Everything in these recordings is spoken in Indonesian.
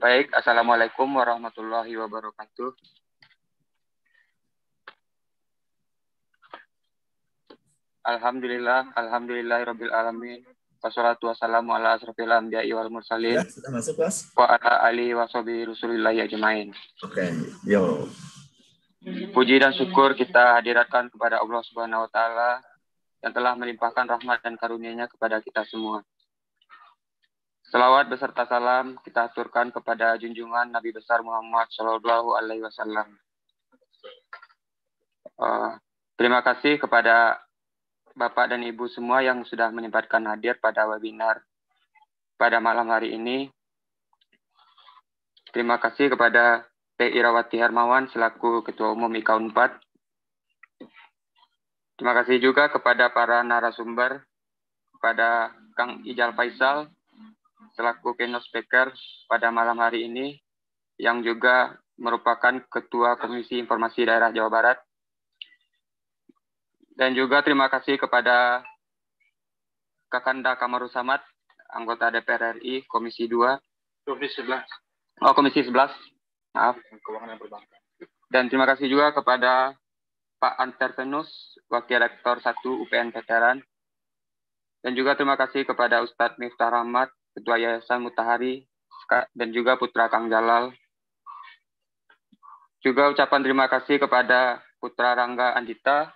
Baik, Assalamualaikum warahmatullahi wabarakatuh. Alhamdulillah, Alhamdulillah Rabbil alamin. Wassalatu wassalamu ala asrafil anbiya'i wal mursalin. Ya, sudah masuk, Mas. Wa ala alihi wa sahbihi rusulillahi ajmain. Oke, okay. yo. Puji dan syukur kita hadiratkan kepada Allah Subhanahu wa taala yang telah melimpahkan rahmat dan karunia-Nya kepada kita semua. Salawat beserta salam kita aturkan kepada junjungan Nabi besar Muhammad Shallallahu Alaihi Wasallam. Eh, terima kasih kepada Bapak dan Ibu semua yang sudah menyempatkan hadir pada webinar pada malam hari ini. Terima kasih kepada P. Irawati Hermawan selaku Ketua Umum IKA Unpad. Terima kasih juga kepada para narasumber, kepada Kang Ijal Faisal, selaku keynote speaker pada malam hari ini yang juga merupakan Ketua Komisi Informasi Daerah Jawa Barat. Dan juga terima kasih kepada Kakanda Kamaru Samad anggota DPR RI Komisi 2. Komisi 11. Oh, Komisi 11. Maaf. dan terima kasih juga kepada Pak Venus, Wakil Rektor 1 UPN Veteran. Dan juga terima kasih kepada Ustadz Miftah Rahmat, Ketua Yayasan Mutahari, dan juga Putra Kang Jalal. Juga ucapan terima kasih kepada Putra Rangga Andita,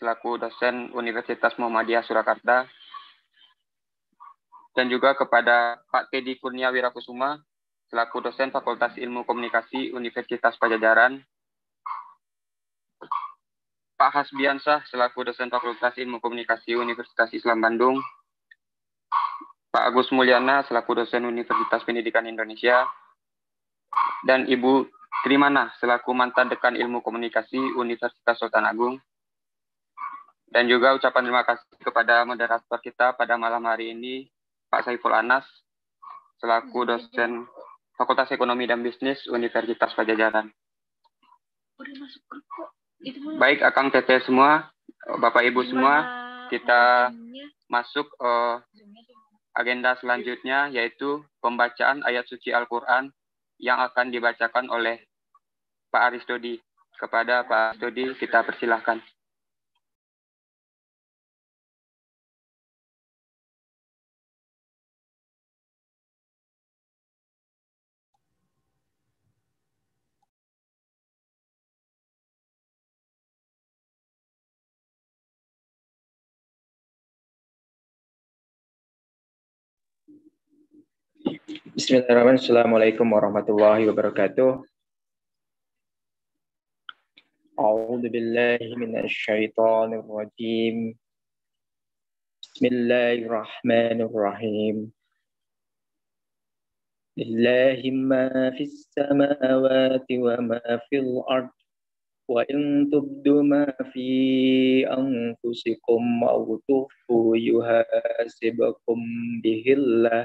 selaku dosen Universitas Muhammadiyah Surakarta, dan juga kepada Pak Teddy Kurnia Wirakusuma, selaku dosen Fakultas Ilmu Komunikasi Universitas Pajajaran, Pak Hasbiansah, selaku dosen Fakultas Ilmu Komunikasi Universitas Islam Bandung, Pak Agus Mulyana selaku dosen Universitas Pendidikan Indonesia, dan Ibu Trimana selaku mantan dekan ilmu komunikasi Universitas Sultan Agung. Dan juga ucapan terima kasih kepada moderator kita pada malam hari ini, Pak Saiful Anas, selaku dosen Fakultas Ekonomi dan Bisnis Universitas Pajajaran. Baik, Akang Teteh semua, Bapak Ibu semua, kita masuk uh, agenda selanjutnya yaitu pembacaan ayat suci Al-Quran yang akan dibacakan oleh Pak Aristodi. Kepada Pak Aristodi kita persilahkan. Bismillahirrahmanirrahim. Assalamualaikum warahmatullahi wabarakatuh. A'udzu billahi minasy syaithanir rajim. Bismillahirrahmanirrahim. Lillahi ma fis samawati wa ma fil ard wa in tubdu ma fi anfusikum aw tukhfu yuhasibakum bihillah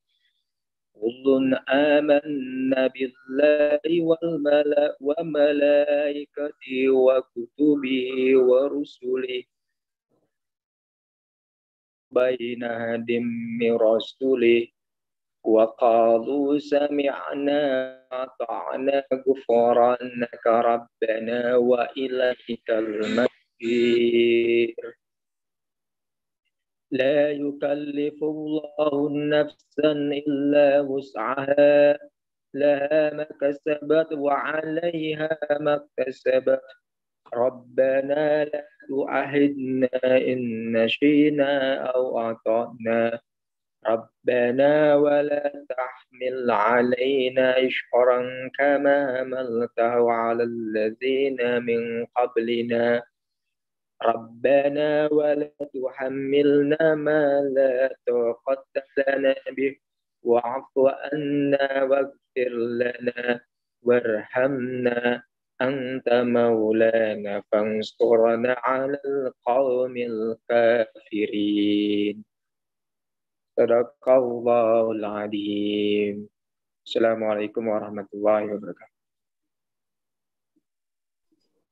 كل آمنا بالله والملأ وملائكته وكتبه ورسله بين هدم رسله وقالوا سمعنا أطعنا غفرانك ربنا وإليك المصير لا يكلف الله نفسا إلا وسعها لها ما كسبت وعليها ما اكتسبت ربنا لا تؤهدنا إن نشينا أو أعطانا ربنا ولا تحمل علينا إشعرا كما ملته على الذين من قبلنا ربنا ولا تحملنا ما لا طاقة لنا به واعف عنا واغفر لنا وارحمنا أنت مولانا فانصرنا على القوم الكافرين صدق الله العظيم السلام عليكم ورحمة الله وبركاته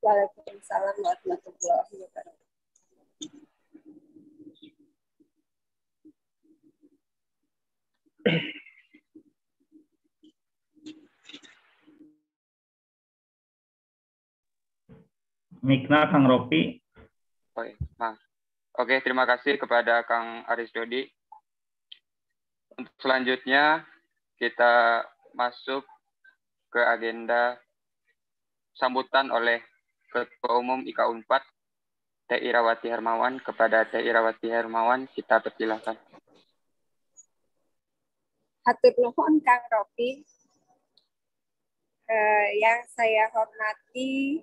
Waalaikumsalam warahmatullahi wabarakatuh. Mikna Kang Ropi. Oke, nah. Oke, terima kasih kepada Kang Aris Dodi. Untuk selanjutnya kita masuk ke agenda sambutan oleh Ketua Umum IKA Unpad, Teh Irawati Hermawan, kepada Teh Irawati Hermawan kita persilahkan. Hatur nuhun Kang Ropi. Eh, yang saya hormati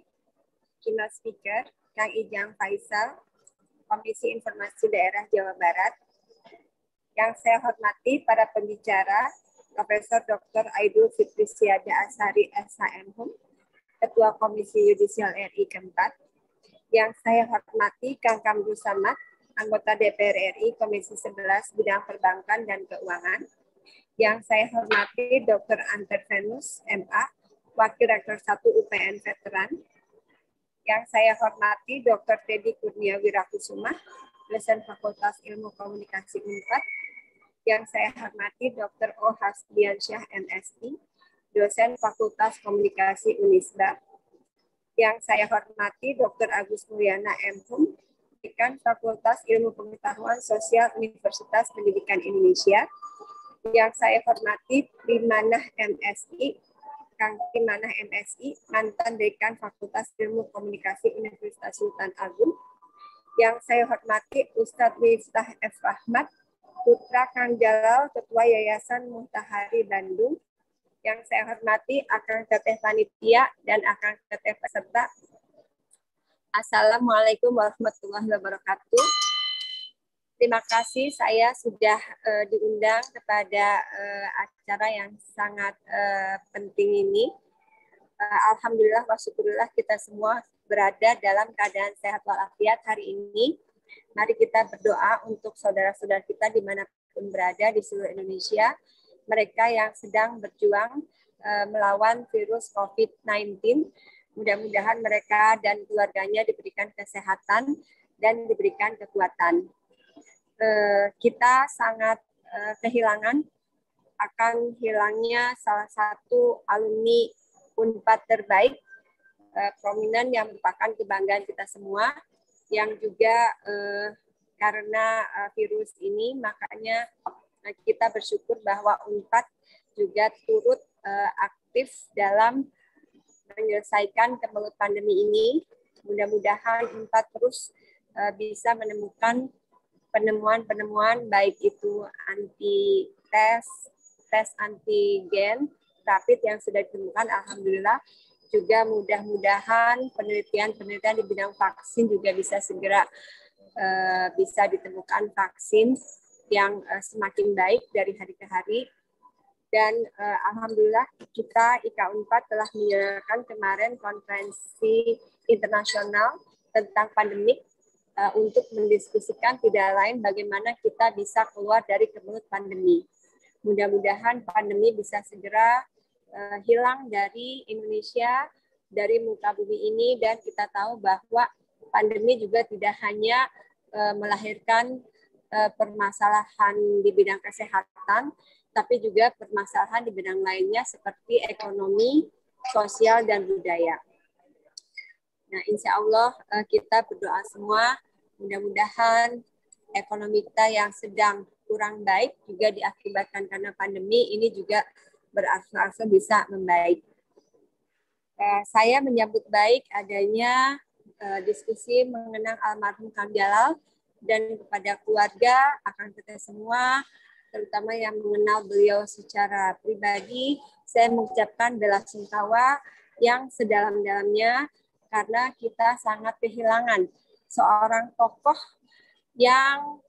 Kino speaker Kang Ijang Faisal, Komisi Informasi Daerah Jawa Barat. Yang saya hormati para pembicara Profesor Dr. Aidul Fitri Siada Asari SHM Ketua Komisi Yudisial RI keempat, yang saya hormati Kang Kamru Samad, anggota DPR RI Komisi 11 Bidang Perbankan dan Keuangan, yang saya hormati Dr. anter venus MA, Wakil Rektor 1 UPN Veteran, yang saya hormati Dr. Teddy Kurnia Wirakusuma, dosen Fakultas Ilmu Komunikasi UNPAD, yang saya hormati Dr. O. Hasbiansyah, MSI, dosen Fakultas Komunikasi Unisba. Yang saya hormati Dr. Agus Mulyana M. Hum, dekan Fakultas Ilmu Pengetahuan Sosial Universitas Pendidikan Indonesia. Yang saya hormati Primanah MSI, Kang Primanah MSI, mantan dekan Fakultas Ilmu Komunikasi Universitas Sultan Agung. Yang saya hormati Ustadz Miftah F. Ahmad, putra Kang Jalal, Ketua Yayasan Muhtahari Bandung, yang saya hormati akan teteh panitia dan akan teteh peserta. Assalamualaikum warahmatullahi wabarakatuh. Terima kasih saya sudah uh, diundang kepada uh, acara yang sangat uh, penting ini. Uh, Alhamdulillah wa syukurillah kita semua berada dalam keadaan sehat walafiat hari ini. Mari kita berdoa untuk saudara-saudara kita dimanapun berada di seluruh Indonesia mereka yang sedang berjuang eh, melawan virus COVID-19. Mudah-mudahan mereka dan keluarganya diberikan kesehatan dan diberikan kekuatan. Eh, kita sangat eh, kehilangan akan hilangnya salah satu alumni Unpad terbaik prominent yang merupakan kebanggaan kita semua yang juga karena virus ini makanya kita bersyukur bahwa UNPAD juga turut eh, aktif dalam menyelesaikan kemelut pandemi ini. Mudah-mudahan UNPAD terus eh, bisa menemukan penemuan-penemuan baik itu anti tes, tes antigen, rapid yang sudah ditemukan alhamdulillah juga mudah-mudahan penelitian-penelitian di bidang vaksin juga bisa segera uh, bisa ditemukan vaksin yang uh, semakin baik dari hari ke hari. Dan uh, alhamdulillah kita ik 4 telah menyelenggarakan kemarin konferensi internasional tentang pandemik uh, eh, untuk mendiskusikan tidak lain bagaimana kita bisa keluar dari kemelut pandemi. Mudah-mudahan pandemi bisa segera uh, hilang dari Indonesia, dari muka bumi ini dan kita tahu bahwa pandemi juga tidak hanya uh, melahirkan uh, permasalahan di bidang kesehatan, tapi juga permasalahan di bidang lainnya seperti ekonomi, sosial, dan budaya. Nah, insya Allah uh, kita berdoa semua, mudah-mudahan ekonomi kita yang sedang kurang baik juga diakibatkan karena pandemi ini juga berangsur-angsur bisa membaik. Eh, saya menyambut baik adanya eh, diskusi mengenang almarhum Kang Jalal dan kepada keluarga, akan kita semua, terutama yang mengenal beliau secara pribadi, saya mengucapkan bela sungkawa yang sedalam-dalamnya karena kita sangat kehilangan seorang tokoh yang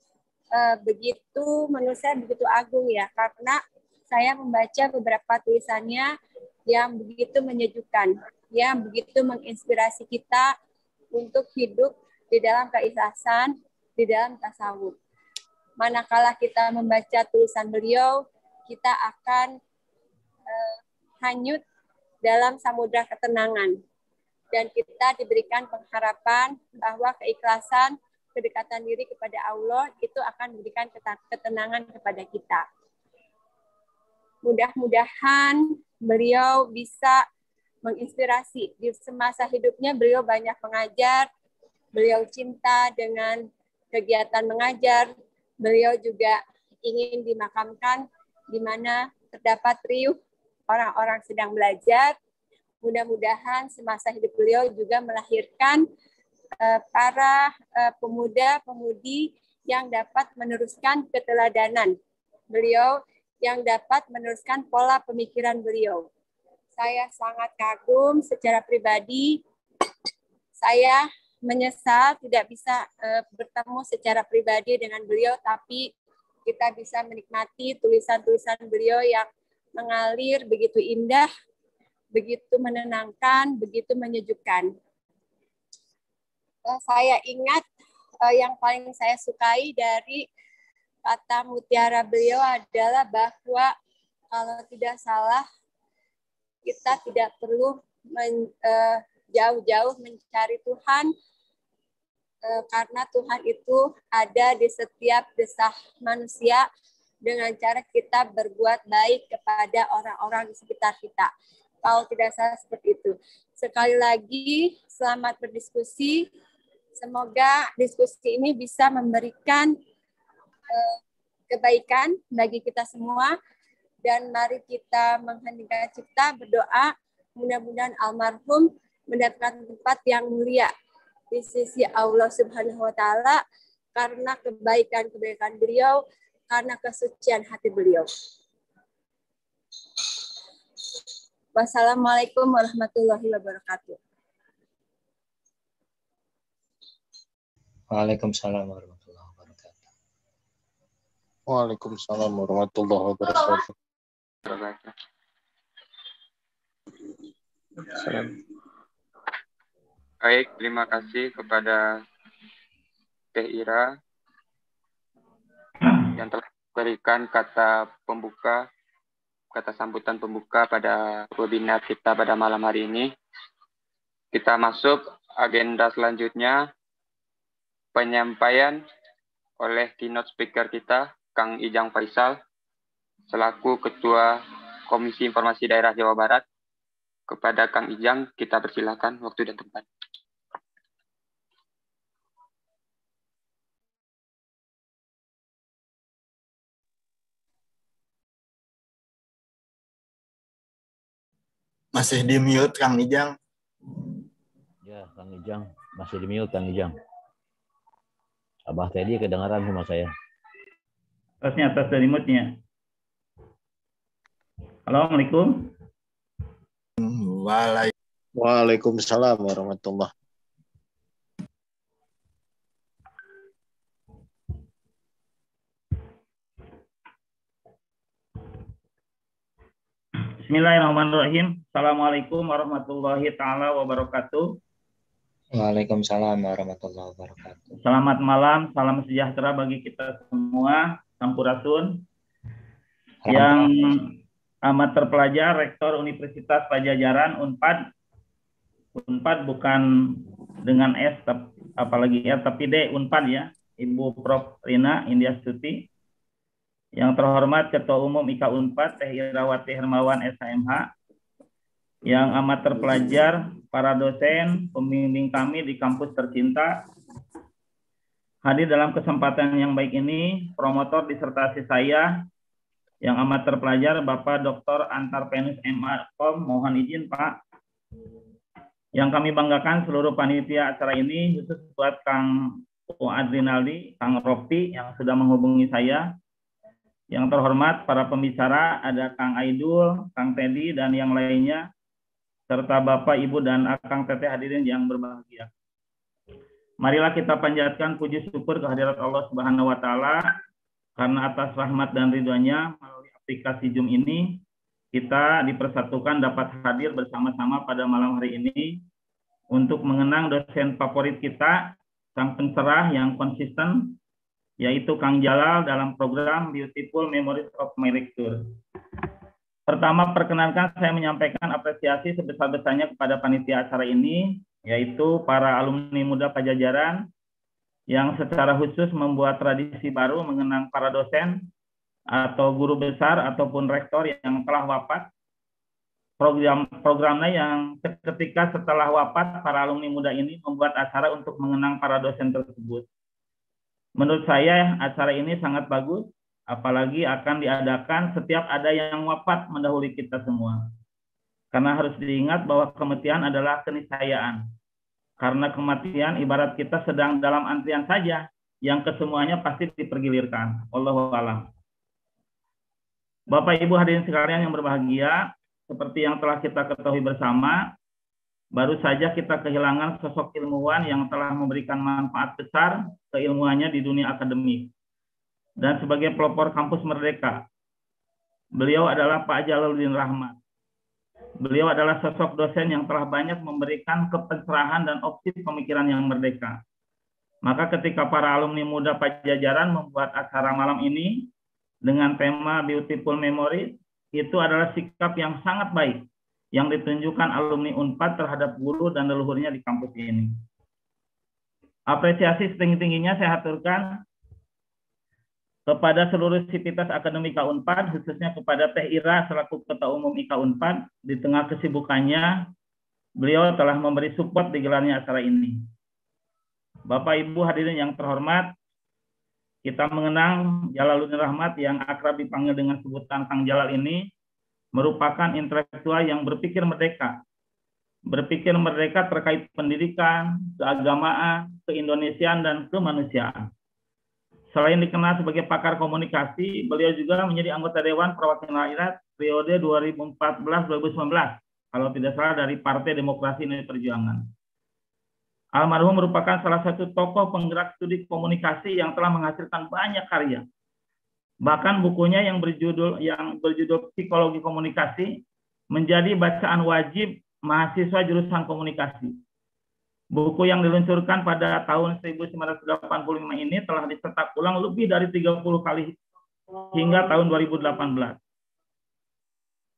e, begitu menurut saya begitu agung ya karena saya membaca beberapa tulisannya yang begitu menyejukkan, yang begitu menginspirasi kita untuk hidup di dalam keikhlasan di dalam tasawuf. Manakala kita membaca tulisan beliau, kita akan eh, hanyut dalam samudra ketenangan dan kita diberikan pengharapan bahwa keikhlasan kedekatan diri kepada Allah itu akan memberikan ketenangan kepada kita. Mudah-mudahan beliau bisa menginspirasi. Di semasa hidupnya beliau banyak mengajar, beliau cinta dengan kegiatan mengajar. Beliau juga ingin dimakamkan di mana terdapat riuh orang-orang sedang belajar. Mudah-mudahan semasa hidup beliau juga melahirkan eh, para eh, pemuda-pemudi yang dapat meneruskan keteladanan beliau yang dapat meneruskan pola pemikiran beliau. Saya sangat kagum secara pribadi. Saya menyesal tidak bisa uh, bertemu secara pribadi dengan beliau, tapi kita bisa menikmati tulisan-tulisan beliau yang mengalir begitu indah, begitu menenangkan, begitu menyejukkan. Uh, saya ingat uh, yang paling saya sukai dari kata mutiara beliau adalah bahwa kalau tidak salah kita tidak perlu men, uh, jauh-jauh mencari Tuhan eh, karena Tuhan itu ada di setiap desah manusia dengan cara kita berbuat baik kepada orang-orang di sekitar kita. Kalau tidak salah seperti itu. Sekali lagi, selamat berdiskusi. Semoga diskusi ini bisa memberikan eh, kebaikan bagi kita semua. Dan mari kita menghendaki cipta berdoa. Mudah-mudahan almarhum mendapatkan tempat yang mulia di sisi Allah Subhanahu wa taala karena kebaikan-kebaikan beliau, karena kesucian hati beliau. Wassalamualaikum warahmatullahi wabarakatuh. Waalaikumsalam warahmatullahi wabarakatuh. Waalaikumsalam warahmatullahi wabarakatuh. Assalamualaikum. Baik, terima kasih kepada Teh Ira yang telah memberikan kata pembuka, kata sambutan pembuka pada webinar kita pada malam hari ini. Kita masuk agenda selanjutnya, penyampaian oleh keynote speaker kita, Kang Ijang Faisal, selaku Ketua Komisi Informasi Daerah Jawa Barat. Kepada Kang Ijang, kita persilahkan waktu dan tempat. masih di mute Kang Ijang. Ya, Kang Ijang masih di mute Kang Ijang. Abah tadi kedengaran sama saya. Atasnya atas dari mute-nya. Assalamualaikum. Waalaikumsalam warahmatullahi Bismillahirrahmanirrahim. Assalamualaikum warahmatullahi taala wabarakatuh. Waalaikumsalam warahmatullahi wabarakatuh. Selamat malam, salam sejahtera bagi kita semua, Sampurasun. Yang amat terpelajar Rektor Universitas Pajajaran Unpad. Unpad bukan dengan S apalagi ya, tapi D Unpad ya. Ibu Prof Rina India Stuti yang terhormat Ketua Umum IKA Unpad Teh Irawati Hermawan SHMH. Yang amat terpelajar para dosen, pembimbing kami di kampus tercinta. Hadir dalam kesempatan yang baik ini, promotor disertasi saya yang amat terpelajar Bapak Dr. Antarpenus M.A. Kom, mohon izin Pak. Yang kami banggakan seluruh panitia acara ini, khusus buat Kang Adrinaldi, Kang Ropi yang sudah menghubungi saya, yang terhormat para pembicara ada Kang Aidul, Kang Teddy, dan yang lainnya, serta Bapak, Ibu, dan Akang Teteh hadirin yang berbahagia. Marilah kita panjatkan puji syukur kehadirat Allah Subhanahu wa taala karena atas rahmat dan ridhonya melalui aplikasi Zoom ini kita dipersatukan dapat hadir bersama-sama pada malam hari ini untuk mengenang dosen favorit kita sang pencerah yang konsisten yaitu Kang Jalal dalam program Beautiful Memories of My Lecture. Pertama, perkenankan saya menyampaikan apresiasi sebesar-besarnya kepada panitia acara ini, yaitu para alumni muda Pajajaran yang secara khusus membuat tradisi baru mengenang para dosen atau guru besar ataupun rektor yang telah wafat. Program programnya yang ketika setelah wafat para alumni muda ini membuat acara untuk mengenang para dosen tersebut. Menurut saya acara ini sangat bagus, apalagi akan diadakan setiap ada yang wafat mendahului kita semua. Karena harus diingat bahwa kematian adalah keniscayaan. Karena kematian ibarat kita sedang dalam antrian saja, yang kesemuanya pasti dipergilirkan. Allahu a'lam. Bapak Ibu hadirin sekalian yang berbahagia, seperti yang telah kita ketahui bersama, Baru saja kita kehilangan sosok ilmuwan yang telah memberikan manfaat besar keilmuannya di dunia akademik dan sebagai pelopor kampus merdeka. Beliau adalah Pak Jalaluddin Rahmat. Beliau adalah sosok dosen yang telah banyak memberikan kepencerahan dan opsi pemikiran yang merdeka. Maka ketika para alumni muda Pak Jajaran membuat acara malam ini dengan tema Beautiful Memories, itu adalah sikap yang sangat baik yang ditunjukkan alumni UNPAD terhadap guru dan leluhurnya di kampus ini. Apresiasi setinggi-tingginya saya haturkan kepada seluruh sivitas akademika UNPAD, khususnya kepada Teh Ira selaku Ketua Umum IKA UNPAD, di tengah kesibukannya, beliau telah memberi support di gelarnya acara ini. Bapak Ibu hadirin yang terhormat, kita mengenang Jalaluddin Rahmat yang akrab dipanggil dengan sebutan Kang Jalal ini merupakan intelektual yang berpikir merdeka. Berpikir merdeka terkait pendidikan, keagamaan, keindonesiaan, dan kemanusiaan. Selain dikenal sebagai pakar komunikasi, beliau juga menjadi anggota Dewan Perwakilan Rakyat periode 2014-2019 kalau tidak salah dari Partai Demokrasi Indonesia Perjuangan. Almarhum merupakan salah satu tokoh penggerak studi komunikasi yang telah menghasilkan banyak karya, Bahkan bukunya yang berjudul yang berjudul Psikologi Komunikasi menjadi bacaan wajib mahasiswa jurusan komunikasi. Buku yang diluncurkan pada tahun 1985 ini telah dicetak ulang lebih dari 30 kali hingga tahun 2018.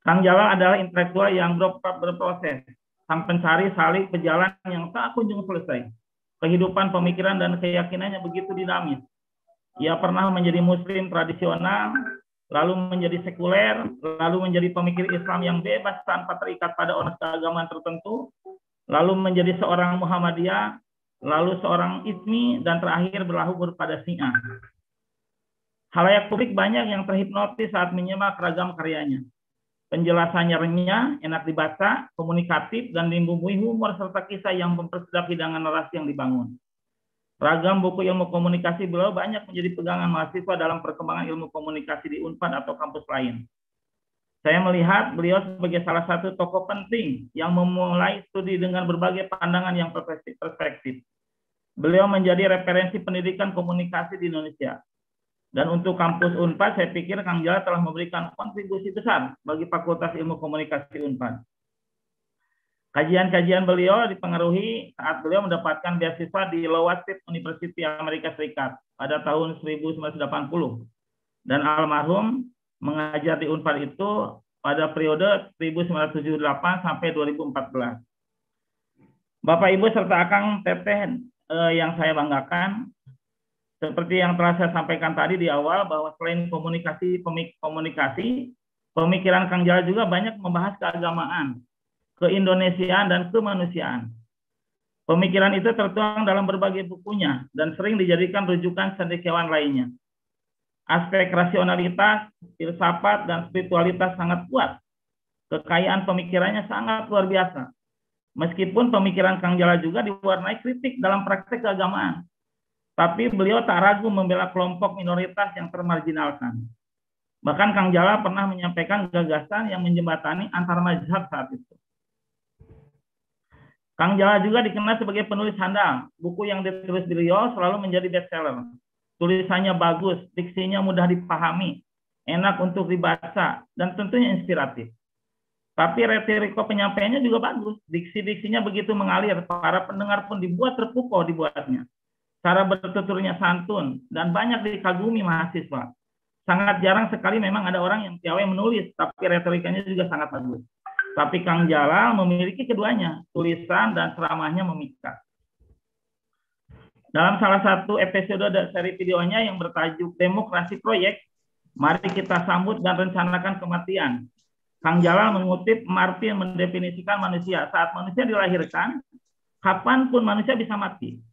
Kang Jalal adalah intelektual yang berproses, sang pencari salik pejalan yang tak kunjung selesai. Kehidupan, pemikiran, dan keyakinannya begitu dinamis. Ia pernah menjadi muslim tradisional, lalu menjadi sekuler, lalu menjadi pemikir Islam yang bebas tanpa terikat pada orang keagamaan tertentu, lalu menjadi seorang Muhammadiyah, lalu seorang Ismi, dan terakhir berlaku pada Syiah. Halayak publik banyak yang terhipnotis saat menyimak ragam karyanya. Penjelasannya renyah, enak dibaca, komunikatif, dan dibumbui humor serta kisah yang mempersedap hidangan narasi yang dibangun. Ragam buku ilmu komunikasi beliau banyak menjadi pegangan mahasiswa dalam perkembangan ilmu komunikasi di UNPAD atau kampus lain. Saya melihat beliau sebagai salah satu tokoh penting yang memulai studi dengan berbagai pandangan yang perspektif. Beliau menjadi referensi pendidikan komunikasi di Indonesia. Dan untuk kampus UNPAD, saya pikir Kang Jala telah memberikan kontribusi besar bagi Fakultas Ilmu Komunikasi UNPAD. Kajian-kajian beliau dipengaruhi saat beliau mendapatkan beasiswa di Iowa State University Amerika Serikat pada tahun 1980. Dan almarhum mengajar di Unpad itu pada periode 1978 sampai 2014. Bapak Ibu serta Akang Teteh eh, yang saya banggakan seperti yang telah saya sampaikan tadi di awal bahwa selain komunikasi pemik komunikasi pemikiran Kang Jala juga banyak membahas keagamaan keindonesiaan dan kemanusiaan. Pemikiran itu tertuang dalam berbagai bukunya dan sering dijadikan rujukan cendekiawan lainnya. Aspek rasionalitas, filsafat, dan spiritualitas sangat kuat. Kekayaan pemikirannya sangat luar biasa. Meskipun pemikiran Kang Jala juga diwarnai kritik dalam praktek keagamaan. Tapi beliau tak ragu membela kelompok minoritas yang termarginalkan. Bahkan Kang Jala pernah menyampaikan gagasan yang menjembatani antar mazhab saat itu. Kang Jala juga dikenal sebagai penulis handang Buku yang ditulis beliau selalu menjadi bestseller. Tulisannya bagus, diksinya mudah dipahami, enak untuk dibaca, dan tentunya inspiratif. Tapi retoriko penyampaiannya juga bagus. Diksi-diksinya begitu mengalir, para pendengar pun dibuat terpukau dibuatnya. Cara bertuturnya santun, dan banyak dikagumi mahasiswa. Sangat jarang sekali memang ada orang yang piawai menulis, tapi retorikanya juga sangat bagus. Tapi Kang Jalal memiliki keduanya, tulisan dan ceramahnya memikat. Dalam salah satu episode dari seri videonya yang bertajuk Demokrasi Proyek, Mari kita sambut dan rencanakan kematian. Kang Jalal mengutip Martin mendefinisikan manusia. Saat manusia dilahirkan, kapanpun manusia bisa mati.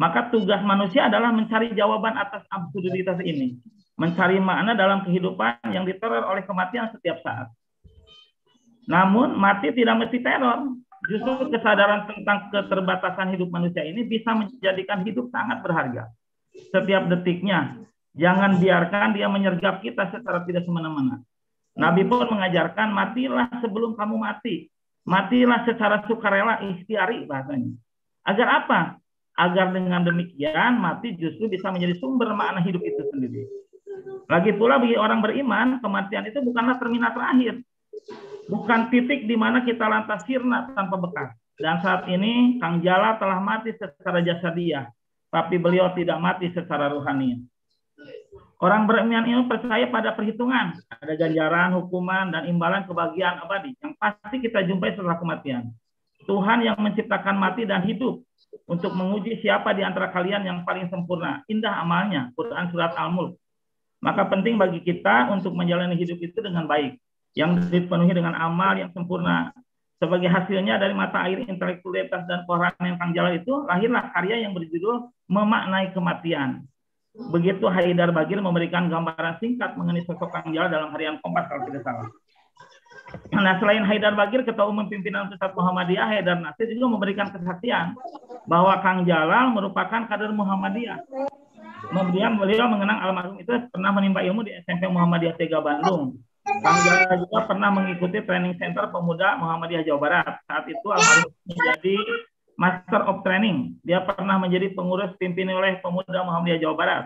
Maka tugas manusia adalah mencari jawaban atas absurditas ini. Mencari makna dalam kehidupan yang diteror oleh kematian setiap saat namun mati tidak mesti teror. Justru kesadaran tentang keterbatasan hidup manusia ini bisa menjadikan hidup sangat berharga. Setiap detiknya, jangan biarkan dia menyergap kita secara tidak semena-mena. Nabi pun mengajarkan matilah sebelum kamu mati. Matilah secara sukarela istiari bahasanya. Agar apa? Agar dengan demikian mati justru bisa menjadi sumber makna hidup itu sendiri. Lagi pula bagi orang beriman, kematian itu bukanlah terminal terakhir bukan titik di mana kita lantas sirna tanpa bekas. Dan saat ini Kang Jala telah mati secara jasadiah, tapi beliau tidak mati secara rohani. Orang beriman ini percaya pada perhitungan, ada ganjaran, hukuman, dan imbalan kebahagiaan abadi yang pasti kita jumpai setelah kematian. Tuhan yang menciptakan mati dan hidup untuk menguji siapa di antara kalian yang paling sempurna. Indah amalnya, Quran Surat Al-Mulk. Maka penting bagi kita untuk menjalani hidup itu dengan baik yang dipenuhi dengan amal yang sempurna. Sebagai hasilnya dari mata air intelektualitas dan koran yang tanggal itu, lahirlah karya yang berjudul Memaknai Kematian. Begitu Haidar Bagir memberikan gambaran singkat mengenai sosok Kang Jala dalam harian Kompas kalau tidak salah. Nah, selain Haidar Bagir, Ketua Umum Pimpinan Pusat Muhammadiyah, Haidar Nasir juga memberikan kesaksian bahwa Kang Jalal merupakan kader Muhammadiyah. Kemudian beliau mengenang almarhum itu pernah menimba ilmu di SMP Muhammadiyah Tega Bandung Kang Jara juga pernah mengikuti training center pemuda Muhammadiyah Jawa Barat. Saat itu almarhum menjadi Master of Training. Dia pernah menjadi pengurus pimpinan oleh pemuda Muhammadiyah Jawa Barat,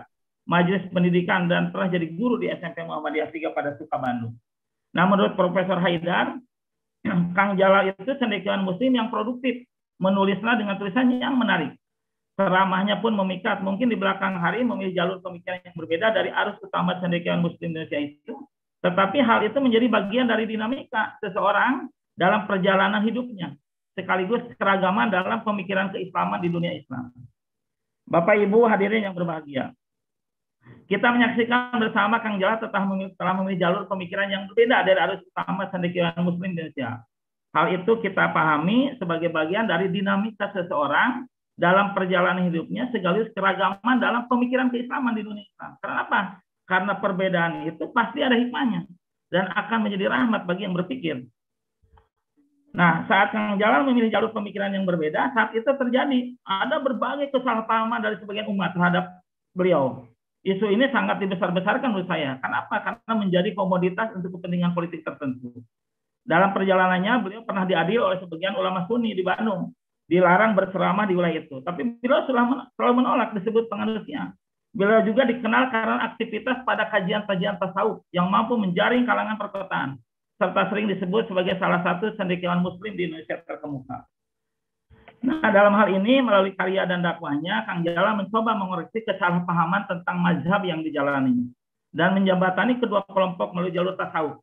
Majelis Pendidikan dan pernah jadi guru di SMP Muhammadiyah 3 pada Sukabandung. Nah, menurut Profesor Haidar, Kang Jala itu cendekiawan muslim yang produktif, menulislah dengan tulisannya yang menarik. Ceramahnya pun memikat, mungkin di belakang hari memilih jalur pemikiran yang berbeda dari arus utama cendekiawan muslim Indonesia itu, tetapi hal itu menjadi bagian dari dinamika seseorang dalam perjalanan hidupnya, sekaligus keragaman dalam pemikiran keislaman di dunia Islam. Bapak Ibu hadirin yang berbahagia. Kita menyaksikan bersama Kang Jala telah memilih, telah jalur pemikiran yang berbeda dari arus utama sendekiran muslim di Indonesia. Hal itu kita pahami sebagai bagian dari dinamika seseorang dalam perjalanan hidupnya sekaligus keragaman dalam pemikiran keislaman di dunia Islam. Kenapa? Karena perbedaan itu pasti ada hikmahnya dan akan menjadi rahmat bagi yang berpikir. Nah, saat Kang Jalan memilih jalur pemikiran yang berbeda, saat itu terjadi ada berbagai kesalahpahaman dari sebagian umat terhadap beliau. Isu ini sangat dibesar-besarkan menurut saya. Kenapa? Karena menjadi komoditas untuk kepentingan politik tertentu. Dalam perjalanannya, beliau pernah diadil oleh sebagian ulama Sunni di Bandung. Dilarang berceramah di wilayah itu. Tapi beliau selalu menolak disebut pengandusnya. Beliau juga dikenal karena aktivitas pada kajian-kajian tasawuf yang mampu menjaring kalangan perkotaan, serta sering disebut sebagai salah satu cendekiawan muslim di Indonesia terkemuka. Nah, dalam hal ini, melalui karya dan dakwahnya, Kang Jala mencoba mengoreksi kesalahpahaman tentang mazhab yang dijalani dan menjembatani kedua kelompok melalui jalur tasawuf.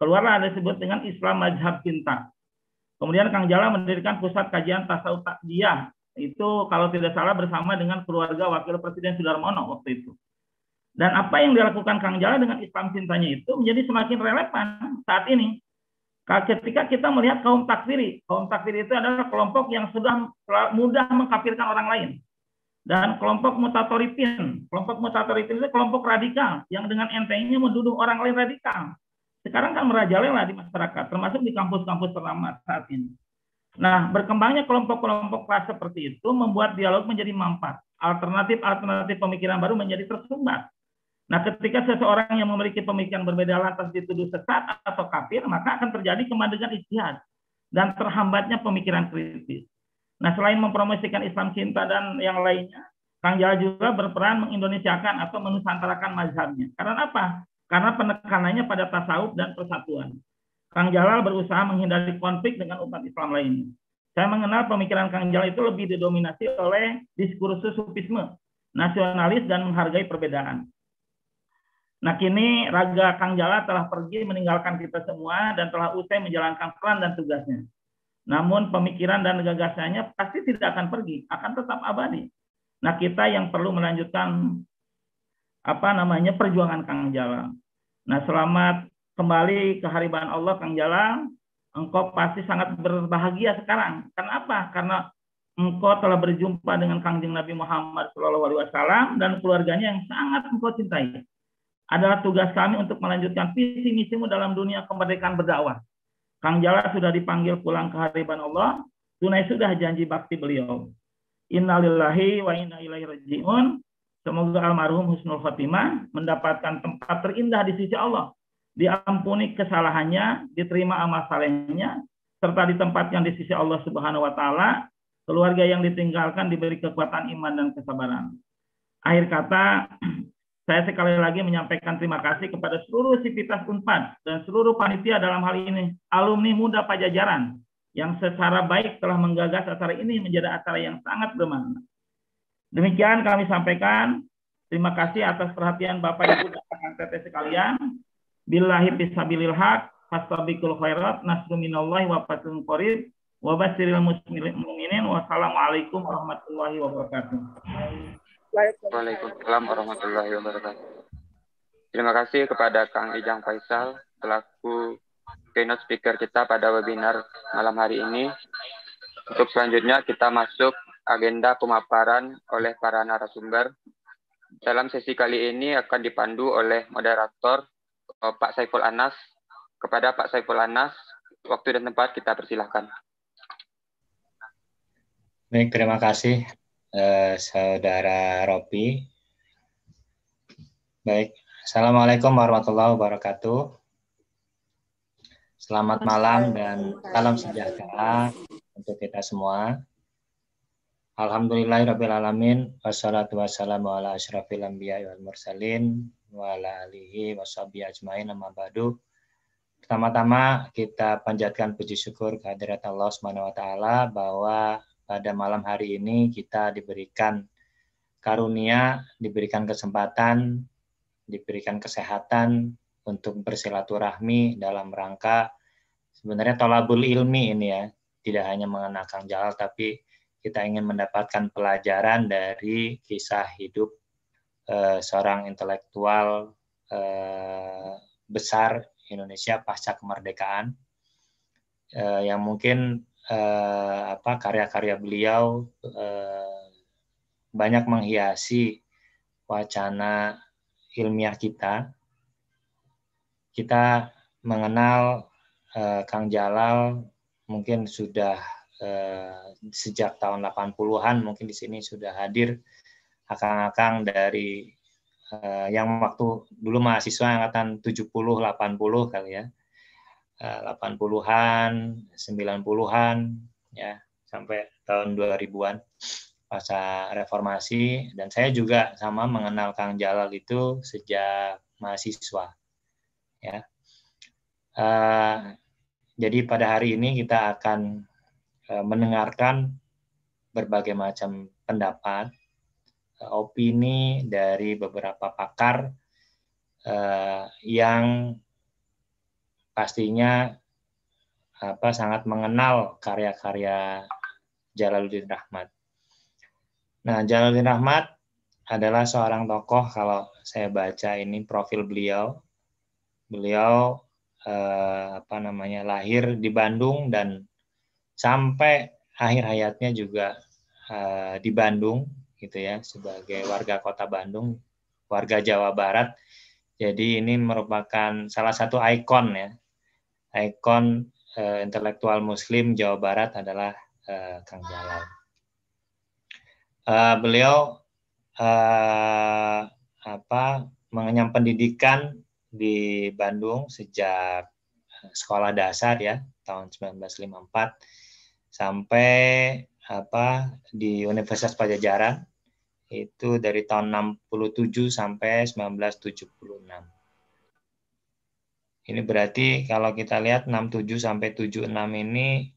Keluarlah ada disebut dengan Islam Mazhab Cinta. Kemudian Kang Jala mendirikan pusat kajian tasawuf takdiah itu kalau tidak salah bersama dengan keluarga Wakil Presiden Sudarmono waktu itu. Dan apa yang dilakukan Kang Jala dengan Islam cintanya itu menjadi semakin relevan saat ini. Ketika kita melihat kaum takfiri, kaum takfiri itu adalah kelompok yang sudah mudah mengkafirkan orang lain. Dan kelompok mutatoripin, kelompok mutatoripin itu kelompok radikal yang dengan entengnya menduduh orang lain radikal. Sekarang kan merajalela di masyarakat, termasuk di kampus-kampus ternama saat ini. Nah, berkembangnya kelompok-kelompok kelas seperti itu membuat dialog menjadi mampat. Alternatif-alternatif pemikiran baru menjadi tersumbat. Nah, ketika seseorang yang memiliki pemikiran berbeda lantas dituduh sesat atau kafir, maka akan terjadi kemandegan ijtihad dan terhambatnya pemikiran kritis. Nah, selain mempromosikan Islam cinta dan yang lainnya, Kang Jala juga berperan mengindonesiakan atau menusantarakan mazhabnya. Karena apa? Karena penekanannya pada tasawuf dan persatuan. Kang Jalal berusaha menghindari konflik dengan umat Islam lain. Saya mengenal pemikiran Kang Jalal itu lebih didominasi oleh diskursus sufisme, nasionalis dan menghargai perbedaan. Nah kini Raga Kang Jalal telah pergi meninggalkan kita semua dan telah usai menjalankan peran dan tugasnya. Namun pemikiran dan gagasannya pasti tidak akan pergi, akan tetap abadi. Nah kita yang perlu melanjutkan apa namanya perjuangan Kang Jalal. Nah selamat kembali ke haribaan Allah Kang Jalang, engkau pasti sangat berbahagia sekarang. Kenapa? Karena engkau telah berjumpa dengan Kangjeng Nabi Muhammad Shallallahu Alaihi Wasallam dan keluarganya yang sangat engkau cintai. Adalah tugas kami untuk melanjutkan visi misimu dalam dunia kemerdekaan berdakwah. Kang Jala sudah dipanggil pulang ke hariban Allah, tunai sudah janji bakti beliau. Innalillahi wa inna ilaihi rajiun. Semoga almarhum Husnul Fatimah mendapatkan tempat terindah di sisi Allah diampuni kesalahannya, diterima amal salehnya, serta ditempatkan di sisi Allah Subhanahu wa taala, keluarga yang ditinggalkan diberi kekuatan iman dan kesabaran. Akhir kata, saya sekali lagi menyampaikan terima kasih kepada seluruh sivitas Unpad dan seluruh panitia dalam hal ini, alumni muda Pajajaran yang secara baik telah menggagas acara ini menjadi acara yang sangat bermakna. Demikian kami sampaikan. Terima kasih atas perhatian Bapak Ibu dan Tete sekalian billahi bisabilil haq fastabiqul khairat nasru minallahi wa fathun qarib wa basyiril muslimin wassalamualaikum warahmatullahi wabarakatuh. Waalaikumsalam warahmatullahi wabarakatuh. Terima kasih kepada Kang Ijang Faisal selaku keynote speaker kita pada webinar malam hari ini. Untuk selanjutnya kita masuk agenda pemaparan oleh para narasumber. Dalam sesi kali ini akan dipandu oleh moderator Eh, Pak Saiful Anas. Kepada Pak Saiful Anas, waktu dan tempat kita persilahkan. Baik, terima kasih eh, Saudara Ropi. Baik, Assalamualaikum warahmatullahi wabarakatuh. Selamat malam dan salam sejahtera untuk kita semua. Alhamdulillahirrahmanirrahim. Wassalatu wassalamu ala asyrafil anbiya wa alihi Pertama-tama kita panjatkan puji syukur kehadirat Allah Subhanahu wa taala bahwa pada malam hari ini kita diberikan karunia, diberikan kesempatan, diberikan kesehatan untuk bersilaturahmi dalam rangka sebenarnya tolabul ilmi ini ya, tidak hanya mengenakan jalan tapi kita ingin mendapatkan pelajaran dari kisah hidup Eh, seorang intelektual uh, besar Indonesia pasca kemerdekaan uh, yang mungkin uh, apa karya-karya beliau uh, banyak menghiasi wacana ilmiah kita. Kita mengenal uh, Kang Jalal mungkin sudah sejak tahun 80-an mungkin di sini sudah hadir akang-akang dari uh, yang waktu dulu mahasiswa angkatan 70 80 kali ya. Uh, 80-an, 90-an ya sampai tahun 2000-an pasca reformasi dan saya juga sama mengenal Kang Jalal itu sejak mahasiswa ya. Uh, jadi pada hari ini kita akan eh, mendengarkan berbagai macam pendapat opini dari beberapa pakar eh, yang pastinya apa sangat mengenal karya-karya Jalaluddin Rahmat. Nah, Jalaluddin Rahmat adalah seorang tokoh kalau saya baca ini profil beliau. Beliau eh, apa namanya lahir di Bandung dan sampai akhir hayatnya juga eh, di Bandung gitu ya sebagai warga Kota Bandung, warga Jawa Barat. Jadi ini merupakan salah satu ikon ya, ikon uh, intelektual Muslim Jawa Barat adalah uh, Kang Jalal. Uh, beliau uh, apa mengenyam pendidikan di Bandung sejak sekolah dasar ya tahun 1954 sampai apa di Universitas Pajajaran itu dari tahun 67 sampai 1976. Ini berarti kalau kita lihat 67 sampai 76 ini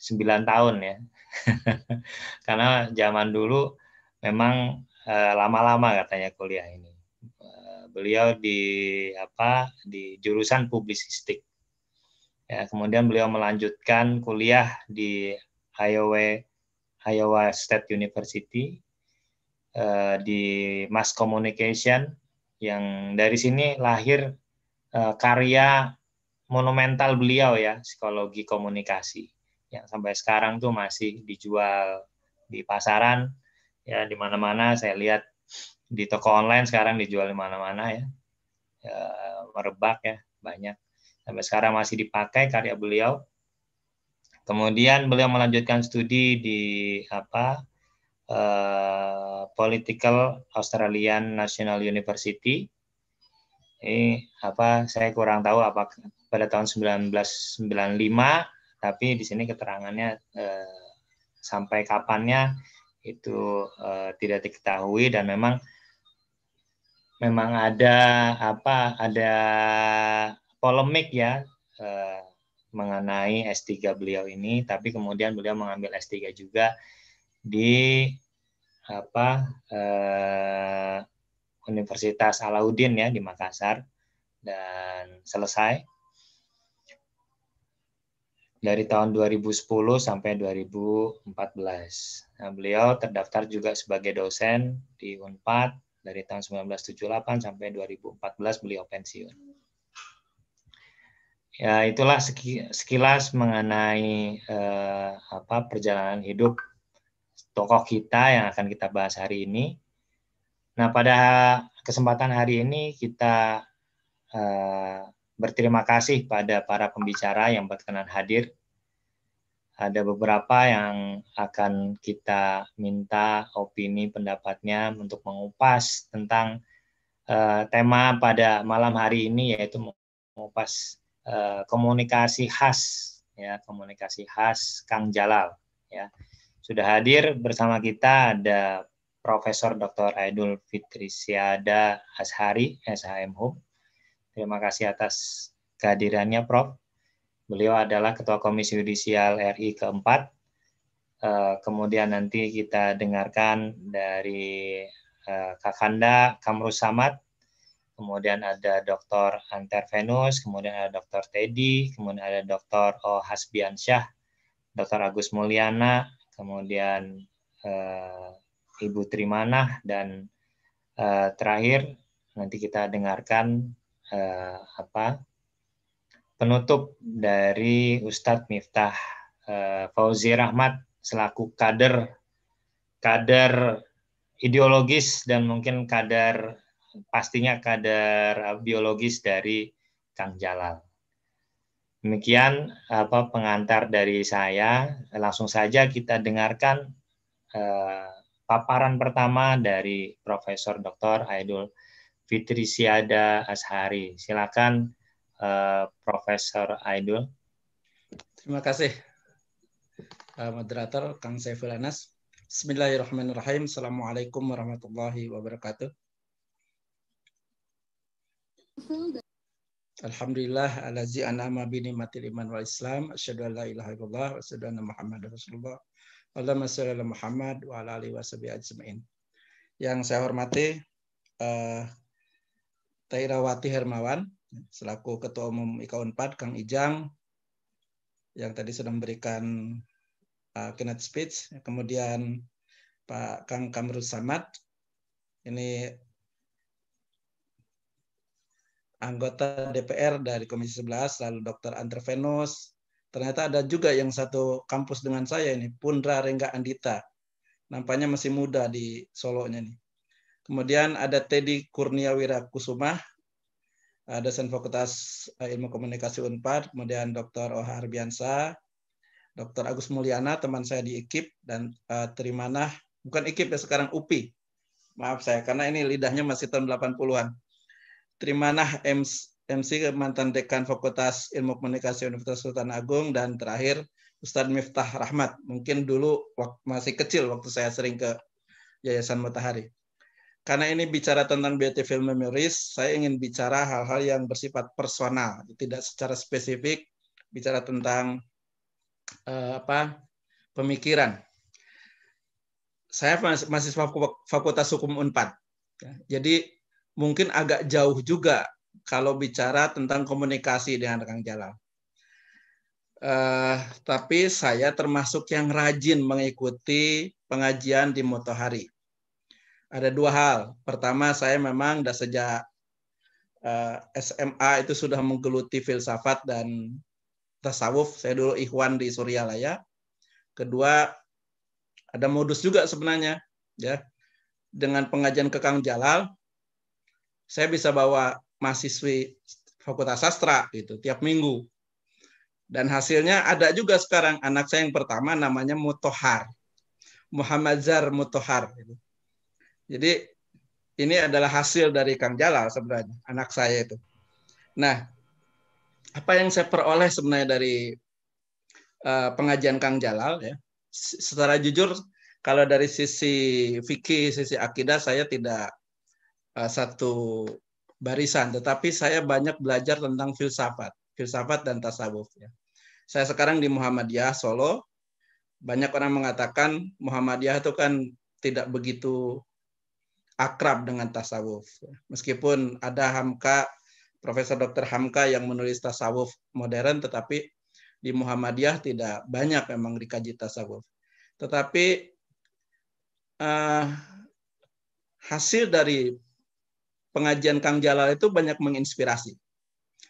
9 tahun ya. Karena zaman dulu memang eh, lama-lama e, katanya kuliah ini. Eh, beliau di apa di jurusan publisistik. Ya, kemudian beliau melanjutkan kuliah di Iowa Iowa State University uh, di Mass Communication yang dari sini lahir uh, karya monumental beliau ya psikologi komunikasi yang sampai sekarang tuh masih dijual di pasaran ya di mana-mana saya lihat di toko online sekarang dijual di mana-mana ya e, merebak ya banyak sampai sekarang masih dipakai karya beliau Kemudian beliau melanjutkan studi di apa uh, Political Australian National University. Ini apa saya kurang tahu apa pada tahun 1995 tapi di sini keterangannya uh, sampai kapannya itu uh, tidak diketahui dan memang memang ada apa ada polemik ya eh, mengenai S3 beliau ini, tapi kemudian beliau mengambil S3 juga di apa eh, Universitas Alauddin ya di Makassar dan selesai dari tahun 2010 sampai 2014. Nah, beliau terdaftar juga sebagai dosen di Unpad dari tahun 1978 sampai 2014 beliau pensiun ya itulah sekilas mengenai eh, apa perjalanan hidup tokoh kita yang akan kita bahas hari ini. Nah, pada kesempatan hari ini kita eh, berterima kasih pada para pembicara yang berkenan hadir. Ada beberapa yang akan kita minta opini pendapatnya untuk mengupas tentang eh, tema pada malam hari ini yaitu mengupas Eh, komunikasi khas ya komunikasi khas Kang Jalal ya sudah hadir bersama kita ada Profesor Dr. Aidul Fitri Siada Ashari SHM Hub. Terima kasih atas kehadirannya Prof. Beliau adalah Ketua Komisi Yudisial RI keempat. Eh, kemudian nanti kita dengarkan dari eh, Kakanda Kamru Samad kemudian ada Dr. Anter Venus, kemudian ada Dr. Teddy, kemudian ada Dr. O. Hasbiansyah, Dr. Agus Mulyana, kemudian uh, Ibu Trimanah, dan uh, terakhir nanti kita dengarkan uh, apa penutup dari Ustadz Miftah uh, Fauzi Rahmat selaku kader kader ideologis dan mungkin kader pastinya kader eh, biologis dari Kang Jalal. Demikian apa pengantar dari saya. Langsung saja kita dengarkan eh, paparan pertama dari Profesor Dr. Aidul Fitri Siada Ashari. Silakan eh, Profesor Aidul. Terima kasih eh, moderator Kang Saiful Anas. Bismillahirrahmanirrahim. Assalamualaikum warahmatullahi wabarakatuh. Alhamdulillah alazi an'ama bini ni'matil iman wal islam asyhadu an la ilaha illallah wa asyhadu anna muhammadar rasulullah Allahumma shalli ala Muhammad wa ala alihi washabihi ajmain. Yang saya hormati eh, Tairawati Hermawan selaku Ketua Umum IKA Unpad Kang Ijang yang tadi sudah memberikan uh, keynote speech, kemudian Pak Kang Kamrul Samad ini anggota DPR dari Komisi 11, lalu Dr. Antrevenos. Ternyata ada juga yang satu kampus dengan saya ini, Pundra Rengga Andita. Nampaknya masih muda di Solonya nih. Kemudian ada Teddy Kurnia Wirakusuma, dosen Fakultas eh, Ilmu Komunikasi Unpad, kemudian Dr. Oha Arbiansa, Dr. Agus Mulyana, teman saya di IKIP, dan uh, Trimanah, bukan IKIP ya, sekarang UPI. Maaf saya, karena ini lidahnya masih tahun 80-an. Trimanah MC mantan dekan Fakultas Ilmu Komunikasi Universitas Sultan Agung dan terakhir Ustadz Miftah Rahmat. Mungkin dulu waktu, masih kecil waktu saya sering ke Yayasan Matahari. Karena ini bicara tentang film memories, saya ingin bicara hal-hal yang bersifat personal, tidak secara spesifik bicara tentang uh, apa pemikiran. Saya masih Fakultas Hukum Unpad. Ya, jadi mungkin agak jauh juga kalau bicara tentang komunikasi dengan rekan jalan. Uh, eh, tapi saya termasuk yang rajin mengikuti pengajian di Motohari. Ada dua hal. Pertama, saya memang dah sejak eh, SMA itu sudah menggeluti filsafat dan tasawuf. Saya dulu ikhwan di Suryalaya. Kedua, ada modus juga sebenarnya, ya. Dengan pengajian ke Kang Jalal, saya bisa bawa mahasiswi Fakultas Sastra gitu tiap minggu. Dan hasilnya ada juga sekarang anak saya yang pertama namanya Mutohar. Muhammad Zar Mutohar. Gitu. Jadi ini adalah hasil dari Kang Jalal sebenarnya, anak saya itu. Nah, apa yang saya peroleh sebenarnya dari uh, pengajian Kang Jalal ya, secara jujur kalau dari sisi fikih, sisi akidah saya tidak Eh, satu barisan, tetapi saya banyak belajar tentang filsafat, filsafat dan tasawuf. Ya. Saya sekarang di Muhammadiyah Solo. Banyak orang mengatakan Muhammadiyah itu kan tidak begitu akrab dengan tasawuf. Ya. Meskipun ada Hamka, Profesor Dr. Hamka yang menulis tasawuf modern, tetapi di Muhammadiyah tidak banyak memang dikaji tasawuf. Tetapi uh, hasil dari pengajian Kang Jalal itu banyak menginspirasi.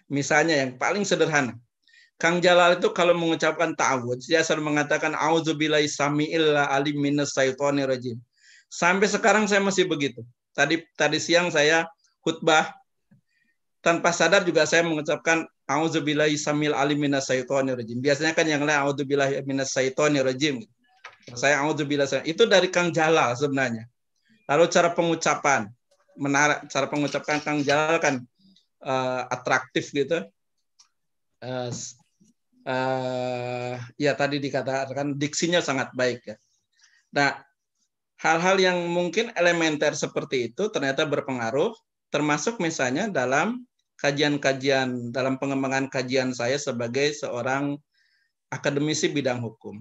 Misalnya yang paling sederhana. Kang Jalal itu kalau mengucapkan ta'awud, dia selalu mengatakan auzubillahi sami'illa alim minas syaitonir rajim. Sampai sekarang saya masih begitu. Tadi tadi siang saya khutbah tanpa sadar juga saya mengucapkan auzubillahi samil alim minas syaitonir rajim. Biasanya kan yang lain auzubillahi minas syaitonir rajim. Saya auzubillahi itu dari Kang Jalal sebenarnya. Lalu cara pengucapan, menarik cara mengucapkan Kang Jalal kan uh, atraktif gitu. Uh, uh, ya tadi dikatakan diksinya sangat baik ya. Nah, hal-hal yang mungkin elementer seperti itu ternyata berpengaruh termasuk misalnya dalam kajian-kajian dalam pengembangan kajian saya sebagai seorang akademisi bidang hukum.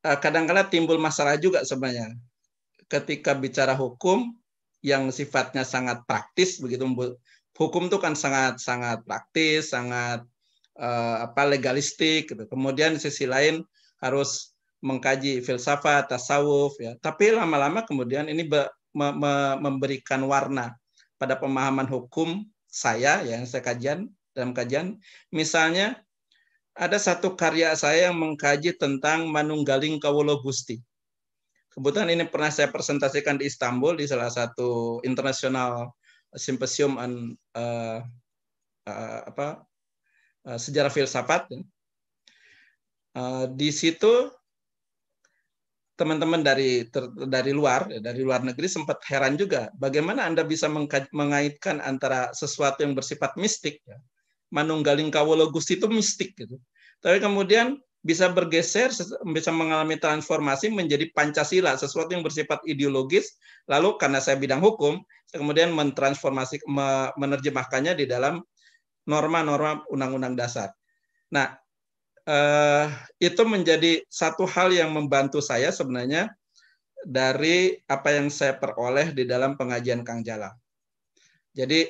kadang kadang timbul masalah juga sebenarnya ketika bicara hukum yang sifatnya sangat praktis begitu hukum itu kan sangat sangat praktis sangat uh, apa legalistik gitu. kemudian di sisi lain harus mengkaji filsafat tasawuf ya tapi lama-lama kemudian ini be, me, me, memberikan warna pada pemahaman hukum saya ya, yang saya kajian dalam kajian misalnya ada satu karya saya yang mengkaji tentang manunggaling kawulo gusti Kebetulan ini pernah saya presentasikan di Istanbul di salah satu internasional simposium uh, eh, uh, eh, apa uh, sejarah filsafat. Uh, di situ teman-teman dari ter, dari luar dari luar negeri sempat heran juga bagaimana anda bisa mengaitkan antara sesuatu yang bersifat mistik ya. manunggaling kawologus itu mistik gitu tapi kemudian bisa bergeser, bisa mengalami transformasi menjadi Pancasila, sesuatu yang bersifat ideologis. Lalu karena saya bidang hukum, saya kemudian mentransformasi, menerjemahkannya di dalam norma-norma undang-undang dasar. Nah, eh, itu menjadi satu hal yang membantu saya sebenarnya dari apa yang saya peroleh di dalam pengajian Kang Jalal. Jadi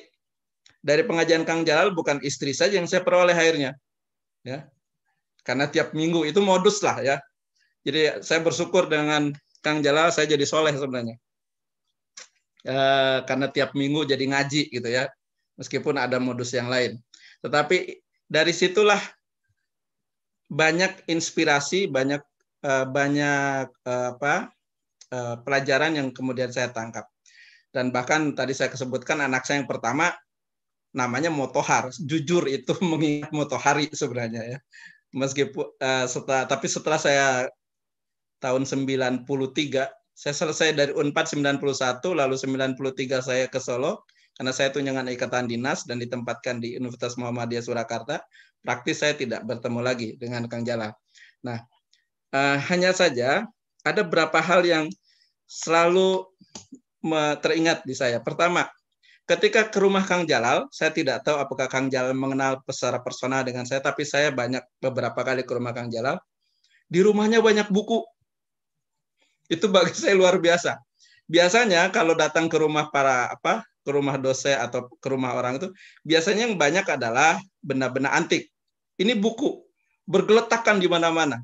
dari pengajian Kang Jalal bukan istri saja yang saya peroleh akhirnya, ya karena tiap minggu itu modus lah ya. Jadi saya bersyukur dengan Kang Jala saya jadi soleh sebenarnya. E, karena tiap minggu jadi ngaji gitu ya. Meskipun ada modus yang lain. Tetapi dari situlah banyak inspirasi, banyak e, banyak e, apa? E, pelajaran yang kemudian saya tangkap. Dan bahkan tadi saya sebutkan anak saya yang pertama namanya motohar. Jujur itu mengingat motohari sebenarnya ya meskipun uh, setelah tapi setelah saya tahun 93 saya selesai dari Unpad 91 lalu 93 saya ke Solo karena saya tunjangan ikatan dinas dan ditempatkan di Universitas Muhammadiyah Surakarta praktis saya tidak bertemu lagi dengan Kang Jala. Nah, uh, hanya saja ada beberapa hal yang selalu teringat di saya. Pertama, ketika ke rumah Kang Jalal, saya tidak tahu apakah Kang Jalal mengenal secara personal dengan saya, tapi saya banyak beberapa kali ke rumah Kang Jalal. Di rumahnya banyak buku. Itu bagi saya luar biasa. Biasanya kalau datang ke rumah para apa ke rumah dosen atau ke rumah orang itu biasanya yang banyak adalah benda-benda antik. Ini buku bergeletakan di mana-mana.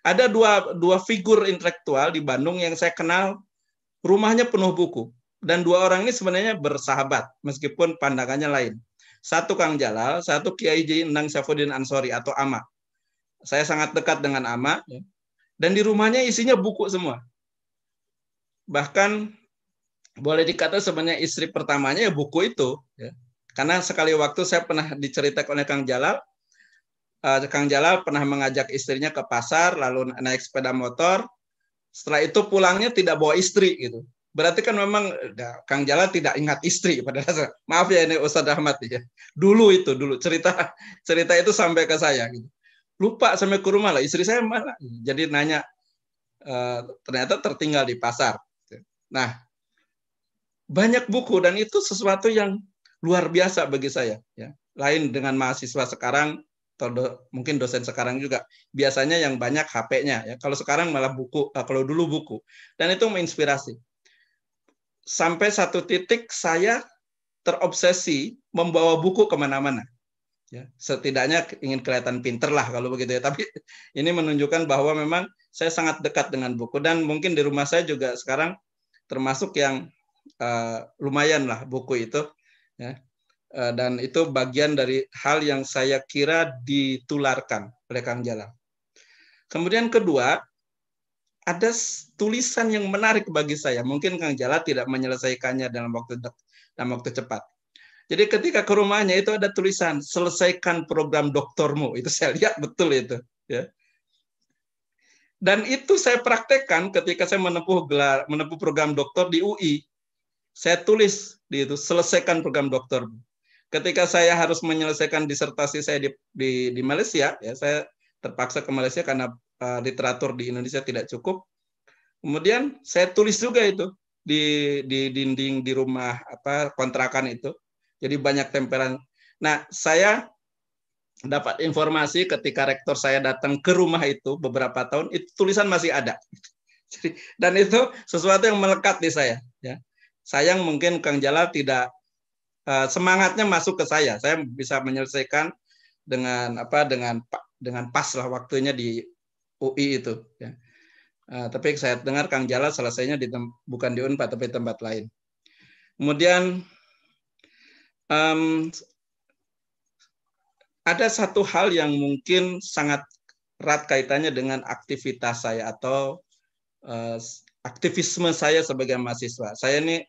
Ada dua dua figur intelektual di Bandung yang saya kenal rumahnya penuh buku dan dua orang ini sebenarnya bersahabat meskipun pandangannya lain. Satu Kang Jalal, satu Kiai J. Nang Syafuddin Ansori atau Ama. Saya sangat dekat dengan Ama ya. dan di rumahnya isinya buku semua. Bahkan boleh dikata sebenarnya istri pertamanya ya buku itu. Ya. Karena sekali waktu saya pernah diceritakan oleh Kang Jalal, eh, Kang Jalal pernah mengajak istrinya ke pasar, lalu naik sepeda motor. Setelah itu pulangnya tidak bawa istri gitu berarti kan memang nah, Kang Jala tidak ingat istri pada dasarnya. Maaf ya ini Ustadz Ahmad ya. Dulu itu dulu cerita cerita itu sampai ke saya gitu. Lupa sampai ke rumah lah istri saya mana. Jadi nanya e, ternyata tertinggal di pasar. Nah, banyak buku dan itu sesuatu yang luar biasa bagi saya ya. Lain dengan mahasiswa sekarang atau do, mungkin dosen sekarang juga biasanya yang banyak HP-nya ya. Kalau sekarang malah buku, eh, kalau dulu buku. Dan itu menginspirasi sampai satu titik saya terobsesi membawa buku kemana-mana. Ya, setidaknya ingin kelihatan pinter lah kalau begitu ya. Tapi ini menunjukkan bahwa memang saya sangat dekat dengan buku dan mungkin di rumah saya juga sekarang termasuk yang uh, lumayan lah buku itu. Ya. Uh, dan itu bagian dari hal yang saya kira ditularkan oleh Kang Jalang. Kemudian kedua, ada tulisan yang menarik bagi saya. Mungkin Kang Jala tidak menyelesaikannya dalam waktu dalam waktu cepat. Jadi ketika ke rumahnya itu ada tulisan selesaikan program doktormu. Itu saya lihat betul itu. Ya. Dan itu saya praktekkan ketika saya menempuh gelar, menempuh program doktor di UI. Saya tulis di itu selesaikan program doktor. Ketika saya harus menyelesaikan disertasi saya di, di, di Malaysia, ya saya terpaksa ke Malaysia karena Eh, literatur di Indonesia tidak cukup. Kemudian saya tulis juga itu di di dinding di rumah apa kontrakan itu. Jadi banyak temperan. Nah, saya dapat informasi ketika rektor saya datang ke rumah itu beberapa tahun itu tulisan masih ada. Jadi, dan itu sesuatu yang melekat di saya ya. Sayang mungkin Kang Jalal tidak eh, semangatnya masuk ke saya. Saya bisa menyelesaikan dengan apa dengan dengan pas lah waktunya di UI itu. Ya. Uh, tapi saya dengar Kang Jala selesainya di bukan di Unpad tapi tempat lain. Kemudian um, ada satu hal yang mungkin sangat erat kaitannya dengan aktivitas saya atau uh, aktivisme saya sebagai mahasiswa. Saya ini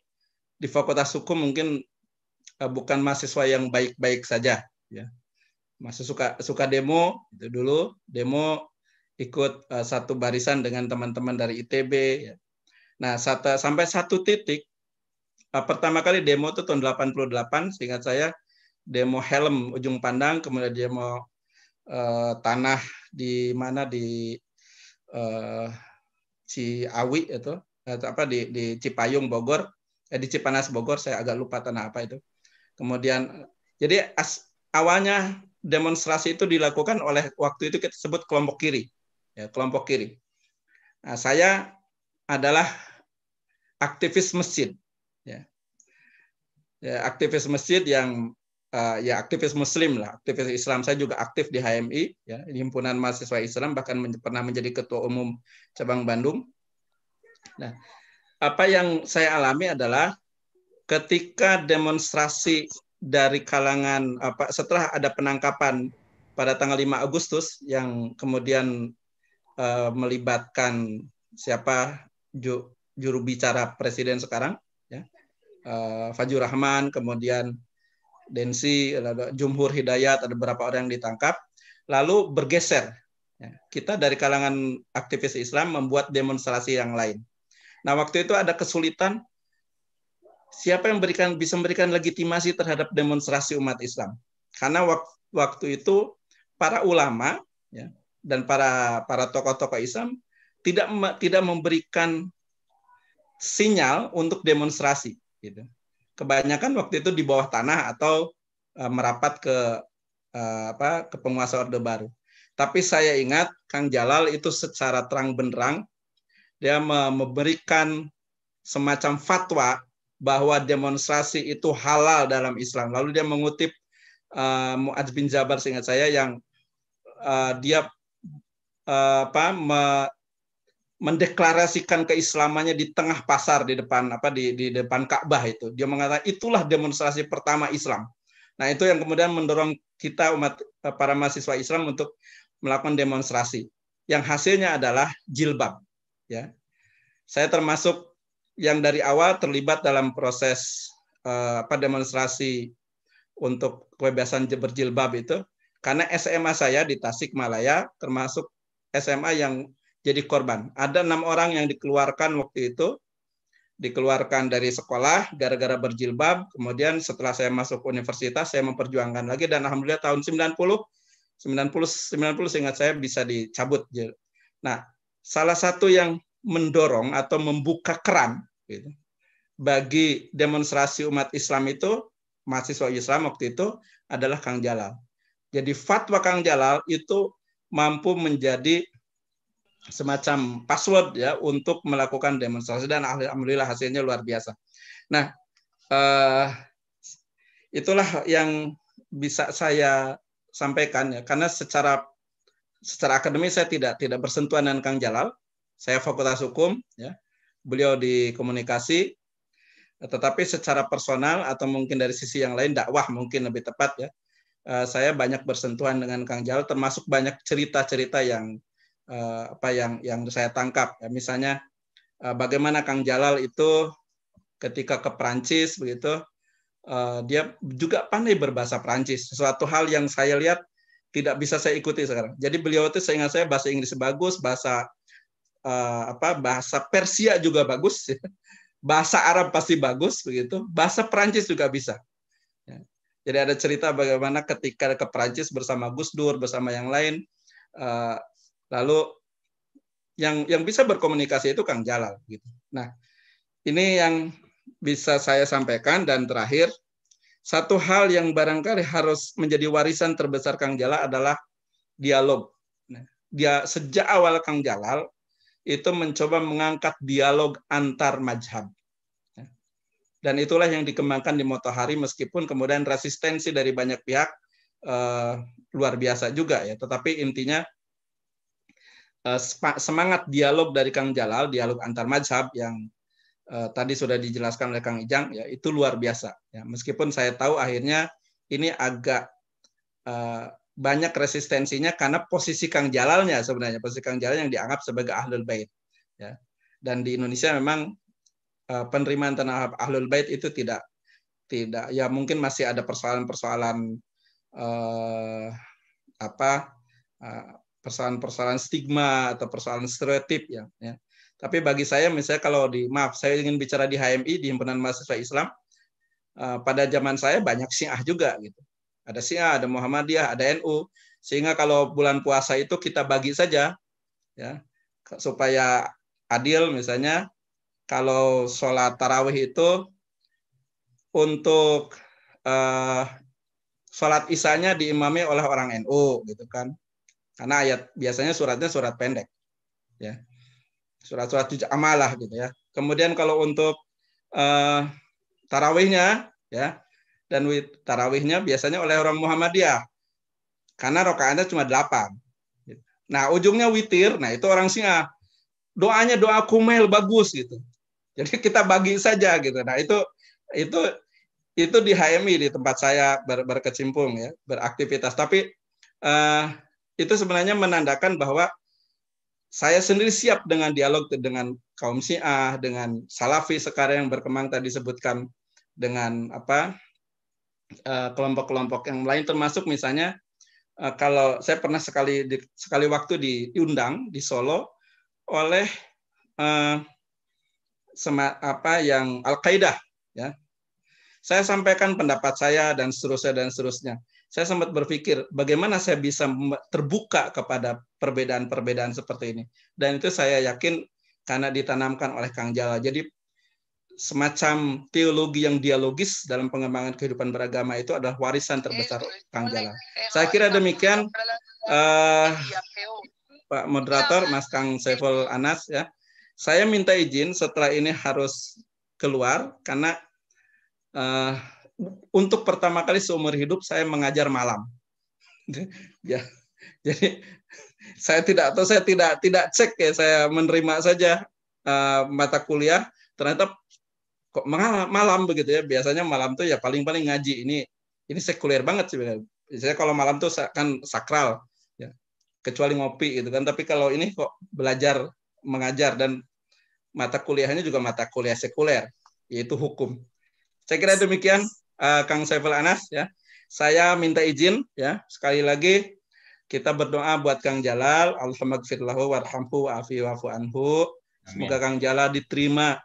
di Fakultas Hukum mungkin uh, bukan mahasiswa yang baik-baik saja. Ya. Masih suka suka demo dulu demo ikut uh, satu barisan dengan teman-teman dari ITB. Ya. Nah, sata, sampai satu titik, uh, pertama kali demo itu tahun 88, seingat saya demo helm ujung pandang, kemudian demo uh, tanah di mana di uh, Ciawi itu, atau apa di, di Cipayung Bogor, eh, di Cipanas Bogor, saya agak lupa tanah apa itu. Kemudian, jadi as, awalnya demonstrasi itu dilakukan oleh waktu itu kita sebut kelompok kiri ya, kelompok kiri. Nah, saya adalah aktivis masjid, ya. ya aktivis masjid yang uh, ya aktivis Muslim lah, aktivis Islam. Saya juga aktif di HMI, ya, himpunan mahasiswa Islam, bahkan men pernah menjadi ketua umum cabang Bandung. Nah, apa yang saya alami adalah ketika demonstrasi dari kalangan apa setelah ada penangkapan pada tanggal 5 Agustus yang kemudian Eh, melibatkan siapa ju, juru bicara presiden sekarang ya uh, eh, Fajur Rahman kemudian Densi Jumhur Hidayat ada beberapa orang yang ditangkap lalu bergeser ya. kita dari kalangan aktivis Islam membuat demonstrasi yang lain nah waktu itu ada kesulitan siapa yang berikan bisa memberikan legitimasi terhadap demonstrasi umat Islam karena waktu, itu para ulama ya, dan para para tokoh-tokoh Islam tidak tidak memberikan sinyal untuk demonstrasi gitu. Kebanyakan waktu itu di bawah tanah atau uh, merapat ke uh, apa ke penguasa Orde Baru. Tapi saya ingat Kang Jalal itu secara terang benderang dia memberikan semacam fatwa bahwa demonstrasi itu halal dalam Islam. Lalu dia mengutip uh, e, Muaz bin Jabar seingat saya yang uh, dia apa me, mendeklarasikan keislamannya di tengah pasar di depan apa di, di depan Ka'bah itu. Dia mengatakan itulah demonstrasi pertama Islam. Nah, itu yang kemudian mendorong kita umat eh, para mahasiswa Islam untuk melakukan demonstrasi. Yang hasilnya adalah jilbab, ya. Saya termasuk yang dari awal terlibat dalam proses eh, apa demonstrasi untuk kebebasan berjilbab itu karena SMA saya di Tasikmalaya termasuk SMA yang jadi korban. Ada enam orang yang dikeluarkan waktu itu, dikeluarkan dari sekolah gara-gara berjilbab. Kemudian setelah saya masuk universitas, saya memperjuangkan lagi dan alhamdulillah tahun 90 90 90 seingat saya bisa dicabut. Nah, salah satu yang mendorong atau membuka keran gitu, bagi demonstrasi umat Islam itu mahasiswa Islam waktu itu adalah Kang Jalal. Jadi fatwa Kang Jalal itu mampu menjadi semacam password ya untuk melakukan demonstrasi dan alhamdulillah hasilnya luar biasa. Nah, uh, itulah yang bisa saya sampaikan ya karena secara secara akademis saya tidak tidak bersentuhan dengan Kang Jalal. Saya Fakultas Hukum ya. Beliau di komunikasi tetapi secara personal atau mungkin dari sisi yang lain dakwah mungkin lebih tepat ya Eh, saya banyak bersentuhan dengan Kang Jal, termasuk banyak cerita-cerita yang uh, apa yang yang saya tangkap. Ya, misalnya uh, bagaimana Kang Jalal itu ketika ke Prancis begitu, uh, dia juga pandai berbahasa Prancis. Suatu hal yang saya lihat tidak bisa saya ikuti sekarang. Jadi beliau itu seingat saya bahasa Inggris bagus, bahasa uh, apa bahasa Persia juga bagus, bahasa Arab pasti bagus begitu, bahasa Prancis juga bisa. Jadi ada cerita bagaimana ketika ke Perancis bersama Gus Dur, bersama yang lain, eh, lalu yang yang bisa berkomunikasi itu Kang Jalal. Gitu. Nah, ini yang bisa saya sampaikan dan terakhir satu hal yang barangkali harus menjadi warisan terbesar Kang Jalal adalah dialog. Nah, dia sejak awal Kang Jalal itu mencoba mengangkat dialog antar majhab. Dan itulah yang dikembangkan di Motohari meskipun kemudian resistensi dari banyak pihak eh, luar biasa juga ya. Tetapi intinya eh, semangat dialog dari Kang Jalal, dialog antar mazhab yang eh, tadi sudah dijelaskan oleh Kang Ijang ya itu luar biasa. Ya. Meskipun saya tahu akhirnya ini agak eh, banyak resistensinya karena posisi Kang Jalalnya sebenarnya posisi Kang Jalal yang dianggap sebagai ahlul bait ya dan di Indonesia memang Eh, penerimaan tanah ahlul bait itu tidak tidak ya mungkin masih ada persoalan-persoalan eh, apa eh, persoalan-persoalan stigma atau persoalan stereotip ya, ya. Tapi bagi saya misalnya kalau di maaf saya ingin bicara di HMI di himpunan mahasiswa Islam eh, pada zaman saya banyak Syiah juga gitu. Ada Syiah, ada Muhammadiyah, ada NU. Sehingga kalau bulan puasa itu kita bagi saja ya supaya adil misalnya kalau sholat tarawih itu untuk uh, sholat isanya diimami oleh orang NU gitu kan karena ayat biasanya suratnya surat pendek ya surat-surat amalah gitu ya kemudian kalau untuk uh, tarawihnya ya dan tarawihnya biasanya oleh orang Muhammadiyah karena rokaatnya cuma delapan nah ujungnya witir nah itu orang singa doanya doa kumel bagus gitu jadi kita bagi saja gitu. Nah itu itu itu di HMI di tempat saya ber, berkecimpung ya beraktivitas. Tapi uh, itu sebenarnya menandakan bahwa saya sendiri siap dengan dialog dengan kaum Syiah, dengan Salafi sekarang yang berkembang tadi sebutkan dengan apa eh, kelompok-kelompok yang lain termasuk misalnya eh, kalau saya pernah sekali sekali waktu diundang di Solo oleh sema, apa yang Al-Qaeda ya. Saya sampaikan pendapat saya dan seterusnya dan seterusnya. Saya sempat berpikir bagaimana saya bisa terbuka kepada perbedaan-perbedaan seperti ini. Dan itu saya yakin karena ditanamkan oleh Kang Jala. Jadi semacam teologi yang dialogis dalam pengembangan kehidupan beragama itu adalah warisan terbesar Kang Jala. Saya kira demikian eh, Pak moderator Mas Kang Saiful Anas ya. Saya minta izin setelah ini harus keluar karena uh, untuk pertama kali seumur hidup saya mengajar malam. ya, jadi saya tidak atau saya tidak tidak cek ya saya menerima saja uh, mata kuliah ternyata kok malam, malam begitu ya biasanya malam tuh ya paling-paling ngaji ini ini sekuler banget sih saya kalau malam tuh kan sakral ya kecuali ngopi gitu kan tapi kalau ini kok belajar mengajar dan mata kuliahnya juga mata kuliah sekuler yaitu hukum. Saya kira demikian uh, Kang Saiful Anas ya. Saya minta izin ya sekali lagi kita berdoa buat Kang Jalal, Allah warhamhu afi wafu anhu. Semoga Kang Jalal diterima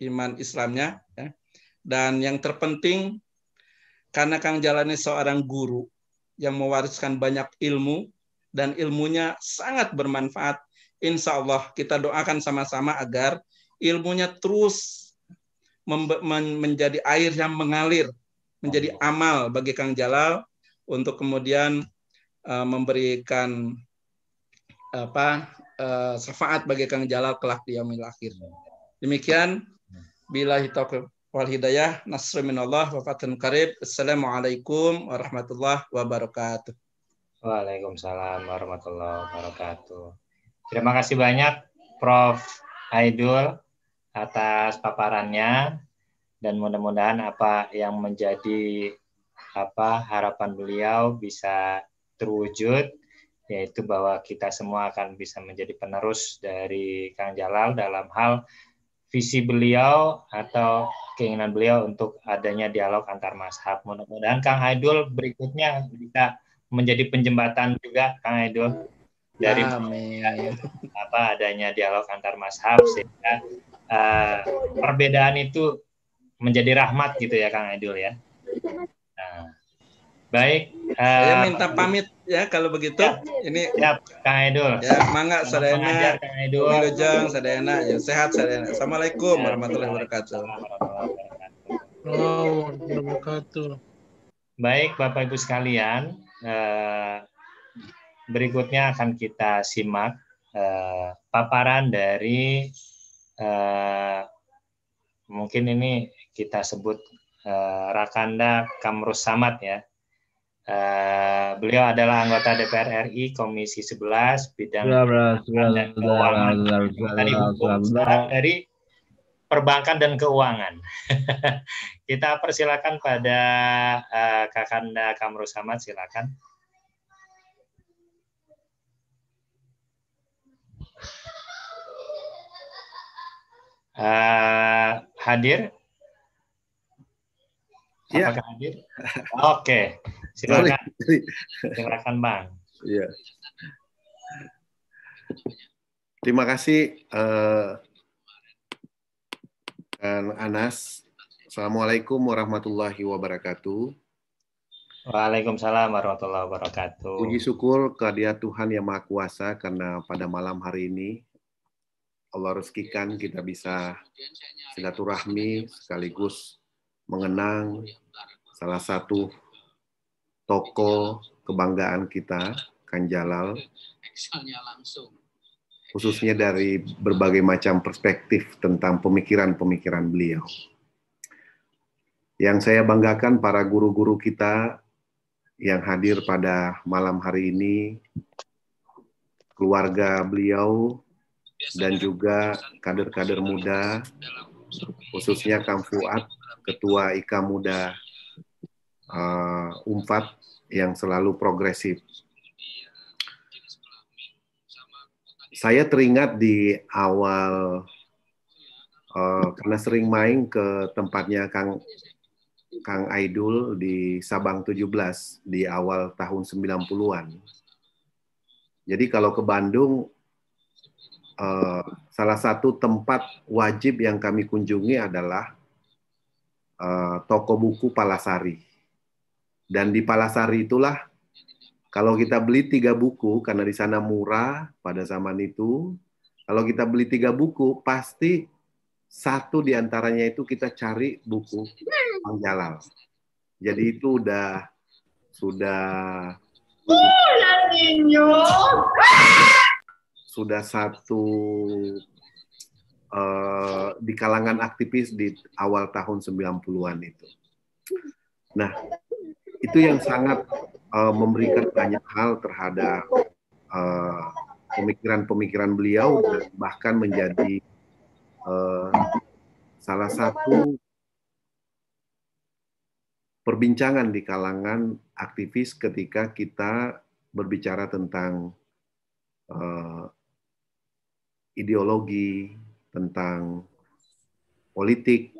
iman Islamnya ya. Dan yang terpenting karena Kang Jalal ini seorang guru yang mewariskan banyak ilmu dan ilmunya sangat bermanfaat insya Allah kita doakan sama-sama agar ilmunya terus menjadi air yang mengalir, menjadi amal bagi Kang Jalal untuk kemudian uh, memberikan apa uh, syafaat bagi Kang Jalal kelak di yaumil akhir. Demikian bila taufiq wal hidayah nasrul minallah wa fatun karib. Assalamualaikum warahmatullahi wabarakatuh. Waalaikumsalam warahmatullahi wabarakatuh. Terima kasih banyak Prof. Aidul atas paparannya dan mudah-mudahan apa yang menjadi apa harapan beliau bisa terwujud yaitu bahwa kita semua akan bisa menjadi penerus dari Kang Jalal dalam hal visi beliau atau keinginan beliau untuk adanya dialog antar mashab. Mudah-mudahan Kang Aidul berikutnya bisa menjadi penjembatan juga Kang Aidul dari Amin. apa adanya dialog antar mashab sehingga uh, perbedaan itu menjadi rahmat gitu ya Kang Aidul ya. Nah, baik. Uh, Saya minta pamit ya kalau begitu. Ya, ini ya Kang Aidul. Ya, mangga sadayana. Kang Aidul. Wilujeng sadayana. Ya, sehat sadayana. Assalamualaikum ya, warahmatullahi wabarakatuh. Warahmatullahi wabarakatuh. Baik Bapak Ibu sekalian, uh, berikutnya akan kita simak eh, paparan dari eh, mungkin ini kita sebut eh, Rakanda Kamrus Samad ya. Uh, beliau adalah anggota DPR RI Komisi 11 bidang dan keuangan dari dari perbankan dan keuangan. Kita persilakan pada uh, Kakanda Kamrus Samad silakan. uh, hadir? Ya. Apakah hadir? Oke, okay. silakan. silakan Bang. Iya. Terima kasih uh, Anas. Assalamualaikum warahmatullahi wabarakatuh. Waalaikumsalam warahmatullahi wabarakatuh. Puji syukur kehadirat Tuhan yang Maha Kuasa karena pada malam hari ini Allah rezekikan iya, kita bisa silaturahmi sekaligus mengenang salah satu tokoh kebanggaan kita, Kang Jalal, khususnya dari berbagai macam perspektif tentang pemikiran-pemikiran beliau. Yang saya banggakan para guru-guru kita yang hadir pada malam hari ini, keluarga beliau, dan juga kader-kader muda, khususnya Kang Fuad, Ketua IKA Muda uh, iya. eh, UMPAT yang selalu progresif. Saya teringat di awal uh, karena sering main ke tempatnya Kang Kang Aidul di Sabang 17 di awal tahun 90-an. Jadi kalau ke Bandung uh, salah satu tempat wajib yang kami kunjungi adalah uh, toko buku Palasari. Dan di Palasari itulah kalau kita beli tiga buku karena di sana murah pada zaman itu, kalau kita beli tiga buku pasti satu di antaranya itu kita cari buku Bang Jalal. Jadi itu udah sudah. Oh, sudah satu uh, di kalangan aktivis di awal tahun 90-an itu. Nah, itu yang sangat uh, memberikan banyak hal terhadap eh, pemikiran-pemikiran uh, beliau bahkan menjadi uh, salah satu perbincangan di kalangan aktivis ketika kita berbicara tentang ideologi, tentang politik,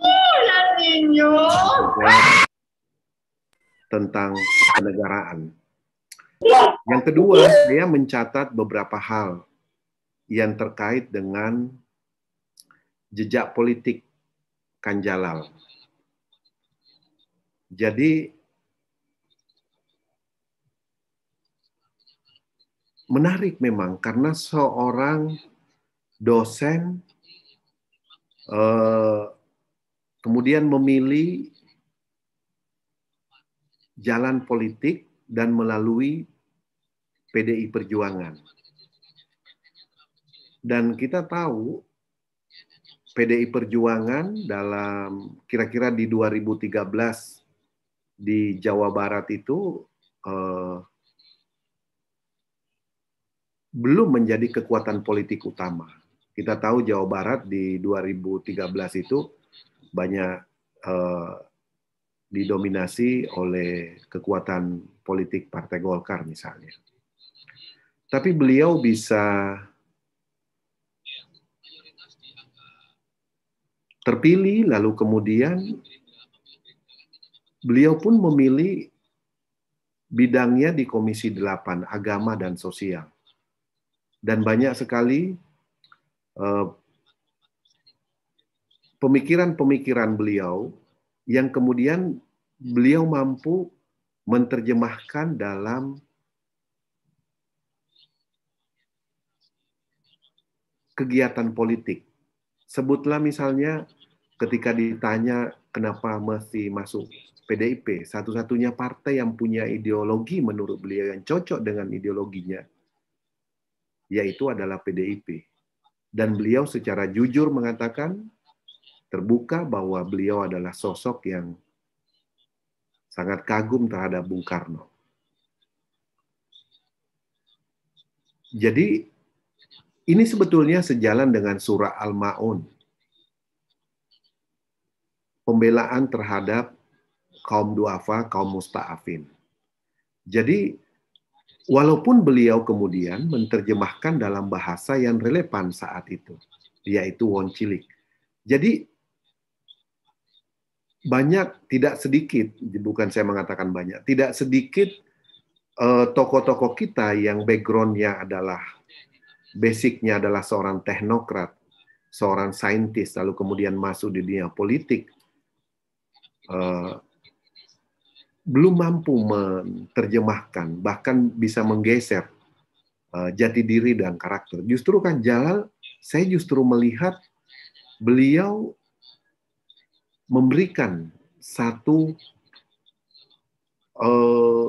tentang kenegaraan. Ya. Yang kedua, saya mencatat beberapa hal yang terkait dengan jejak politik Kanjalal. Jadi menarik memang karena seorang dosen eh, kemudian memilih jalan politik dan melalui PDI Perjuangan. Dan kita tahu PDI Perjuangan dalam kira-kira di 2013 di Jawa Barat itu eh, belum menjadi kekuatan politik utama kita tahu Jawa Barat di 2013 itu banyak eh, didominasi oleh kekuatan politik Partai Golkar misalnya. Tapi beliau bisa terpilih lalu kemudian beliau pun memilih bidangnya di Komisi 8 Agama dan Sosial. Dan banyak sekali Eh, pemikiran-pemikiran beliau yang kemudian beliau mampu menerjemahkan dalam kegiatan politik. Sebutlah misalnya ketika ditanya kenapa masih masuk PDIP, satu-satunya partai yang punya ideologi menurut beliau yang cocok dengan ideologinya, yaitu adalah PDIP dan beliau secara jujur mengatakan terbuka bahwa beliau adalah sosok yang sangat kagum terhadap Bung Karno. Jadi ini sebetulnya sejalan dengan surah Al-Maun. Pembelaan terhadap kaum duafa, kaum musta'afin. Jadi Walaupun beliau kemudian menerjemahkan dalam bahasa yang relevan saat itu, yaitu won cilik. Jadi banyak tidak sedikit, bukan saya mengatakan banyak, tidak sedikit eh, tokoh-tokoh eh, kita yang backgroundnya adalah basicnya adalah seorang teknokrat, seorang saintis, lalu kemudian masuk di dunia politik, eh, belum mampu menerjemahkan, bahkan bisa menggeser eh, jati diri dan karakter. Justru kan Jalal, saya justru melihat beliau memberikan satu eh,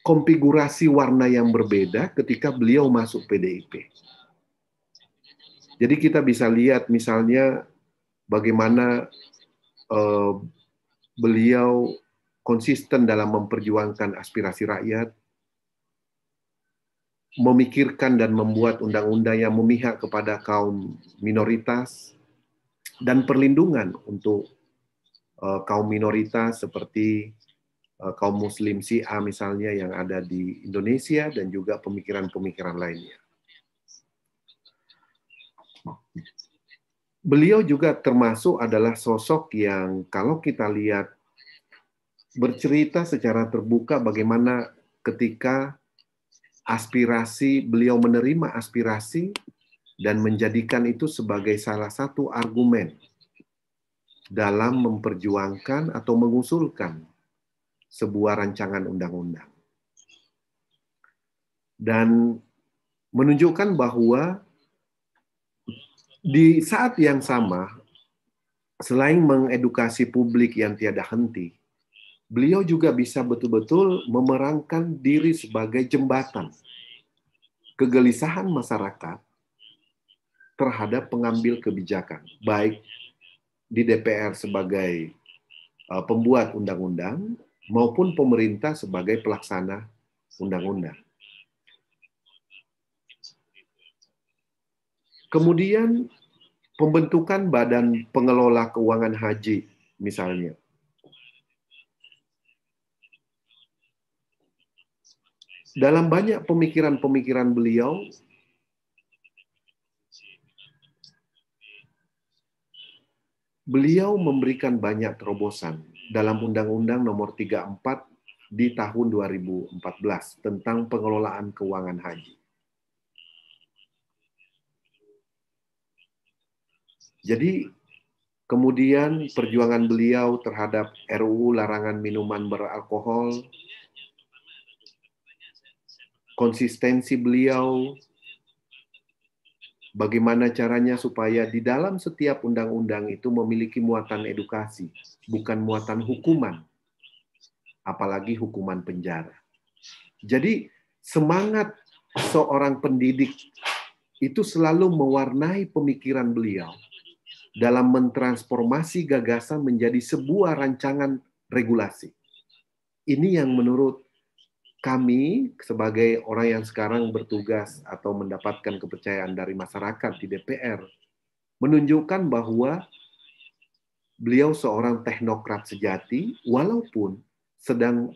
konfigurasi warna yang berbeda ketika beliau masuk PDIP. Jadi kita bisa lihat misalnya bagaimana eh, beliau konsisten dalam memperjuangkan aspirasi rakyat, memikirkan dan membuat undang-undang yang memihak kepada kaum minoritas, dan perlindungan untuk uh, kaum minoritas seperti uh, kaum muslim Sia misalnya yang ada di Indonesia dan juga pemikiran-pemikiran lainnya. Beliau juga termasuk adalah sosok yang kalau kita lihat bercerita secara terbuka bagaimana ketika aspirasi beliau menerima aspirasi dan menjadikan itu sebagai salah satu argumen dalam memperjuangkan atau mengusulkan sebuah rancangan undang-undang. Dan menunjukkan bahwa di saat yang sama, selain mengedukasi publik yang tiada henti, beliau juga bisa betul-betul memerankan diri sebagai jembatan kegelisahan masyarakat terhadap pengambil kebijakan, baik di DPR sebagai uh, pembuat undang-undang maupun pemerintah sebagai pelaksana undang-undang. Kemudian pembentukan badan pengelola keuangan haji misalnya dalam banyak pemikiran-pemikiran beliau beliau memberikan banyak terobosan dalam Undang-Undang Nomor 34 di tahun 2014 tentang pengelolaan keuangan haji. Jadi kemudian perjuangan beliau terhadap RUU larangan minuman beralkohol konsistensi beliau, bagaimana caranya supaya di dalam setiap undang-undang itu memiliki muatan edukasi, bukan muatan hukuman, apalagi hukuman penjara. Jadi semangat seorang pendidik itu selalu mewarnai pemikiran beliau dalam mentransformasi gagasan menjadi sebuah rancangan regulasi. Ini yang menurut kami sebagai orang yang sekarang bertugas atau mendapatkan kepercayaan dari masyarakat di DPR menunjukkan bahwa beliau seorang teknokrat sejati walaupun sedang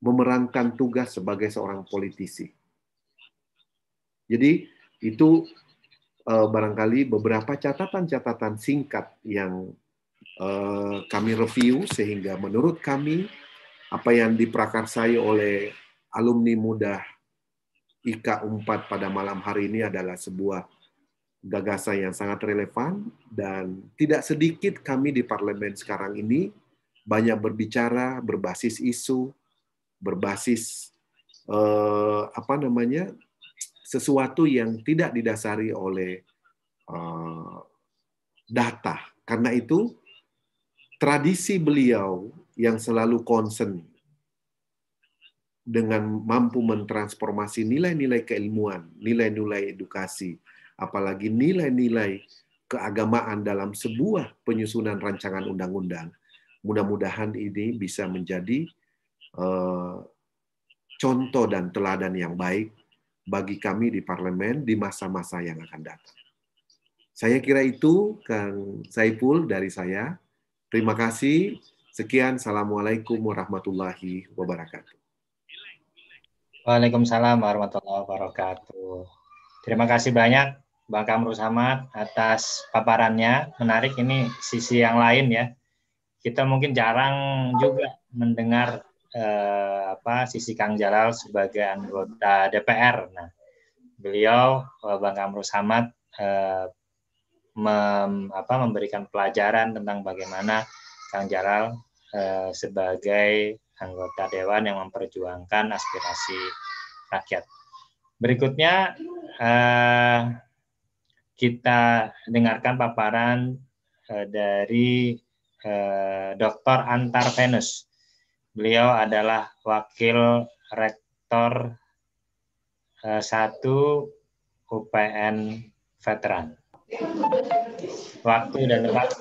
memerankan tugas sebagai seorang politisi. Jadi itu eh, barangkali beberapa catatan-catatan singkat yang eh, kami review sehingga menurut kami apa yang diprakarsai oleh alumni muda IKA 4 pada malam hari ini adalah sebuah gagasan yang sangat relevan dan tidak sedikit kami di parlemen sekarang ini banyak berbicara berbasis isu, berbasis eh, apa namanya sesuatu yang tidak didasari oleh eh, data. Karena itu tradisi beliau yang selalu konsen dengan mampu mentransformasi nilai-nilai keilmuan, nilai-nilai edukasi, apalagi nilai-nilai keagamaan dalam sebuah penyusunan rancangan undang-undang. Mudah-mudahan ini bisa menjadi uh, contoh dan teladan yang baik bagi kami di parlemen di masa-masa yang akan datang. Saya kira itu Kang Saiful dari saya. Terima kasih. Sekian, Assalamualaikum warahmatullahi wabarakatuh. Waalaikumsalam warahmatullahi wabarakatuh. Terima kasih banyak Bang Kamru Samad atas paparannya. Menarik ini sisi yang lain ya. Kita mungkin jarang juga mendengar eh, apa sisi Kang Jalal sebagai anggota DPR. Nah, beliau eh, Bang Kamru Samad eh, mem, apa, memberikan pelajaran tentang bagaimana Kang Jalal Eh, sebagai anggota dewan yang memperjuangkan aspirasi rakyat. Berikutnya eh, kita dengarkan paparan eh, dari Dr. Antar Venus. Beliau adalah wakil rektor satu UPN Veteran waktu dan tempat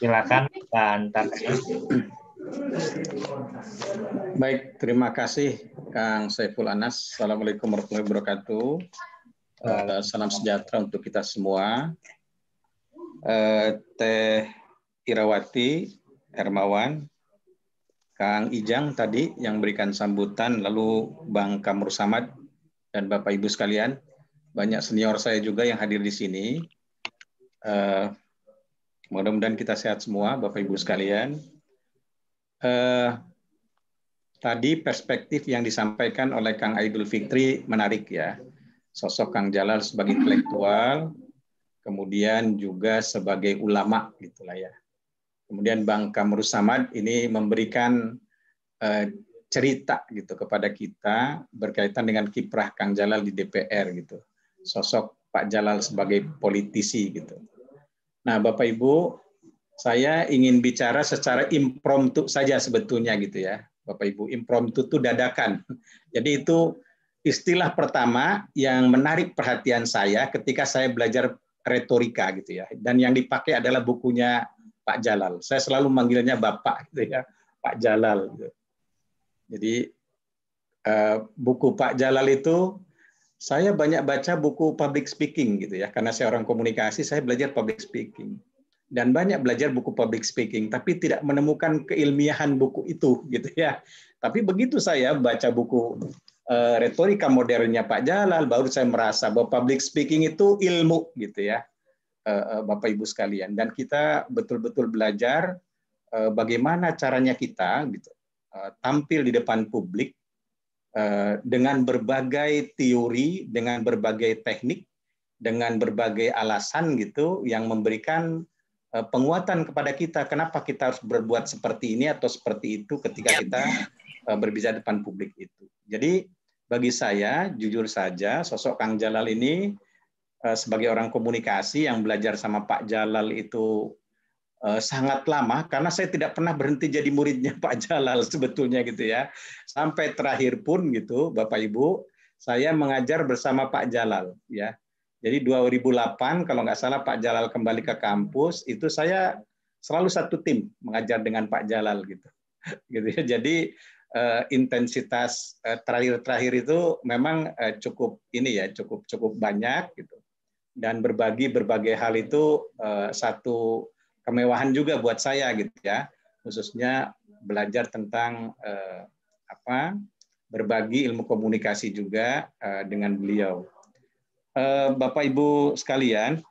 silakan Bantar. Baik, terima kasih Kang Saiful Anas. Assalamualaikum warahmatullahi wabarakatuh. Eh, salam sejahtera untuk kita semua. Eh, Teh Irawati Hermawan, Kang Ijang tadi yang berikan sambutan, lalu Bang Kamur Samad dan Bapak Ibu sekalian. Banyak senior saya juga yang hadir di sini. Eh, Mudah-mudahan kita sehat semua, Bapak Ibu sekalian. Eh, tadi perspektif yang disampaikan oleh Kang Aidul Fikri menarik ya. Sosok Kang Jalal sebagai intelektual, kemudian juga sebagai ulama gitulah ya. Kemudian Bang Kamru Samad ini memberikan eh, cerita gitu kepada kita berkaitan dengan kiprah Kang Jalal di DPR gitu. Sosok Pak Jalal sebagai politisi gitu Nah, Bapak Ibu, saya ingin bicara secara impromptu saja sebetulnya gitu ya. Bapak Ibu, impromptu itu dadakan. Jadi itu istilah pertama yang menarik perhatian saya ketika saya belajar retorika gitu ya. Dan yang dipakai adalah bukunya Pak Jalal. Saya selalu manggilnya Bapak gitu ya, Pak Jalal. Gitu. Jadi eh, buku Pak Jalal itu saya banyak baca buku public speaking gitu ya karena saya orang komunikasi saya belajar public speaking dan banyak belajar buku public speaking tapi tidak menemukan keilmiahan buku itu gitu ya tapi begitu saya baca buku eh, retorika modernnya Pak Jalal baru saya merasa bahwa public speaking itu ilmu gitu ya eh, eh, Bapak Ibu sekalian dan kita betul-betul belajar bagaimana caranya kita gitu tampil di depan publik Eh, dengan berbagai teori, dengan berbagai teknik, dengan berbagai alasan gitu yang memberikan eh, penguatan kepada kita kenapa kita harus berbuat seperti ini atau seperti itu ketika iya. kita eh, berbicara depan publik itu. Jadi bagi saya jujur saja sosok Kang Jalal ini sebagai orang komunikasi yang belajar sama Pak Jalal itu Eh, sangat lama karena saya tidak pernah berhenti jadi muridnya Pak Jalal sebetulnya gitu ya. Sampai terakhir pun gitu Bapak Ibu, saya mengajar bersama Pak Jalal ya. Jadi 2008 kalau nggak salah Pak Jalal kembali ke kampus itu saya selalu satu tim mengajar dengan Pak Jalal gitu. Gitu ya. Jadi eh, intensitas eh, terakhir-terakhir itu memang cukup ini ya, cukup cukup banyak gitu. Dan berbagi berbagai hal itu satu kemewahan juga buat saya gitu ya khususnya belajar tentang eh, apa berbagi ilmu komunikasi juga eh, dengan beliau eh, bapak ibu sekalian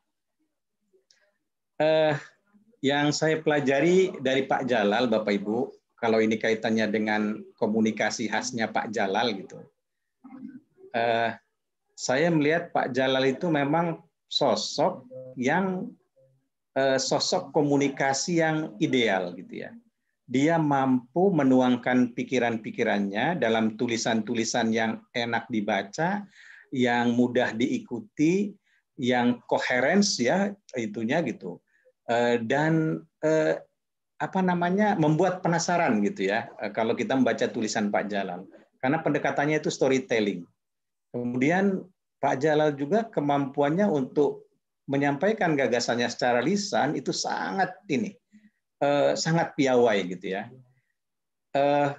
eh, yang saya pelajari dari Pak Jalal bapak ibu kalau ini kaitannya dengan komunikasi khasnya Pak Jalal gitu eh, saya melihat Pak Jalal itu memang sosok yang Eh, sosok komunikasi yang ideal gitu ya. Dia mampu menuangkan pikiran-pikirannya dalam tulisan-tulisan yang enak dibaca, yang mudah diikuti, yang koherens ya itunya gitu. Eh, dan eh, apa namanya membuat penasaran gitu ya kalau kita membaca tulisan Pak Jalal. Karena pendekatannya itu storytelling. Kemudian Pak Jalal juga kemampuannya untuk menyampaikan gagasannya secara lisan itu sangat ini eh, sangat piawai gitu ya. Eh,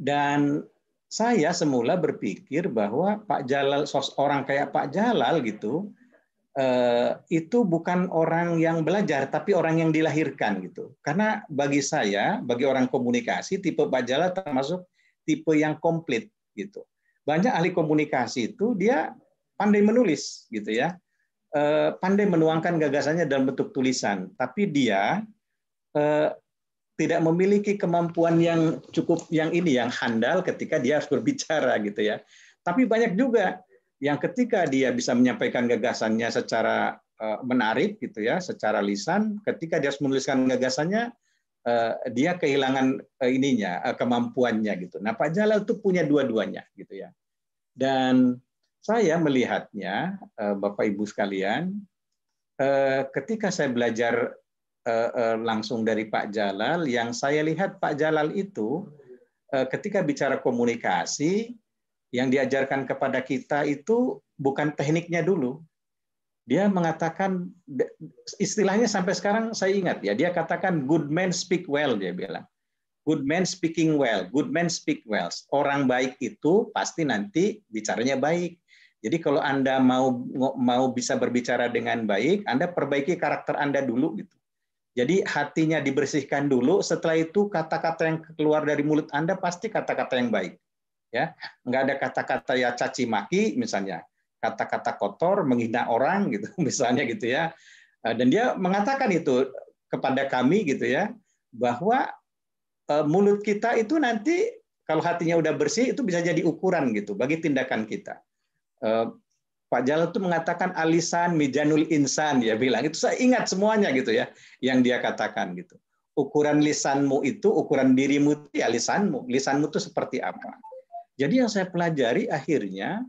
dan saya semula berpikir bahwa Pak Jalal sos orang kayak Pak Jalal gitu eh, itu bukan orang yang belajar tapi orang yang dilahirkan gitu. Karena bagi saya bagi orang komunikasi tipe Pak Jalal termasuk tipe yang komplit gitu. Banyak ahli komunikasi itu dia pandai menulis gitu ya Eh, pandai menuangkan gagasannya dalam bentuk tulisan, tapi dia eh, tidak memiliki kemampuan yang cukup yang ini yang handal ketika dia harus berbicara gitu ya. Tapi banyak juga yang ketika dia bisa menyampaikan gagasannya secara eh, menarik gitu ya, secara lisan, ketika dia harus menuliskan gagasannya dia kehilangan ininya, kemampuannya gitu. Nah, Pak Jalal itu punya dua-duanya gitu ya. Dan saya melihatnya, eh, Bapak Ibu sekalian, eh, ketika saya belajar eh, langsung dari Pak Jalal, yang saya lihat Pak Jalal itu ketika bicara komunikasi, yang diajarkan kepada kita itu bukan tekniknya dulu. Dia mengatakan istilahnya sampai sekarang saya ingat ya, dia katakan good men speak well dia bilang. Good men speaking well, good men speak well. Orang baik itu pasti nanti bicaranya baik. Jadi kalau Anda mau mau bisa berbicara dengan baik, Anda perbaiki karakter Anda dulu gitu. Jadi hatinya dibersihkan dulu, setelah itu kata-kata yang keluar dari mulut Anda pasti kata-kata yang baik. Ya, nggak ada kata-kata ya caci maki misalnya, kata-kata kotor, menghina orang gitu misalnya gitu ya. Eh, dan dia mengatakan itu kepada kami gitu ya, bahwa eh, mulut kita itu nanti kalau hatinya udah bersih itu bisa jadi ukuran gitu bagi tindakan kita. Eh, Pak Jalal itu mengatakan alisan mijanul insan ya bilang itu saya ingat semuanya gitu ya yang dia katakan gitu. Ukuran lisanmu itu ukuran dirimu itu ya lisanmu. Lisanmu itu seperti apa? Jadi yang saya pelajari akhirnya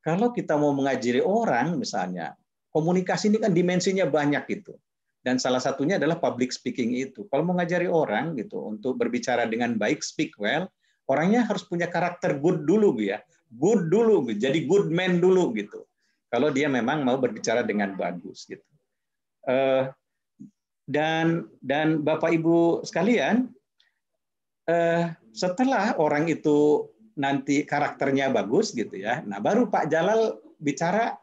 kalau kita mau mengajari orang misalnya komunikasi ini kan dimensinya banyak gitu. Dan salah satunya adalah public speaking itu. Kalau mau ngajari orang gitu untuk berbicara dengan baik, speak well, orangnya harus punya karakter good dulu ya good dulu, jadi good man dulu gitu. Kalau dia memang mau berbicara dengan bagus gitu. Uh, dan dan Bapak Ibu sekalian, uh, setelah orang itu nanti karakternya bagus gitu ya. Nah, baru Pak Jalal bicara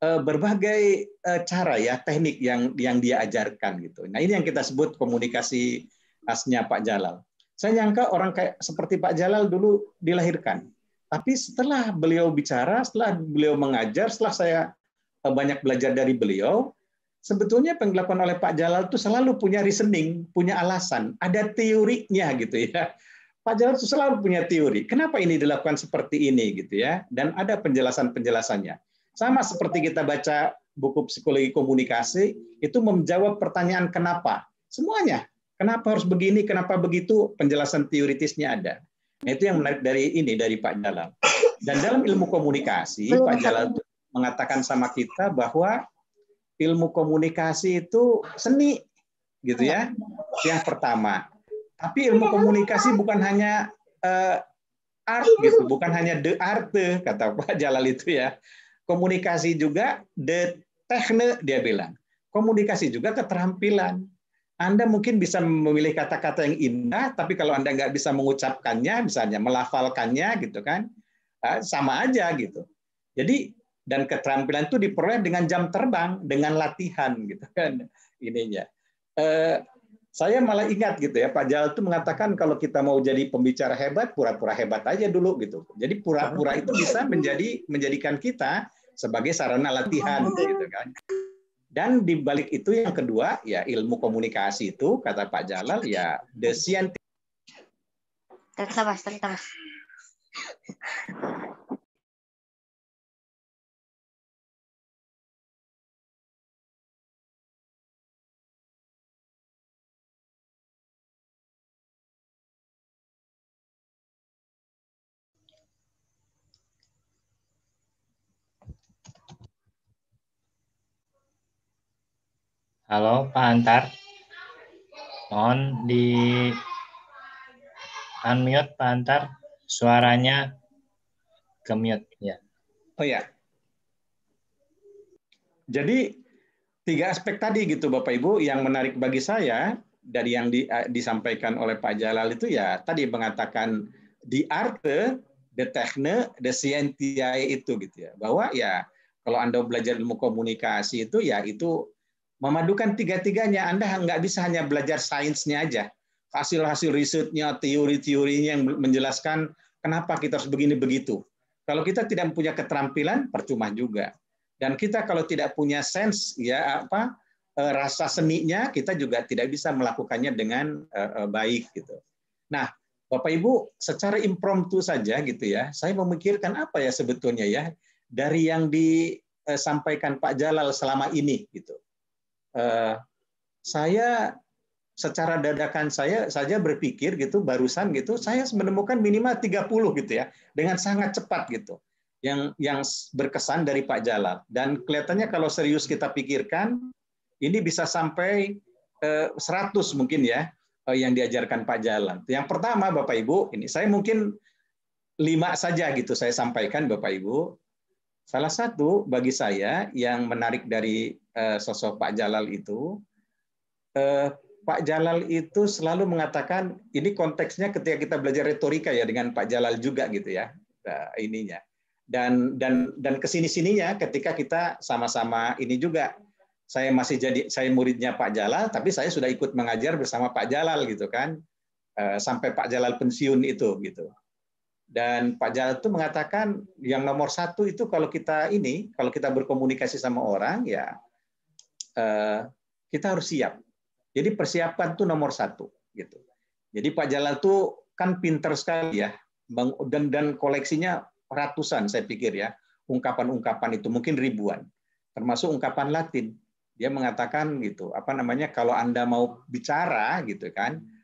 uh, berbagai uh, cara ya, teknik yang yang dia ajarkan gitu. Nah, ini yang kita sebut komunikasi khasnya Pak Jalal. Saya nyangka orang kayak seperti Pak Jalal dulu dilahirkan. Tapi setelah beliau bicara, setelah beliau mengajar, setelah saya eh, banyak belajar dari beliau, sebetulnya penggelapan oleh Pak Jalal itu selalu punya reasoning, punya alasan, ada teorinya gitu ya. Pak Jalal itu selalu punya teori. Kenapa ini dilakukan seperti ini gitu ya? Dan ada penjelasan-penjelasannya. Sama seperti kita baca buku psikologi komunikasi, itu menjawab pertanyaan kenapa. Semuanya. Kenapa harus begini, kenapa begitu, penjelasan teoritisnya ada. Nah, itu yang menarik dari ini dari Pak Jalal. Dan dalam ilmu komunikasi, Pak Jalal mengatakan sama kita bahwa ilmu komunikasi itu seni gitu ya. Yang pertama. Tapi ilmu komunikasi bukan hanya uh, art gitu, bukan hanya the art kata Pak Jalal itu ya. Komunikasi juga the techne dia bilang. Komunikasi juga keterampilan. Anda mungkin bisa memilih kata-kata yang indah, tapi kalau Anda nggak bisa mengucapkannya, misalnya melafalkannya, gitu kan, eh, sama aja gitu. Jadi dan keterampilan itu diperoleh dengan jam terbang, dengan latihan, gitu kan, ininya. Eh, saya malah ingat gitu ya, Pak Jal itu mengatakan kalau kita mau jadi pembicara hebat, pura-pura hebat aja dulu gitu. Jadi pura-pura itu bisa menjadi menjadikan kita sebagai sarana latihan, gitu kan. Dan di balik itu yang kedua, ya ilmu komunikasi itu kata Pak Jalal ya the scientific. Terus mas, terus mas. Halo Pak Antar. Mohon di unmute Pak Antar. Suaranya ke mute ya. Oh ya. Jadi tiga aspek tadi gitu Bapak Ibu yang menarik bagi saya dari yang di, eh, disampaikan oleh Pak Jalal itu ya tadi mengatakan di arte, de techne, de scientiae itu gitu ya. Bahwa ya kalau Anda belajar ilmu komunikasi itu ya itu memadukan tiga-tiganya, Anda nggak bisa hanya belajar sainsnya aja. Hasil-hasil risetnya, teori-teorinya yang menjelaskan kenapa kita harus begini begitu. Kalau kita tidak punya keterampilan, percuma juga. Dan kita kalau tidak punya sense ya apa eh, rasa seninya, kita juga tidak bisa melakukannya dengan eh, eh, baik gitu. Nah, Bapak Ibu, secara impromptu saja gitu ya, saya memikirkan apa ya sebetulnya ya dari yang disampaikan Pak Jalal selama ini gitu Eh, saya secara dadakan saya saja berpikir gitu barusan gitu saya menemukan minimal 30 gitu ya dengan sangat cepat gitu yang yang berkesan dari Pak Jalal dan kelihatannya kalau serius kita pikirkan ini bisa sampai 100 eh, mungkin ya eh, yang diajarkan Pak Jalal. Yang pertama Bapak Ibu ini saya mungkin lima saja gitu saya sampaikan Bapak Ibu. Salah satu bagi saya yang menarik dari eh, sosok Pak Jalal itu, eh, Pak Jalal itu selalu mengatakan ini konteksnya ketika kita belajar retorika ya dengan Pak Jalal juga gitu ya eh, ininya dan dan dan kesini sininya ketika kita sama-sama ini juga saya masih jadi saya muridnya Pak Jalal, tapi saya sudah ikut mengajar bersama Pak Jalal gitu kan, sampai Pak Jalal pensiun itu gitu. Dan Pak Jarod itu mengatakan yang nomor satu itu kalau kita ini, kalau kita berkomunikasi sama orang ya eh, kita harus siap. Jadi persiapan tuh nomor satu gitu. Jadi Pak Jalal itu kan pinter sekali ya, dan dan koleksinya ratusan saya pikir ya ungkapan-ungkapan itu mungkin ribuan, termasuk ungkapan Latin. Dia mengatakan gitu apa namanya kalau anda mau bicara gitu kan. Hmm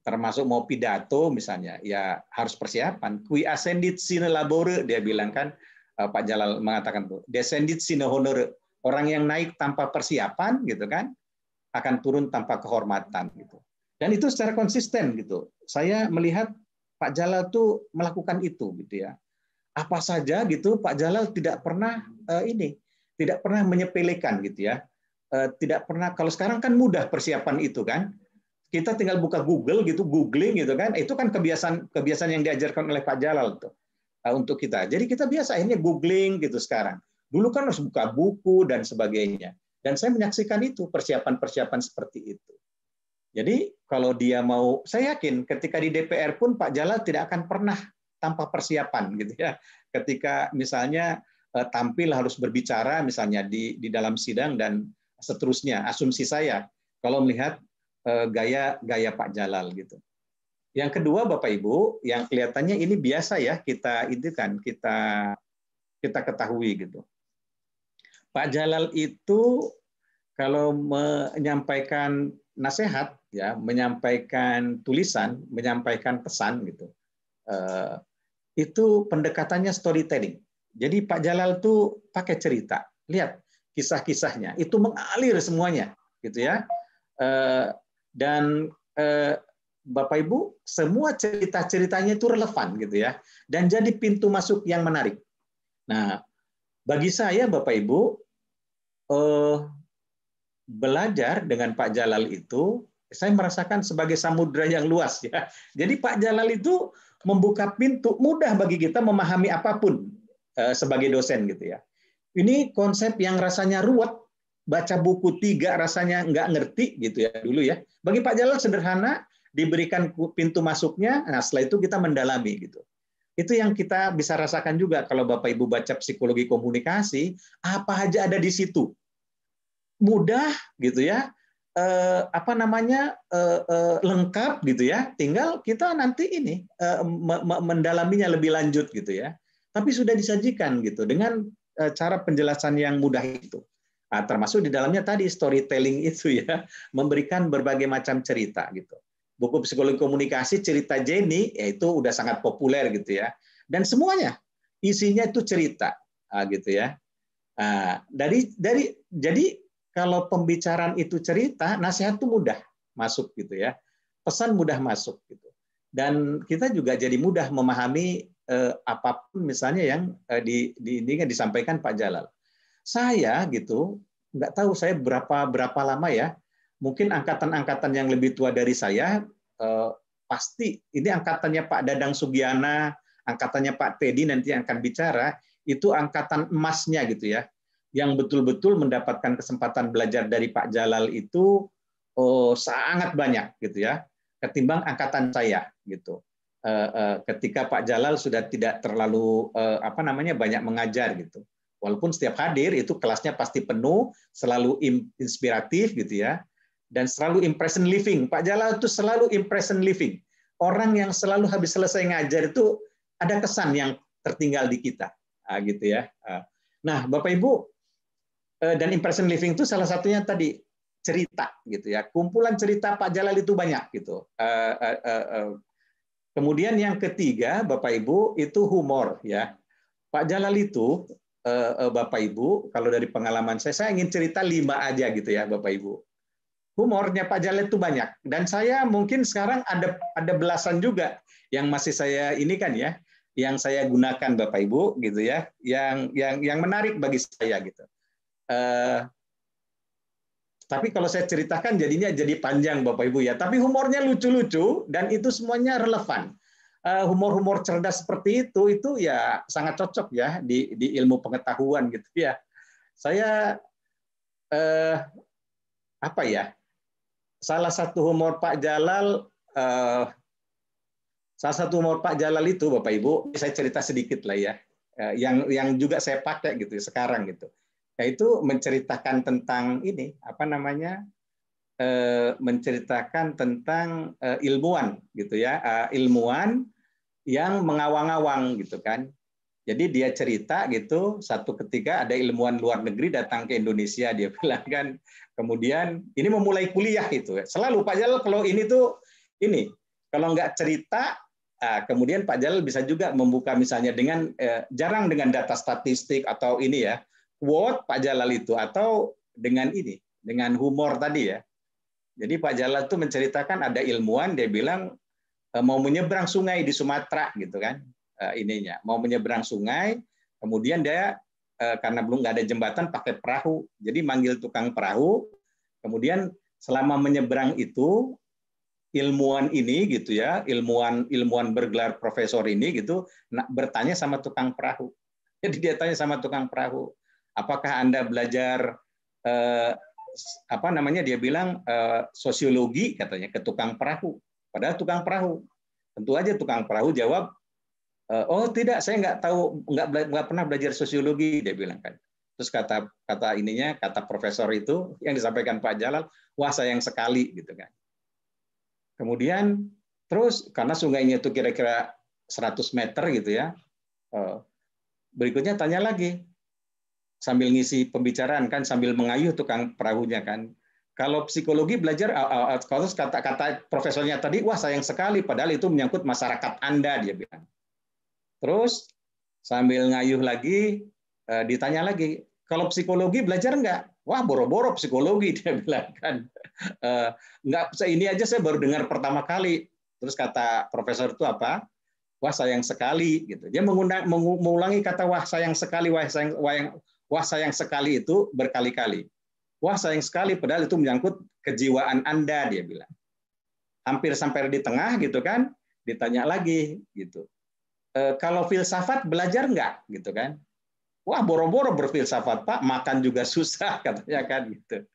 termasuk mau pidato misalnya ya harus persiapan kui ascendit sine labore dia bilang kan eh, Pak Jalal mengatakan tuh descendit sine honore orang yang naik tanpa persiapan gitu kan akan turun tanpa kehormatan gitu dan itu secara konsisten gitu saya melihat Pak Jalal tuh melakukan itu gitu ya apa saja gitu Pak Jalal tidak pernah uh, ini tidak pernah menyepelekan gitu ya uh, tidak pernah kalau sekarang kan mudah persiapan itu kan kita tinggal buka Google gitu, googling gitu kan, itu kan kebiasaan kebiasaan yang diajarkan oleh Pak Jalal tuh eh, untuk kita. Jadi kita biasa akhirnya googling gitu sekarang. Dulu kan harus buka buku dan sebagainya. Dan saya menyaksikan itu persiapan-persiapan seperti itu. Jadi kalau dia mau, saya yakin ketika di DPR pun Pak Jalal tidak akan pernah tanpa persiapan gitu ya. Ketika misalnya eh, tampil harus berbicara misalnya di di dalam sidang dan seterusnya. Asumsi saya kalau melihat Eh, gaya gaya Pak Jalal gitu. Yang kedua Bapak Ibu, yang kelihatannya ini biasa ya kita itu kan kita kita ketahui gitu. Pak Jalal itu kalau menyampaikan nasihat ya, menyampaikan tulisan, menyampaikan pesan gitu. Eh, itu pendekatannya storytelling. Jadi Pak Jalal tuh pakai cerita. Lihat kisah-kisahnya itu mengalir semuanya gitu ya. Eh, dan eh, Bapak Ibu semua cerita-ceritanya itu relevan gitu ya dan jadi pintu masuk yang menarik. Nah, bagi saya Bapak Ibu eh, belajar dengan Pak Jalal itu saya merasakan sebagai samudra yang luas ya. Jadi Pak Jalal itu membuka pintu mudah bagi kita memahami apapun eh, sebagai dosen gitu ya. Ini konsep yang rasanya ruwet baca buku tiga rasanya nggak ngerti gitu ya dulu ya. Bagi Pak Jalal sederhana, diberikan pintu masuknya, nah setelah itu kita mendalami gitu. Itu yang kita bisa rasakan juga kalau Bapak Ibu baca psikologi komunikasi, apa aja ada di situ. Mudah gitu ya, e, apa namanya e, e, lengkap gitu ya. Tinggal kita nanti ini me, mendalaminya lebih lanjut gitu ya. Tapi sudah disajikan gitu dengan cara penjelasan yang mudah itu. Nah, termasuk di dalamnya tadi storytelling itu ya, memberikan berbagai macam cerita gitu. Buku psikologi komunikasi cerita Jenny yaitu udah sangat populer gitu ya. Dan semuanya isinya itu cerita ah, gitu ya. Ah, dari dari jadi kalau pembicaraan itu cerita, nasihat itu mudah masuk gitu ya. Pesan mudah masuk gitu. Dan kita juga jadi mudah memahami eh, apapun misalnya yang eh, di, di ini kan disampaikan Pak Jalal saya gitu nggak tahu saya berapa berapa lama ya mungkin angkatan-angkatan yang lebih tua dari saya eh, pasti ini angkatannya Pak Dadang Sugiana angkatannya Pak Teddy nanti yang akan bicara itu angkatan emasnya gitu ya yang betul-betul mendapatkan kesempatan belajar dari Pak Jalal itu oh, sangat banyak gitu ya ketimbang angkatan saya gitu eh, eh, ketika Pak Jalal sudah tidak terlalu eh, apa namanya banyak mengajar gitu Walaupun setiap hadir itu kelasnya pasti penuh, selalu inspiratif gitu ya, dan selalu impression living. Pak Jala itu selalu impression living. Orang yang selalu habis selesai ngajar itu ada kesan yang tertinggal di kita, ah, gitu ya. Ah. Nah, Bapak Ibu eh, dan impression living itu salah satunya tadi cerita gitu ya. Kumpulan cerita Pak Jalal itu banyak gitu. Eh, eh, Kemudian yang ketiga, Bapak Ibu, itu humor ya. Pak Jalal itu Eh, eh, Bapak Ibu, kalau dari pengalaman saya, saya ingin cerita lima aja gitu ya Bapak Ibu. Humornya Pak Jalet itu banyak, dan saya mungkin sekarang ada ada belasan juga yang masih saya ini kan ya, yang saya gunakan Bapak Ibu gitu ya, yang yang yang menarik bagi saya gitu. Uh, tapi kalau saya ceritakan jadinya jadi panjang Bapak Ibu ya. Tapi humornya lucu-lucu dan itu semuanya relevan. Eh, humor-humor cerdas seperti itu itu ya sangat cocok ya di di ilmu pengetahuan gitu ya. Saya eh, apa ya? Salah satu humor Pak Jalal eh, salah satu humor Pak Jalal itu Bapak Ibu, saya cerita sedikit lah ya. Eh, yang yang juga saya pakai gitu ya sekarang gitu. Yaitu menceritakan tentang ini apa namanya? Eh, menceritakan tentang eh, ilmuwan gitu ya eh, ilmuwan yang mengawang-awang gitu kan jadi dia cerita gitu satu ketika ada ilmuwan luar negeri datang ke Indonesia dia bilang kan kemudian ini memulai kuliah gitu selalu Pak Jalal kalau ini tuh ini kalau nggak cerita ah, kemudian Pak Jalal bisa juga membuka misalnya dengan jarang dengan data statistik atau ini ya quote Pak Jalal itu atau dengan ini dengan humor tadi ya jadi Pak Jalal tuh menceritakan ada ilmuwan dia bilang e, mau menyeberang sungai di Sumatera gitu kan e, ininya mau menyeberang sungai kemudian dia e, karena belum nggak ada jembatan pakai perahu jadi manggil tukang perahu kemudian selama menyeberang itu ilmuwan ini gitu ya ilmuwan ilmuwan bergelar profesor ini gitu bertanya sama tukang perahu jadi dia tanya sama tukang perahu apakah anda belajar apa namanya dia bilang uh, sosiologi katanya ke tukang perahu. Padahal tukang perahu. Tentu aja tukang perahu jawab uh, oh tidak saya nggak tahu nggak nggak pernah belajar sosiologi dia bilang kan. Terus kata kata ininya kata profesor itu yang disampaikan Pak Jalal, wah sayang sekali gitu kan. Kemudian terus karena sungainya itu kira-kira 100 meter gitu ya. uh, berikutnya tanya lagi, sambil ngisi pembicaraan kan sambil mengayuh tukang perahunya kan. Kalau psikologi belajar kalau kata-kata profesornya tadi wah sayang sekali padahal itu menyangkut masyarakat Anda dia bilang. Terus sambil ngayuh lagi e, ditanya lagi kalau psikologi belajar nggak? Wah boro-boro psikologi dia bilang kan. E, nggak ini aja saya baru dengar pertama kali. Terus kata profesor itu apa? Wah sayang sekali gitu. Dia mengulangi kata wah sayang sekali, wah sayang, wah, Wah sayang sekali itu berkali-kali. Wah sayang sekali padahal itu menyangkut kejiwaan Anda dia bilang. Hampir sampai di tengah gitu kan, ditanya lagi gitu. E, kalau filsafat belajar nggak gitu kan? Wah boro-boro berfilsafat Pak, makan juga susah katanya kan gitu.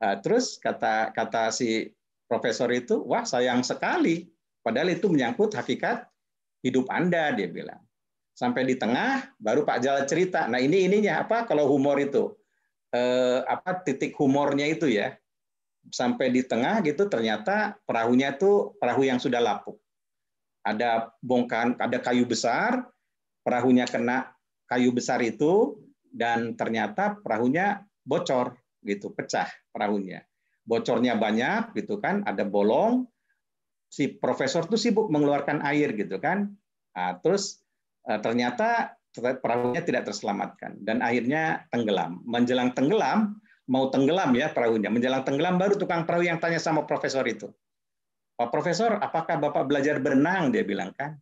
E, terus kata kata si profesor itu, wah sayang sekali. Padahal itu menyangkut hakikat hidup Anda, dia bilang sampai di tengah baru Pak Jal cerita. Nah, ini ininya apa kalau humor itu? Eh, apa titik humornya itu ya? Sampai di tengah gitu ternyata perahunya itu perahu yang sudah lapuk. Ada bongkahan, ada kayu besar, perahunya kena kayu besar itu dan ternyata perahunya bocor gitu, pecah perahunya. Bocornya banyak gitu kan, ada bolong. Si profesor tuh sibuk mengeluarkan air gitu kan. Nah, terus Eh, ternyata perahunya tidak terselamatkan dan akhirnya tenggelam. Menjelang tenggelam, mau tenggelam ya perahunya. Menjelang tenggelam baru tukang perahu yang tanya sama profesor itu. Pak Profesor, apakah Bapak belajar berenang? Dia bilang kan.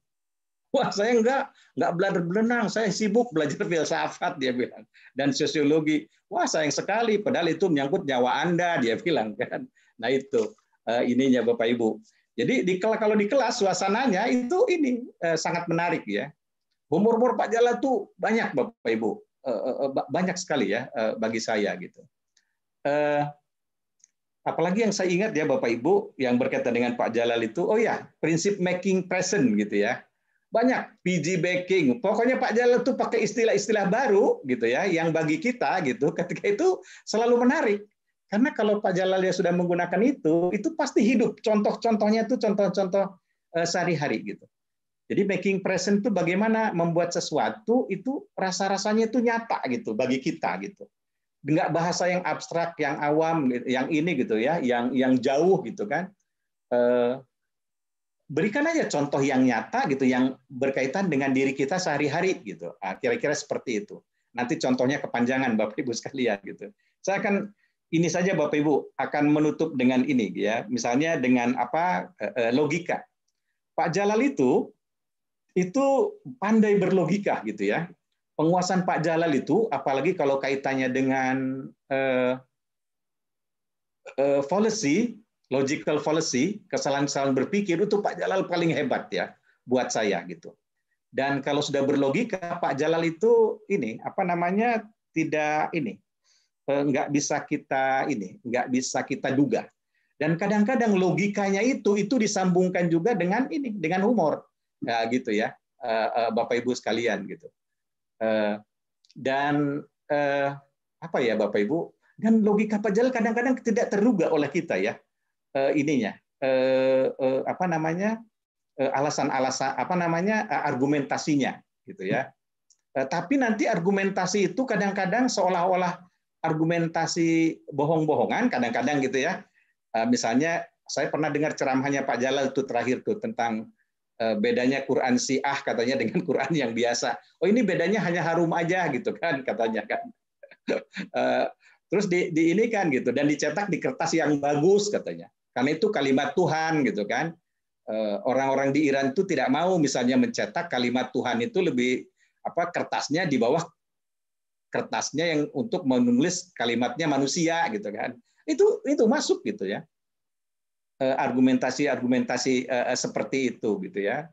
Wah, saya enggak, enggak belajar berenang. Saya sibuk belajar filsafat, dia bilang. Dan sosiologi. Wah, sayang sekali. Padahal itu menyangkut nyawa Anda, dia bilang kan. Nah itu, eh, ininya Bapak Ibu. Jadi di, kalau di kelas suasananya itu ini eh, sangat menarik ya Umur-umur Pak Jala tuh banyak Bapak Ibu, eh, eh, eh, banyak sekali ya bagi saya gitu. Apalagi yang saya ingat ya Bapak Ibu yang berkaitan dengan Pak Jalal itu, oh ya prinsip making present gitu ya. Banyak PG baking. Pokoknya Pak Jalal tuh pakai istilah-istilah baru gitu ya yang bagi kita gitu ketika itu selalu menarik. Karena kalau Pak Jalal ya sudah menggunakan itu, itu pasti hidup. Contoh-contohnya itu contoh-contoh sehari-hari gitu. Jadi making present itu bagaimana membuat sesuatu itu rasa-rasanya itu nyata gitu bagi kita gitu. Enggak bahasa yang abstrak, yang awam, yang ini gitu ya, yang yang jauh gitu kan. Eh, berikan aja contoh yang nyata gitu, yang berkaitan dengan diri kita sehari-hari gitu. Ah, kira-kira seperti itu. Nanti contohnya kepanjangan Bapak Ibu sekalian gitu. Saya akan ini saja Bapak Ibu akan menutup dengan ini ya, misalnya dengan apa eh, eh, logika. Pak Jalal itu itu pandai berlogika gitu ya. Penguasaan Pak Jalal itu, apalagi kalau kaitannya dengan uh, eh, uh, eh, policy, logical fallacy, kesalahan-kesalahan berpikir itu Pak Jalal paling hebat ya buat saya gitu. Dan kalau sudah berlogika Pak Jalal itu ini apa namanya tidak ini eh, nggak bisa kita ini nggak bisa kita duga. Dan kadang-kadang logikanya itu itu disambungkan juga dengan ini dengan humor ya, gitu ya eh, eh, Bapak Ibu sekalian gitu eh, dan apa ya Bapak Ibu dan logika pajal kadang-kadang tidak terduga oleh kita ya ininya apa namanya alasan-alasan apa namanya argumentasinya gitu ya tapi nanti argumentasi itu kadang-kadang seolah-olah argumentasi bohong-bohongan kadang-kadang gitu ya misalnya saya pernah dengar ceramahnya Pak Jalal itu terakhir tuh tentang Eh, bedanya Quran Syiah katanya dengan Quran yang biasa. Oh ini bedanya hanya harum aja gitu kan katanya kan. Eh, terus di, di ini kan gitu dan dicetak di kertas yang bagus katanya. Karena itu kalimat Tuhan gitu kan. Eh, orang-orang di Iran itu tidak mau misalnya mencetak kalimat Tuhan itu lebih apa kertasnya di bawah kertasnya yang untuk menulis kalimatnya manusia gitu kan. Itu itu masuk gitu ya. Eh, argumentasi-argumentasi eh, seperti itu gitu ya.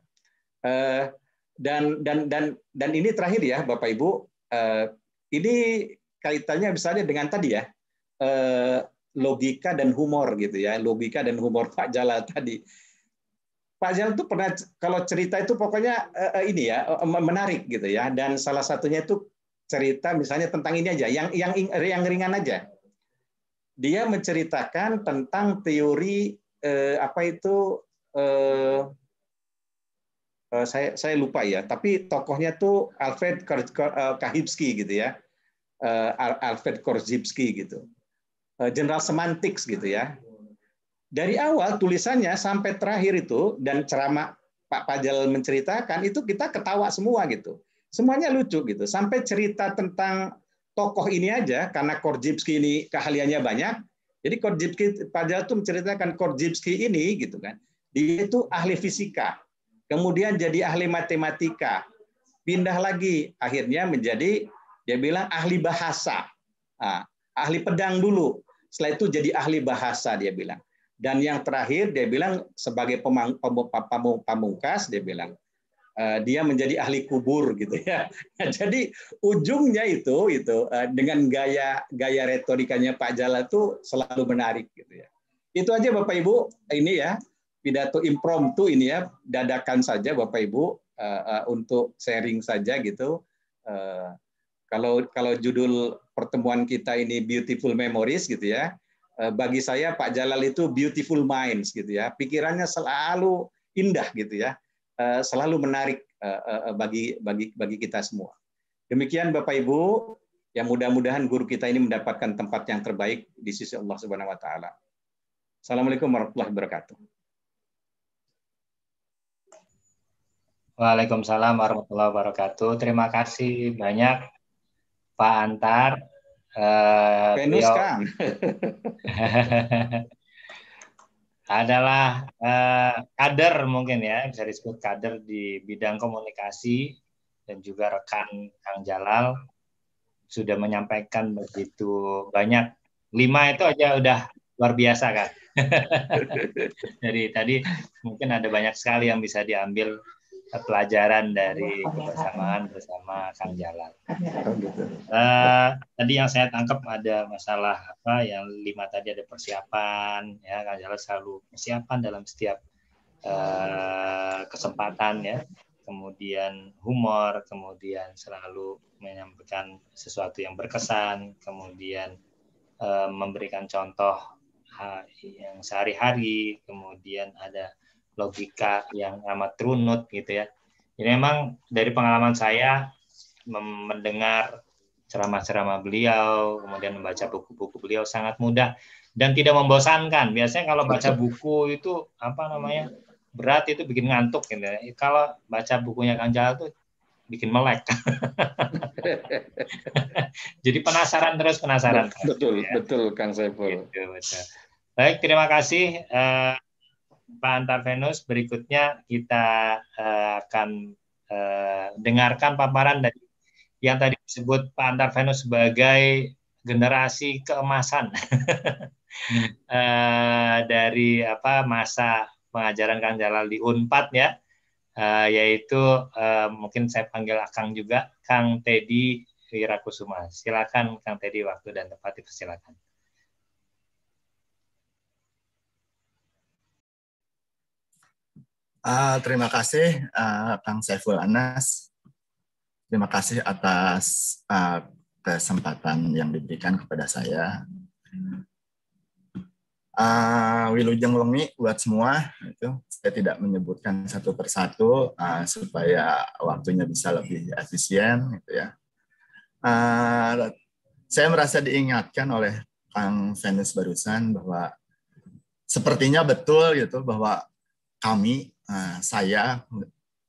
Eh, dan dan dan dan ini terakhir ya Bapak Ibu, ini kaitannya misalnya dengan tadi ya logika dan humor gitu ya, logika dan humor Pak Jalal tadi. Pak Jalal tuh pernah kalau cerita itu pokoknya ini ya menarik gitu ya dan salah satunya itu cerita misalnya tentang ini aja yang yang yang ringan aja. Dia menceritakan tentang teori eh, apa itu eh, eh, saya saya lupa ya, tapi tokohnya tuh Alfred eh, Kahibsky gitu ya. Eh, Alfred Korzybski gitu. eh, General Semantics gitu ya. Dari awal tulisannya sampai terakhir itu dan ceramah Pak Pajal menceritakan itu kita ketawa semua gitu. Semuanya lucu gitu. Sampai cerita tentang tokoh ini aja karena Korzybski ini keahliannya banyak, jadi Korzybski, Pak Jatuh menceritakan Korzybski ini gitu kan, dia itu ahli fisika, kemudian jadi ahli matematika, pindah lagi akhirnya menjadi dia bilang ahli bahasa, ah, ahli pedang dulu, setelah itu jadi ahli bahasa dia bilang. Dan yang terakhir dia bilang sebagai pamungkas dia bilang Eh, dia menjadi ahli kubur gitu ya. Jadi ujungnya itu itu eh, dengan gaya gaya retorikanya Pak Jala tuh selalu menarik gitu ya. Itu aja Bapak Ibu ini ya pidato impromptu ini ya dadakan saja Bapak Ibu eh, untuk sharing saja gitu. Kalau kalau judul pertemuan kita ini beautiful memories gitu ya. Bagi saya Pak Jalal itu beautiful minds gitu ya. Pikirannya selalu indah gitu ya Eh, selalu menarik eh, eh, bagi bagi bagi kita semua. Demikian Bapak Ibu, yang mudah-mudahan guru kita ini mendapatkan tempat yang terbaik di sisi Allah Subhanahu wa taala. Assalamualaikum warahmatullahi wabarakatuh. Waalaikumsalam warahmatullahi wabarakatuh. Terima kasih banyak Pak Antar. Uh, Venus kan? adalah uh, kader mungkin ya bisa disebut kader di bidang komunikasi dan juga rekan Kang Jalal sudah menyampaikan begitu banyak lima itu aja udah luar biasa kan. Jadi tadi mungkin ada banyak sekali yang bisa diambil pelajaran dari iya, kebersamaan bersama Kang Jalan. Uh, tadi yang saya tangkap ada masalah apa yang lima tadi ada persiapan ya Kang Jalan selalu persiapan dalam setiap uh, kesempatan ya kemudian humor kemudian selalu menyampaikan sesuatu yang berkesan kemudian uh, memberikan contoh yang sehari-hari kemudian ada logika yang amat runut gitu ya. ini memang dari pengalaman saya mendengar ceramah-ceramah beliau, kemudian membaca buku-buku beliau sangat mudah dan tidak membosankan. Biasanya kalau baca buku itu apa namanya berat itu bikin ngantuk gitu. Ya. Kalau baca bukunya Kang Jalal tuh bikin melek. Jadi penasaran terus penasaran. Betul betul, gitu ya. betul Kang Saiful. Gitu, betul. Baik terima kasih. Uh, Pak Antar Venus, berikutnya kita uh, akan uh, dengarkan paparan dari yang tadi disebut Pak Antar Venus sebagai generasi keemasan uh, dari apa masa pengajaran Kang Jalal di Unpad ya, uh, yaitu uh, mungkin saya panggil Akang juga, Kang Teddy Wirakusuma. Silakan Kang Teddy waktu dan tempat silakan. Uh, terima kasih uh, Kang Saiful Anas. Terima kasih atas uh, kesempatan yang diberikan kepada saya. Uh, Wilujeng Lengi buat semua itu saya tidak menyebutkan satu persatu uh, supaya waktunya bisa lebih efisien gitu ya. Uh, saya merasa diingatkan oleh Kang Venus barusan bahwa sepertinya betul gitu bahwa kami Nah, saya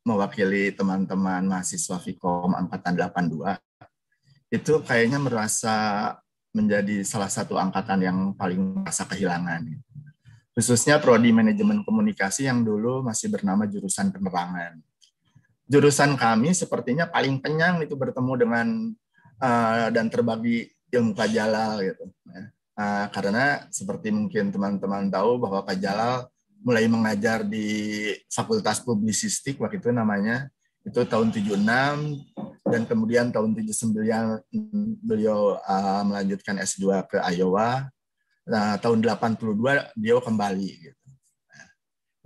mewakili teman-teman mahasiswa Fikom angkatan 82 itu kayaknya merasa menjadi salah satu angkatan yang paling merasa kehilangan. Khususnya prodi manajemen komunikasi yang dulu masih bernama jurusan penerangan. Jurusan kami sepertinya paling kenyang itu bertemu dengan uh, dan terbagi ilmu Pak Jalal gitu. Uh, karena seperti mungkin teman-teman tahu bahwa Pak Jalal mulai mengajar di Fakultas Publisistik waktu itu namanya itu tahun 76 dan kemudian tahun 79 beliau uh, melanjutkan S2 ke Iowa. Nah, tahun 82 beliau kembali gitu.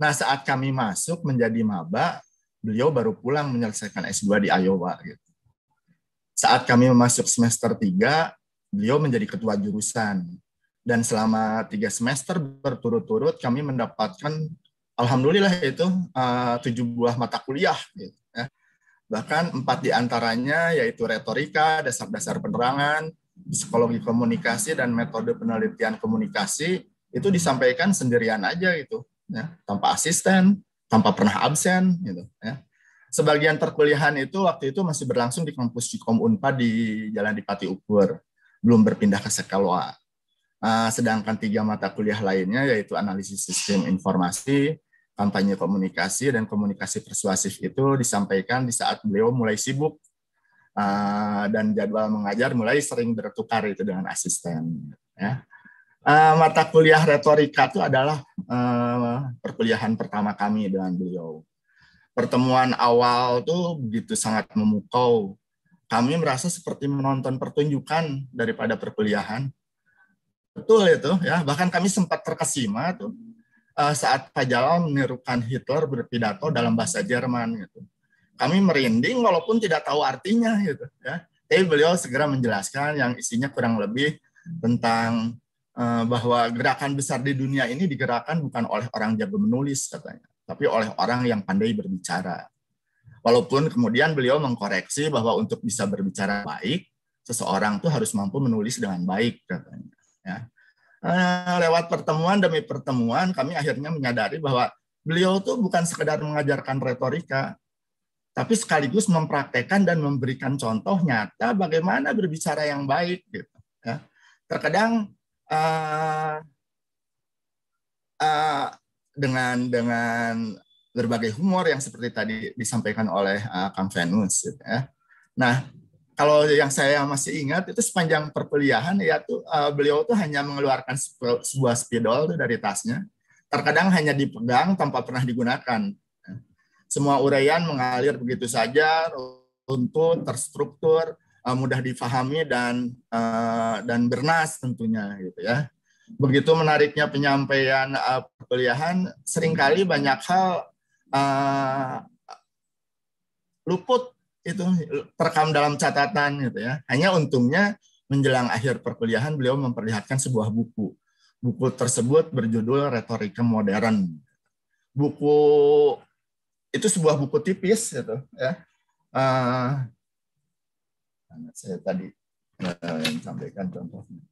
Nah, saat kami masuk menjadi maba, beliau baru pulang menyelesaikan S2 di Iowa gitu. Saat kami masuk semester 3, beliau menjadi ketua jurusan dan selama tiga semester berturut-turut kami mendapatkan alhamdulillah itu eh, tujuh buah mata kuliah gitu, ya. bahkan empat diantaranya yaitu retorika dasar-dasar penerangan psikologi komunikasi dan metode penelitian komunikasi itu disampaikan sendirian aja gitu ya tanpa asisten tanpa pernah absen gitu ya sebagian perkuliahan itu waktu itu masih berlangsung di kampus Cikom Unpad di Jalan Dipati Ukur belum berpindah ke Sekalwa Eh, sedangkan tiga mata kuliah lainnya yaitu analisis sistem informasi, kampanye komunikasi, dan komunikasi persuasif itu disampaikan di saat beliau mulai sibuk eh, dan jadwal mengajar mulai sering bertukar itu dengan asisten. Ya. Eh, mata kuliah retorika itu adalah uh, perkuliahan pertama kami dengan beliau. Pertemuan awal tuh begitu sangat memukau. Kami merasa seperti menonton pertunjukan daripada perkuliahan. Betul itu ya. Bahkan kami sempat terkesima tuh uh, saat Pak Jalal menirukan Hitler berpidato dalam bahasa Jerman gitu. Kami merinding walaupun tidak tahu artinya gitu ya. Tapi beliau segera menjelaskan yang isinya kurang lebih tentang uh, bahwa gerakan besar di dunia ini digerakkan bukan oleh orang jago menulis katanya, tapi oleh orang yang pandai berbicara. Walaupun kemudian beliau mengkoreksi bahwa untuk bisa berbicara baik, seseorang tuh harus mampu menulis dengan baik katanya. Ya. Eh, lewat pertemuan demi pertemuan, kami akhirnya menyadari bahwa beliau itu bukan sekedar mengajarkan retorika, tapi sekaligus mempraktekkan dan memberikan contoh nyata bagaimana berbicara yang baik. Gitu. Ya. Terkadang uh, uh, dengan dengan berbagai humor yang seperti tadi disampaikan oleh uh, Kang Venus. Gitu, ya. Nah, kalau yang saya masih ingat itu sepanjang perkuliahan ya tuh uh, beliau tuh hanya mengeluarkan sebuah spidol tuh dari tasnya. Terkadang hanya dipegang tanpa pernah digunakan. Semua uraian mengalir begitu saja, runtut, terstruktur, uh, mudah difahami dan uh, dan bernas tentunya gitu ya. Begitu menariknya penyampaian uh, perkuliahan, seringkali banyak hal uh, luput itu terekam dalam catatan gitu ya. Hanya untungnya menjelang akhir perkuliahan beliau memperlihatkan sebuah buku. Buku tersebut berjudul Retorika Modern. Buku itu sebuah buku tipis gitu ya. Uh, saya tadi eh, yang sampaikan contohnya.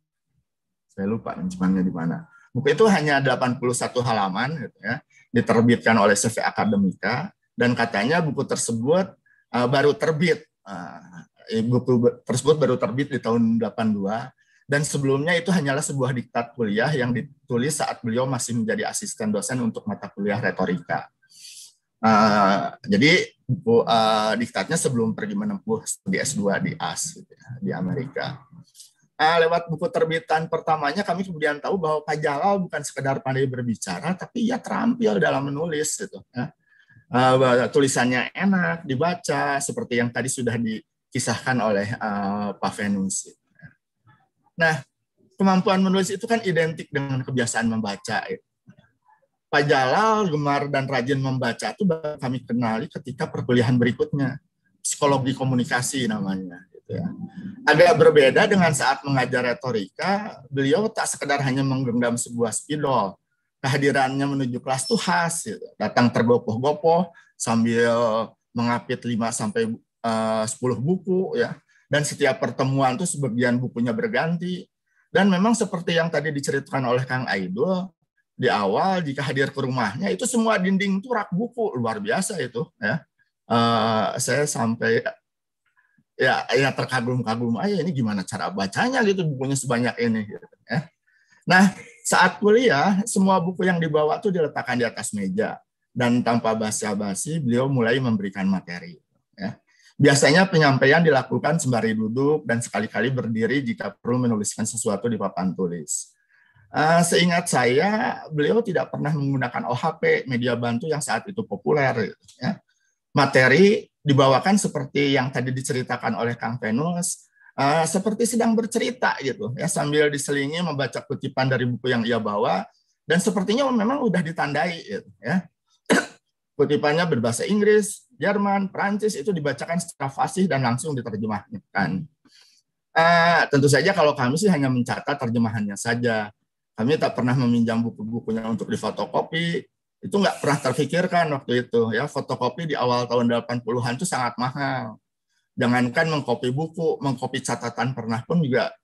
Saya lupa incemannya di mana. Buku itu hanya 81 halaman gitu ya, diterbitkan oleh CV Akademika dan katanya buku tersebut uh, baru terbit. Uh, eh, buku tersebut baru terbit di tahun 82 dan sebelumnya itu hanyalah sebuah diktat kuliah yang ditulis saat beliau masih menjadi asisten dosen untuk mata kuliah retorika. Uh, jadi uh, diktatnya sebelum pergi menempuh di S2 di AS gitu ya, di Amerika. Uh, lewat buku terbitan pertamanya kami kemudian tahu bahwa Pak Jalal bukan sekedar pandai berbicara tapi ia terampil dalam menulis gitu ya uh, tulisannya enak dibaca seperti yang tadi sudah dikisahkan oleh uh, Pak Venus. Nah, kemampuan menulis itu kan identik dengan kebiasaan membaca. Ya. Pak Jalal gemar dan rajin membaca itu kami kenali ketika perkuliahan berikutnya psikologi komunikasi namanya. Gitu ya. Agak berbeda dengan saat mengajar retorika, beliau tak sekedar hanya menggenggam sebuah spidol, kehadirannya menuju kelas tuh khas gitu. datang tergopoh-gopoh sambil mengapit 5 sampai eh, sepuluh buku ya dan setiap pertemuan tuh sebagian bukunya berganti dan memang seperti yang tadi diceritakan oleh Kang Aidul di awal jika hadir ke rumahnya itu semua dinding tuh rak buku luar biasa itu ya uh, saya sampai ya ya terkagum-kagum aja ini gimana cara bacanya gitu bukunya sebanyak ini gitu, ya nah saat kuliah semua buku yang dibawa tuh diletakkan di atas meja dan tanpa basa-basi beliau mulai memberikan materi. Ya. Biasanya penyampaian dilakukan sembari duduk dan sekali-kali berdiri jika perlu menuliskan sesuatu di papan tulis. Uh, seingat saya beliau tidak pernah menggunakan OHP media bantu yang saat itu populer. Ya. Materi dibawakan seperti yang tadi diceritakan oleh Kang Venus Ah, seperti sedang bercerita gitu ya sambil diselingi membaca kutipan dari buku yang ia bawa dan sepertinya memang sudah ditandai gitu, ya kutipannya berbahasa Inggris, Jerman, Prancis itu dibacakan secara fasih dan langsung diterjemahkan. Uh, tentu saja kalau kami sih hanya mencatat terjemahannya saja. Kami tak pernah meminjam buku-bukunya untuk difotokopi. Itu nggak pernah terfikirkan waktu itu. Ya, fotokopi di awal tahun 80-an itu sangat mahal. Jangankan mengkopi buku, mengkopi catatan pernah pun juga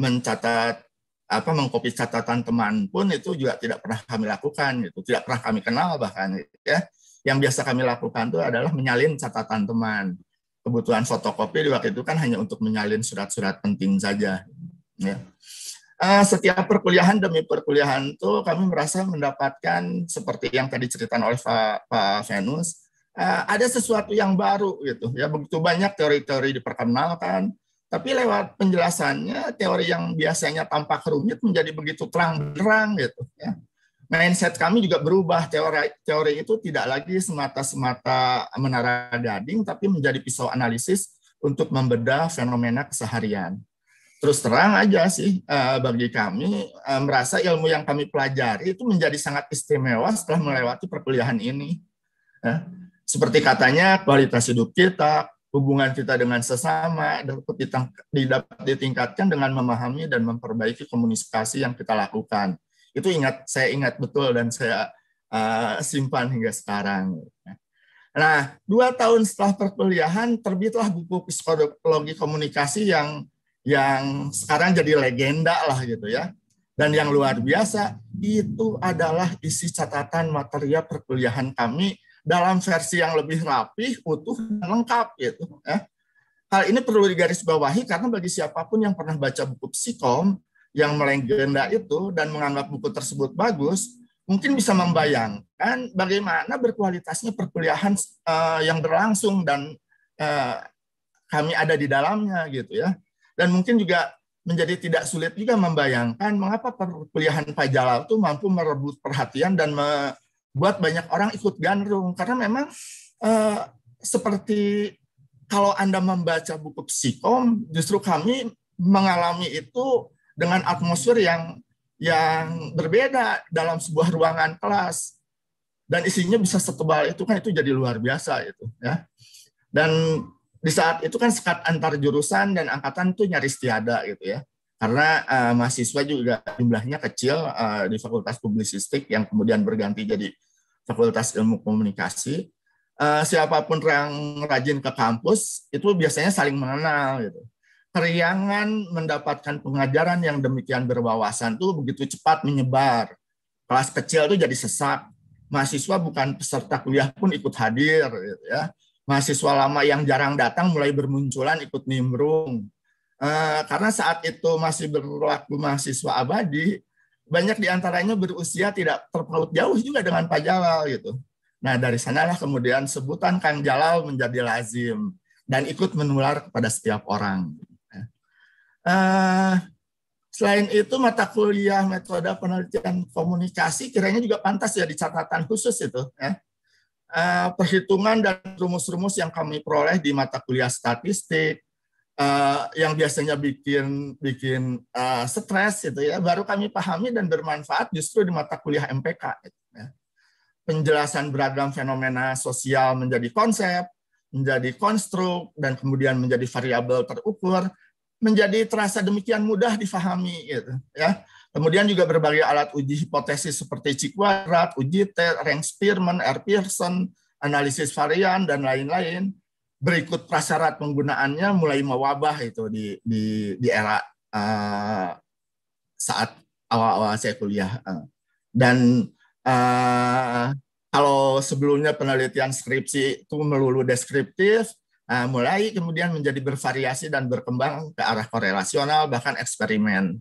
mencatat apa mengkopi catatan teman pun itu juga tidak pernah kami lakukan gitu tidak pernah kami kenal bahkan gitu, ya yang biasa kami lakukan itu adalah menyalin catatan teman kebutuhan fotokopi di waktu itu kan hanya untuk menyalin surat-surat penting saja ya eh, setiap perkuliahan demi perkuliahan itu kami merasa mendapatkan seperti yang tadi ceritakan oleh Pak, Pak Venus Eh, ada sesuatu yang baru gitu ya begitu banyak teori-teori diperkenalkan tapi lewat penjelasannya teori yang biasanya tampak rumit menjadi begitu terang benderang gitu ya mindset kami juga berubah teori teori itu tidak lagi semata-semata menara gading tapi menjadi pisau analisis untuk membedah fenomena keseharian terus terang aja sih eh, bagi kami eh, merasa ilmu yang kami pelajari itu menjadi sangat istimewa setelah melewati perkuliahan ini ya seperti katanya kualitas hidup kita, hubungan kita dengan sesama dapat ditingkatkan dengan memahami dan memperbaiki komunikasi yang kita lakukan. Itu ingat saya ingat betul dan saya uh, simpan hingga sekarang. Nah, dua tahun setelah perkuliahan terbitlah buku psikologi komunikasi yang yang sekarang jadi legenda lah gitu ya. Dan yang luar biasa itu adalah isi catatan material perkuliahan kami dalam versi yang lebih rapih, utuh, dan lengkap gitu. Ya. Hal ini perlu digarisbawahi karena bagi siapapun yang pernah baca buku psikom yang melenggenda itu dan menganggap buku tersebut bagus, mungkin bisa membayangkan bagaimana berkualitasnya perkuliahan eh, yang berlangsung dan eh, kami ada di dalamnya gitu ya. Dan mungkin juga menjadi tidak sulit juga membayangkan mengapa perkuliahan Pak itu mampu merebut perhatian dan me buat banyak orang ikut gandrung karena memang uh, seperti kalau Anda membaca buku psikom justru kami mengalami itu dengan atmosfer yang yang berbeda dalam sebuah ruangan kelas dan isinya bisa setebal itu kan itu jadi luar biasa itu ya dan di saat itu kan sekat antar jurusan dan angkatan itu nyaris tiada gitu ya karena uh, mahasiswa juga jumlahnya kecil uh, di Fakultas Publisistik yang kemudian berganti jadi Fakultas Ilmu Komunikasi. Uh, siapapun yang rajin ke kampus itu biasanya saling mengenal gitu. Keriangan mendapatkan pengajaran yang demikian berwawasan itu begitu cepat menyebar. Kelas kecil itu jadi sesak. Mahasiswa bukan peserta kuliah pun ikut hadir gitu ya. Mahasiswa lama yang jarang datang mulai bermunculan ikut nimbrung Eh, karena saat itu masih berlaku mahasiswa abadi, banyak diantaranya berusia tidak terpaut jauh juga dengan Pak Jalal gitu. Nah dari sanalah kemudian sebutan Kang Jalal menjadi lazim dan ikut menular kepada setiap orang. Uh, selain itu mata kuliah metode penelitian komunikasi kiranya juga pantas ya di catatan khusus itu. Uh, perhitungan dan rumus-rumus yang kami peroleh di mata kuliah statistik, uh, yang biasanya bikin bikin uh, stres gitu ya baru kami pahami dan bermanfaat justru di mata kuliah MPK gitu ya. penjelasan beragam fenomena sosial menjadi konsep menjadi konstruk dan kemudian menjadi variabel terukur menjadi terasa demikian mudah difahami gitu ya kemudian juga berbagai alat uji hipotesis seperti cikwarat uji T rank Spearman R Pearson analisis varian dan lain-lain berikut prasyarat penggunaannya mulai mewabah itu di di di era uh, saat awal-awal saya kuliah uh. dan uh, kalau sebelumnya penelitian skripsi itu melulu deskriptif uh, mulai kemudian menjadi bervariasi dan berkembang ke arah korelasional bahkan eksperimen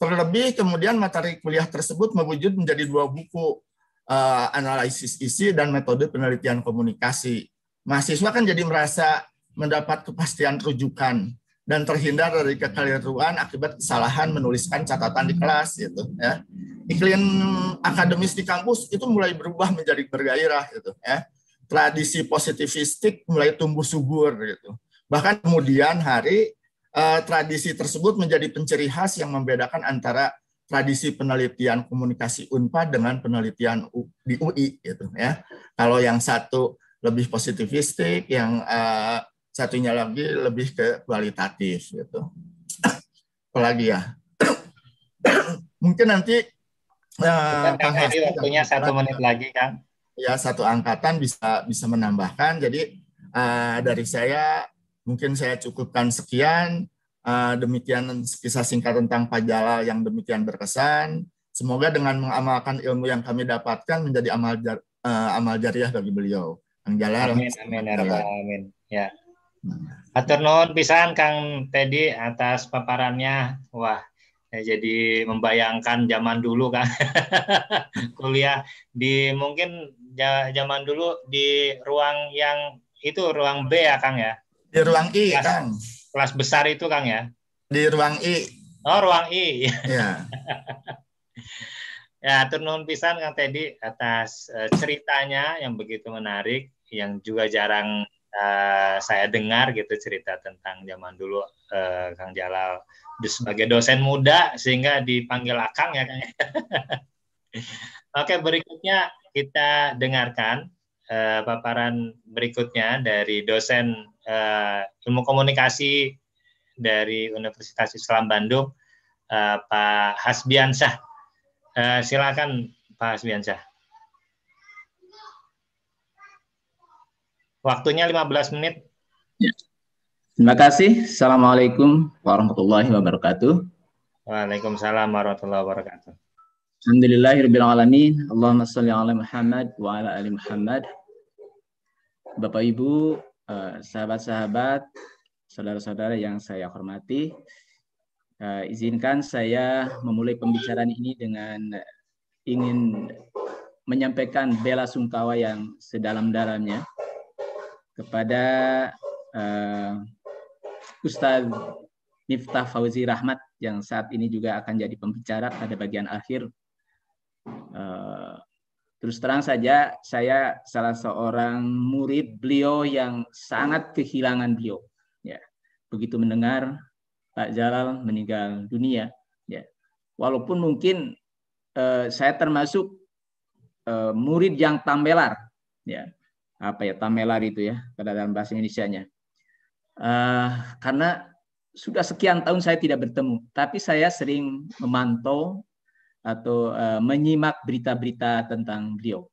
terlebih kemudian materi kuliah tersebut mewujud menjadi dua buku uh, analisis isi dan metode penelitian komunikasi mahasiswa kan jadi merasa mendapat kepastian rujukan dan terhindar dari kekeliruan akibat kesalahan menuliskan catatan di kelas gitu ya iklim akademis di kampus itu mulai berubah menjadi bergairah gitu ya tradisi positivistik mulai tumbuh subur gitu bahkan kemudian hari eh, tradisi tersebut menjadi penciri khas yang membedakan antara tradisi penelitian komunikasi Unpad dengan penelitian di UI gitu ya kalau yang satu lebih positivistik, yang uh, satunya lagi lebih ke kualitatif gitu. Apalagi ya. Mungkin nanti uh, Kang Hadi waktunya satu menit lagi kan? Ya satu angkatan bisa bisa menambahkan. Jadi uh, dari saya mungkin saya cukupkan sekian. Uh, demikian kisah singkat tentang Pajala yang demikian berkesan. Semoga dengan mengamalkan ilmu yang kami dapatkan menjadi amal jar, uh, amal jariah bagi beliau. Kang Jalar. Amin amin ya rabbal alamin. Ya. Atur nuhun pisan Kang Teddy atas paparannya. Wah, ya, jadi membayangkan zaman dulu kan kuliah di mungkin zaman dulu di ruang yang itu ruang B ya Kang ya. Di ruang I kelas, Kang. Kelas besar itu Kang ya. Di ruang I. Oh, ruang I. Iya. Ya. Ya, turun pisan Kang Teddy atas eh, ceritanya yang begitu menarik yang juga jarang uh, saya dengar gitu cerita tentang zaman dulu uh, Kang Jalal sebagai dosen muda sehingga dipanggil Akang ya Kang. Oke, berikutnya kita dengarkan uh, paparan berikutnya dari dosen uh, ilmu komunikasi dari Universitas Islam Bandung uh, Pak Hasbiansyah. Uh, silakan Pak Hasbiansyah. Waktunya 15 menit. Ya. Terima kasih. Assalamualaikum warahmatullahi wabarakatuh. Waalaikumsalam warahmatullahi wabarakatuh. Alhamdulillahirrahmanirrahim. Allahumma salli ala Muhammad wa ala ali Muhammad. Bapak Ibu, eh, sahabat-sahabat, saudara-saudara yang saya hormati, eh, izinkan saya memulai pembicaraan ini dengan ingin menyampaikan bela sungkawa yang sedalam-dalamnya kepada uh, eh, Ustadz Miftah Fauzi Rahmat yang saat ini juga akan jadi pembicara pada bagian akhir. Uh, terus terang saja, saya salah seorang murid beliau yang sangat kehilangan beliau. Ya, begitu mendengar Pak Jalal meninggal dunia, ya, walaupun mungkin uh, saya termasuk uh, murid yang tambelar, ya, apa ya tamelar itu ya pada dalam bahasa Indonesia-nya. Uh, karena sudah sekian tahun saya tidak bertemu, tapi saya sering memantau atau uh, menyimak berita-berita tentang beliau.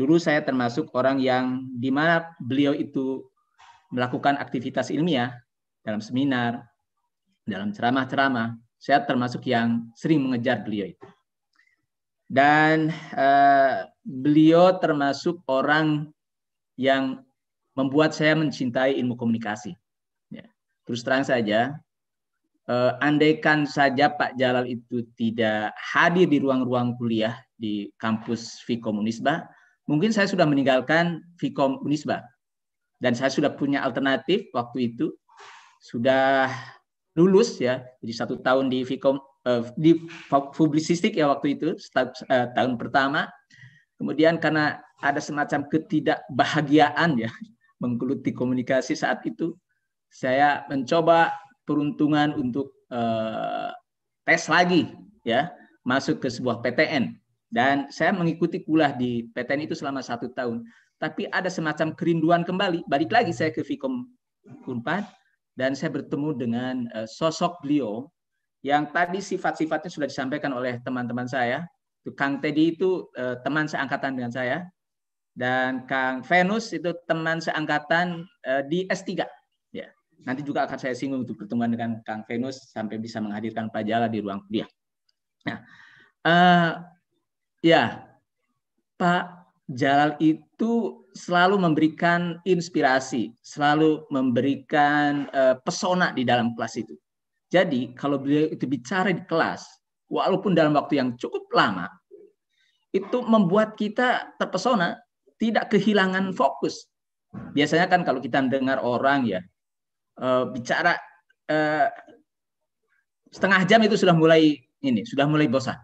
Dulu saya termasuk orang yang di mana beliau itu melakukan aktivitas ilmiah dalam seminar, dalam ceramah-ceramah. Saya termasuk yang sering mengejar beliau itu. Dan uh, beliau termasuk orang yang membuat saya mencintai ilmu komunikasi. Ya. Terus terang saja, eh, andaikan saja Pak Jalal itu tidak hadir di ruang-ruang kuliah di kampus Vkom Unisba, mungkin saya sudah meninggalkan Vkom Unisba. Dan saya sudah punya alternatif waktu itu, sudah lulus ya, jadi satu tahun di Vkom eh, di publisistik ya waktu itu, setahun, eh, tahun pertama. Kemudian karena ada semacam ketidakbahagiaan ya menggeluti komunikasi saat itu. Saya mencoba peruntungan untuk eh, tes lagi ya masuk ke sebuah PTN dan saya mengikuti kuliah di PTN itu selama satu tahun. Tapi ada semacam kerinduan kembali. Balik lagi saya ke Vkom Unpad dan saya bertemu dengan eh, sosok beliau yang tadi sifat-sifatnya sudah disampaikan oleh teman-teman saya. Kang Teddy itu eh, teman seangkatan dengan saya, dan Kang Venus itu teman seangkatan uh, di S3. Ya. Nanti juga akan saya singgung untuk pertemuan dengan Kang Venus sampai bisa menghadirkan Pak Jala di ruang kuliah. Nah, uh, ya Pak Jalal itu selalu memberikan inspirasi, selalu memberikan uh, pesona di dalam kelas itu. Jadi kalau beliau itu bicara di kelas, walaupun dalam waktu yang cukup lama, itu membuat kita terpesona tidak kehilangan fokus. Biasanya kan kalau kita mendengar orang ya eh, bicara eh, setengah jam itu sudah mulai ini, sudah mulai bosan.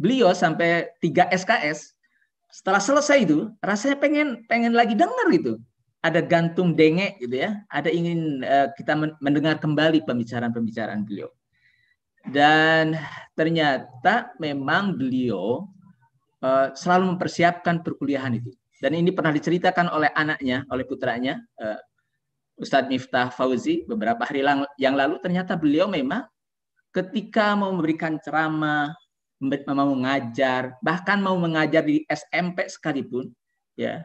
Beliau sampai 3 SKS setelah selesai itu rasanya pengen pengen lagi dengar gitu. Ada gantung dengek gitu ya, ada ingin eh, kita mendengar kembali pembicaraan-pembicaraan beliau. Dan ternyata memang beliau selalu mempersiapkan perkuliahan itu dan ini pernah diceritakan oleh anaknya, oleh putranya, eh, Ustadz Miftah Fauzi beberapa hari yang lalu ternyata beliau memang ketika mau memberikan ceramah, mau mengajar, bahkan mau mengajar di SMP sekalipun, ya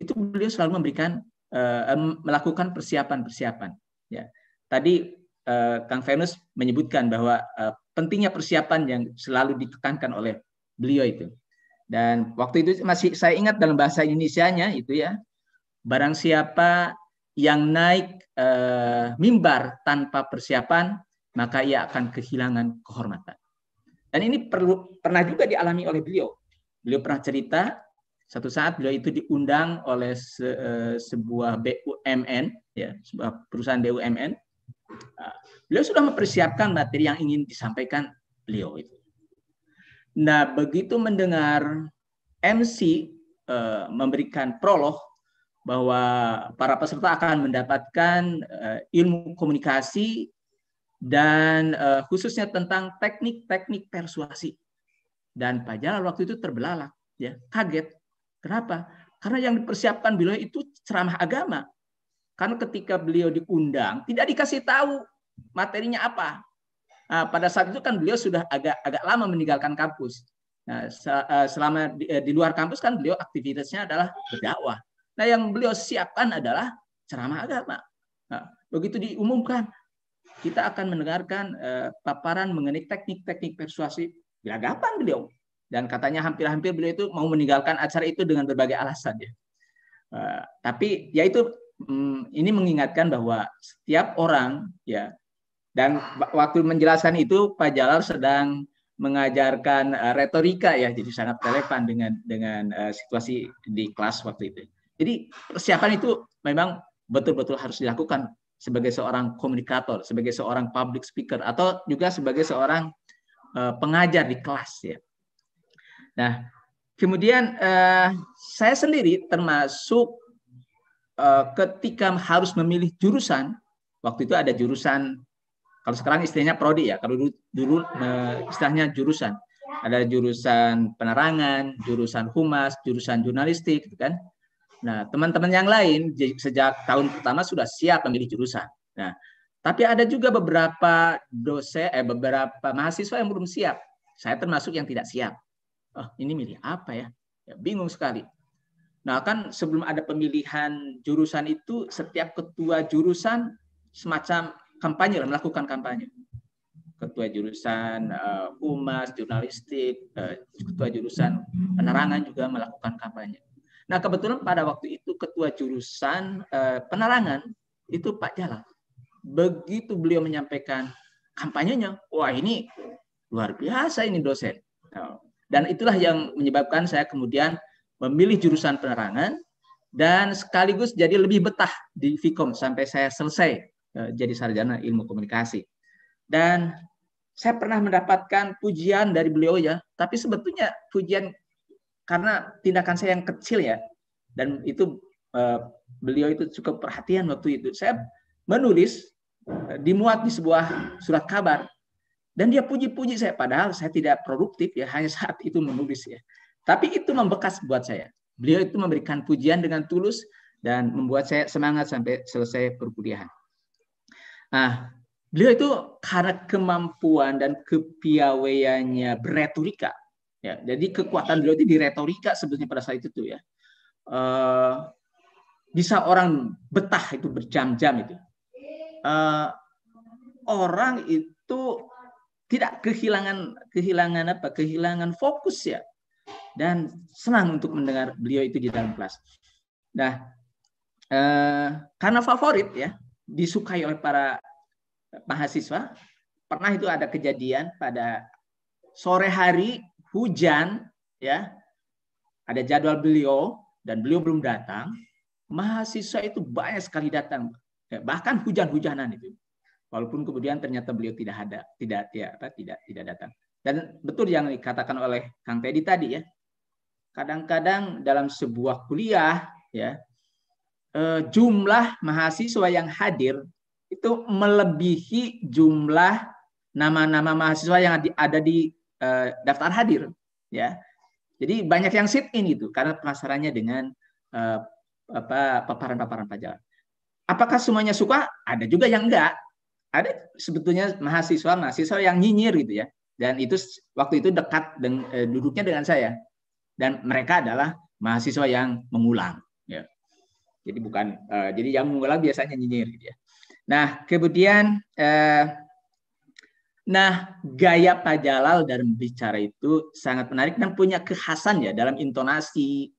itu beliau selalu memberikan eh, melakukan persiapan-persiapan. Ya tadi eh, Kang Venus menyebutkan bahwa pentingnya persiapan yang selalu ditekankan oleh beliau itu. Dan waktu itu masih saya ingat dalam bahasa Indonesianya itu ya. Barang siapa yang naik e, mimbar tanpa persiapan, maka ia akan kehilangan kehormatan. Dan ini perlu pernah juga dialami oleh beliau. Beliau pernah cerita satu saat beliau itu diundang oleh se, e, sebuah BUMN ya, sebuah perusahaan BUMN. Ah, beliau sudah mempersiapkan materi yang ingin disampaikan beliau itu. Nah, begitu mendengar MC uh, eh, memberikan prolog bahwa para peserta akan mendapatkan uh, ilmu komunikasi dan uh, khususnya tentang teknik-teknik persuasi. Dan Pak Jalal waktu itu terbelalak, ya kaget. Kenapa? Karena yang dipersiapkan beliau itu ceramah agama. Karena ketika beliau diundang, tidak dikasih tahu materinya apa. Nah, pada saat itu kan beliau sudah agak agak lama meninggalkan kampus. Nah, eh, selama di, eh, di luar kampus kan beliau aktivitasnya adalah berdakwah. Nah, yang beliau siapkan adalah ceramah agama. Nah, begitu diumumkan, kita akan mendengarkan uh, paparan mengenai teknik-teknik persuasif gelagapan beliau. Dan katanya hampir-hampir beliau itu mau meninggalkan acara itu dengan berbagai alasan ya. Uh, tapi yaitu um, ini mengingatkan bahwa setiap orang ya dan waktu menjelaskan itu Pak Jalal sedang mengajarkan uh, retorika ya, jadi sangat relevan dengan dengan uh, situasi di kelas waktu itu. Jadi persiapan itu memang betul-betul harus dilakukan sebagai seorang komunikator, sebagai seorang public speaker, atau juga sebagai seorang uh, pengajar di kelas ya. Nah, kemudian uh, saya sendiri termasuk uh, ketika harus memilih jurusan, waktu itu ada jurusan kalau sekarang istilahnya prodi ya, kalau dulu, dulu istilahnya jurusan. Ada jurusan penerangan, jurusan humas, jurusan jurnalistik gitu kan. Nah, teman-teman yang lain sejak tahun pertama sudah siap memilih jurusan. Nah, tapi ada juga beberapa dosen, eh, beberapa mahasiswa yang belum siap. Saya termasuk yang tidak siap. Oh, ini milih apa ya? ya bingung sekali. Nah, kan sebelum ada pemilihan jurusan itu, setiap ketua jurusan semacam kampanye lah, melakukan kampanye. Ketua jurusan uh, humas, jurnalistik, uh, ketua jurusan penerangan juga melakukan kampanye. Nah kebetulan pada waktu itu ketua jurusan uh, penerangan itu Pak Jalal Begitu beliau menyampaikan kampanyenya, wah ini luar biasa ini dosen. Nah, dan itulah yang menyebabkan saya kemudian memilih jurusan penerangan dan sekaligus jadi lebih betah di Vkom sampai saya selesai Eh, jadi sarjana ilmu komunikasi. Dan saya pernah mendapatkan pujian dari beliau ya, tapi sebetulnya pujian karena tindakan saya yang kecil ya, dan itu eh, beliau itu cukup perhatian waktu itu. Saya menulis eh, dimuat di sebuah surat kabar dan dia puji-puji saya padahal saya tidak produktif ya hanya saat itu menulis ya. Tapi itu membekas buat saya. Beliau itu memberikan pujian dengan tulus dan membuat saya semangat sampai selesai perkuliahan. Nah, beliau itu karena kemampuan dan kepiawaiannya berretorika. Ya, jadi kekuatan beliau itu di retorika sebenarnya pada saat itu tuh ya. Uh, bisa orang betah itu berjam-jam itu. Uh, orang itu tidak kehilangan kehilangan apa? Kehilangan fokus ya. Dan senang untuk mendengar beliau itu di dalam kelas. Nah, uh, karena favorit ya, disukai oleh para mahasiswa. Pernah itu ada kejadian pada sore hari hujan ya. Ada jadwal beliau dan beliau belum datang. Mahasiswa itu banyak sekali datang. Ya, bahkan hujan-hujanan itu. Walaupun kemudian ternyata beliau tidak ada, tidak ya, apa, tidak tidak datang. Dan betul yang dikatakan oleh Kang Teddy tadi ya. Kadang-kadang dalam sebuah kuliah ya, Eh, jumlah mahasiswa yang hadir itu melebihi jumlah nama-nama mahasiswa yang ada di eh, daftar hadir ya jadi banyak yang sit in itu karena penasarannya dengan eh, apa paparan-paparan pajak apakah semuanya suka ada juga yang enggak ada sebetulnya mahasiswa mahasiswa yang nyinyir gitu ya dan itu waktu itu dekat dengan duduknya dengan saya dan mereka adalah mahasiswa yang mengulang jadi bukan uh, jadi yang mula biasanya nyinyir gitu ya. Nah, kemudian eh, nah gaya Pak Jalal dalam bicara itu sangat menarik dan punya kekhasan ya dalam intonasi.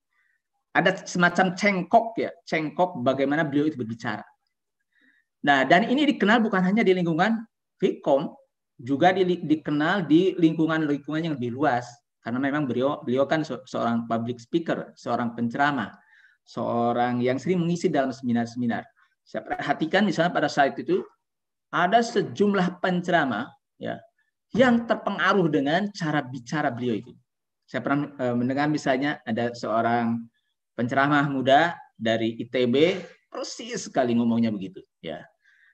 Ada semacam cengkok ya, cengkok bagaimana beliau itu berbicara. Nah, dan ini dikenal bukan hanya di lingkungan Vicom, juga di, dikenal di lingkungan-lingkungan yang lebih luas karena memang beliau beliau kan seorang public speaker, seorang penceramah seorang yang sering mengisi dalam seminar-seminar. Saya perhatikan misalnya pada saat itu ada sejumlah penceramah ya yang terpengaruh dengan cara bicara beliau itu. Saya pernah e, mendengar misalnya ada seorang penceramah muda dari ITB persis sekali ngomongnya begitu ya.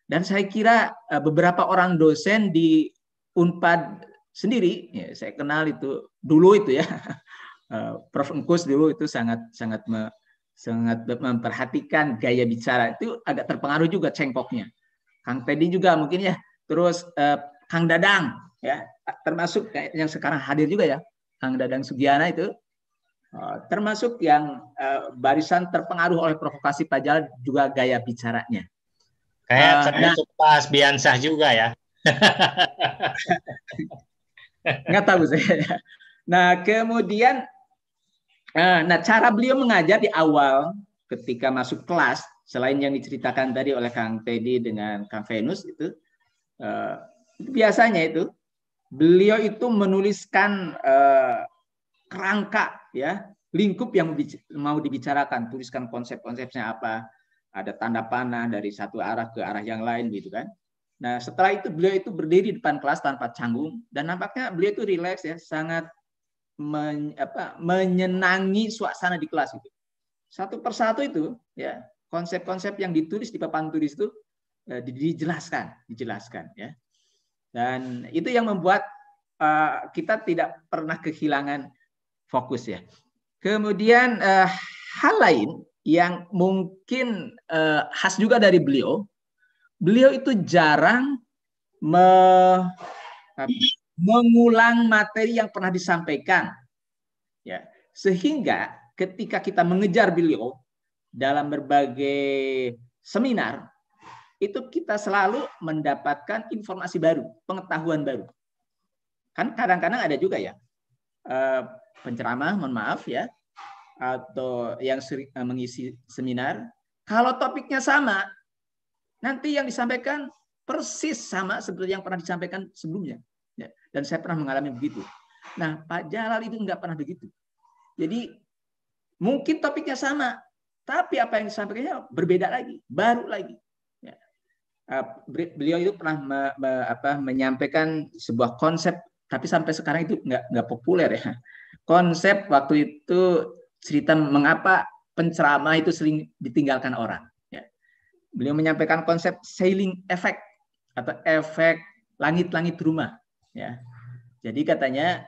Dan saya kira e, beberapa orang dosen di Unpad sendiri ya, saya kenal itu dulu itu ya e, Prof Engkus dulu itu sangat sangat me, sangat memperhatikan gaya bicara itu agak terpengaruh juga cengkoknya. Kang Teddy juga mungkin ya, terus eh, Kang Dadang ya, termasuk yang sekarang hadir juga ya, Kang Dadang Sugiana itu eh, termasuk yang eh, barisan terpengaruh oleh provokasi Pajal juga gaya bicaranya. Kayak eh, termasuk nah, Pak Biansah juga ya. Nggak tahu saya. Nah kemudian Eh, nah, cara beliau mengajar di awal ketika masuk kelas, selain yang diceritakan tadi oleh Kang Teddy dengan Kang Venus itu, eh, biasanya itu beliau itu menuliskan eh, kerangka ya lingkup yang mau dibicarakan, tuliskan konsep-konsepnya apa, ada tanda panah dari satu arah ke arah yang lain gitu kan. Nah setelah itu beliau itu berdiri di depan kelas tanpa canggung dan nampaknya beliau itu rileks ya, sangat men, apa, menyenangi suasana di kelas itu. Satu persatu itu ya konsep-konsep yang ditulis di papan tulis itu eh, dijelaskan, dijelaskan ya. Dan itu yang membuat eh, kita tidak pernah kehilangan fokus ya. Kemudian eh, hal lain yang mungkin eh, khas juga dari beliau, beliau itu jarang me, mengulang materi yang pernah disampaikan. Ya, sehingga ketika kita mengejar beliau dalam berbagai seminar, itu kita selalu mendapatkan informasi baru, pengetahuan baru. Kan kadang-kadang ada juga ya eh, penceramah, mohon maaf ya, atau yang eh, mengisi seminar, kalau topiknya sama, nanti yang disampaikan persis sama seperti yang pernah disampaikan sebelumnya. Dan saya pernah mengalami begitu. Nah, Pak Jalal itu nggak pernah begitu. Jadi mungkin topiknya sama, tapi apa yang disampaikannya berbeda lagi, baru lagi. Ya. Ah, beliau itu pernah me, me, apa, menyampaikan sebuah konsep, tapi sampai sekarang itu nggak nggak populer ya. Konsep waktu itu cerita mengapa penceramah itu sering ditinggalkan orang. Ya. Beliau menyampaikan konsep sailing effect atau efek langit-langit rumah. Ya. Jadi katanya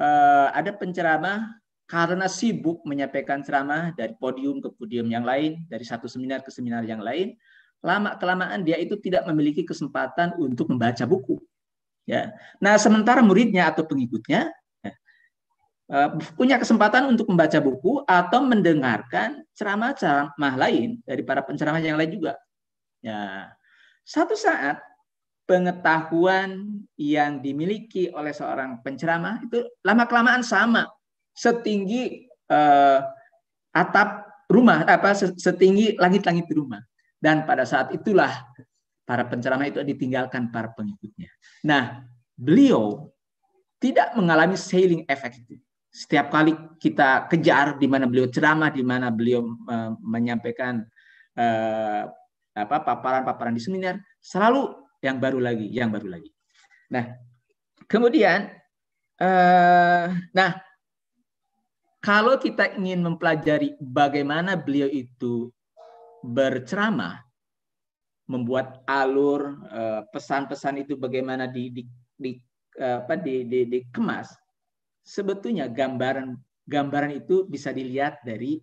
uh, ada penceramah karena sibuk menyampaikan ceramah dari podium ke podium yang lain, dari satu seminar ke seminar yang lain, lama kelamaan dia itu tidak memiliki kesempatan untuk membaca buku. Ya. Nah, sementara muridnya atau pengikutnya ya, eh, punya kesempatan untuk membaca buku atau mendengarkan ceramah-ceramah lain dari para penceramah yang lain juga. Ya. Satu saat pengetahuan yang dimiliki oleh seorang penceramah itu lama kelamaan sama setinggi uh, atap rumah apa setinggi langit-langit di rumah dan pada saat itulah para penceramah itu ditinggalkan para pengikutnya. Nah, beliau tidak mengalami sailing effect itu. Setiap kali kita kejar di mana beliau ceramah, di mana beliau eh, menyampaikan eh, apa paparan-paparan di seminar, selalu yang baru lagi, yang baru lagi. Nah, kemudian, uh, nah kalau kita ingin mempelajari bagaimana beliau itu berceramah, membuat alur eh, pesan-pesan itu bagaimana di, di, di eh, apa di, di, dikemas, sebetulnya gambaran gambaran itu bisa dilihat dari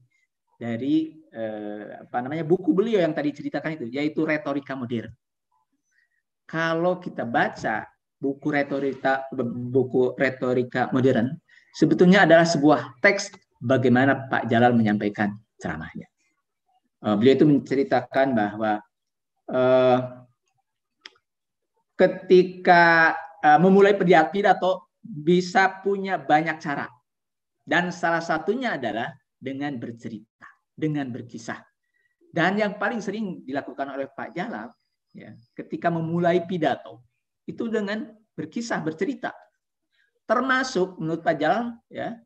dari eh, apa namanya buku beliau yang tadi ceritakan itu, yaitu retorika modern kalau kita baca buku retorika buku retorika modern sebetulnya adalah sebuah teks bagaimana Pak Jalal menyampaikan ceramahnya. Eh, beliau itu menceritakan bahwa uh, ketika uh, memulai pidato bisa punya banyak cara dan salah satunya adalah dengan bercerita, dengan berkisah. Dan yang paling sering dilakukan oleh Pak Jalal ya, ketika memulai pidato itu dengan berkisah bercerita termasuk menurut Pak ya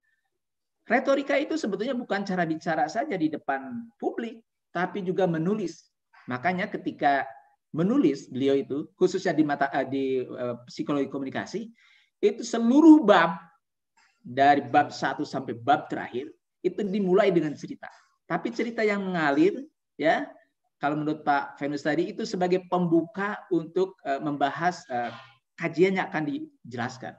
retorika itu sebetulnya bukan cara bicara saja di depan publik tapi juga menulis makanya ketika menulis beliau itu khususnya di mata eh, di eh, psikologi komunikasi itu seluruh bab dari bab 1 sampai bab terakhir itu dimulai dengan cerita tapi cerita yang mengalir ya kalau menurut Pak Venus tadi itu sebagai pembuka untuk eh, membahas eh, kajian yang akan dijelaskan.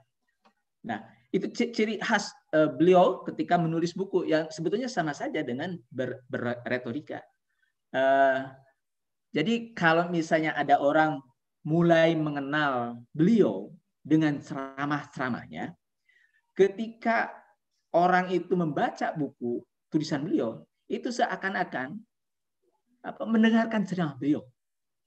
Nah, itu ciri khas eh, beliau ketika menulis buku yang sebetulnya sama saja dengan ber, berretorika. Jadi kalau misalnya ada orang mulai mengenal beliau dengan ceramah-ceramahnya, ketika orang itu membaca buku tulisan beliau, itu seakan-akan apa mendengarkan ceramah beliau.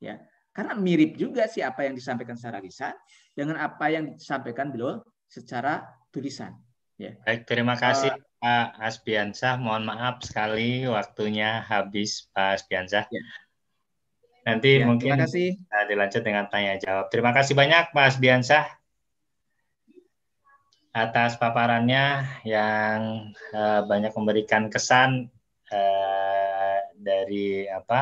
Ya, karena mirip juga sih apa yang disampaikan secara lisan dengan apa yang disampaikan beliau secara tulisan. Ya. Baik, terima kasih uh, Pak Asbiansah. Mohon maaf sekali waktunya habis Pak Asbiansah. Ya. Nanti ya, mungkin terima dilanjut dengan tanya jawab. Terima kasih banyak Pak Asbiansah atas paparannya yang uh, banyak memberikan kesan uh, dari apa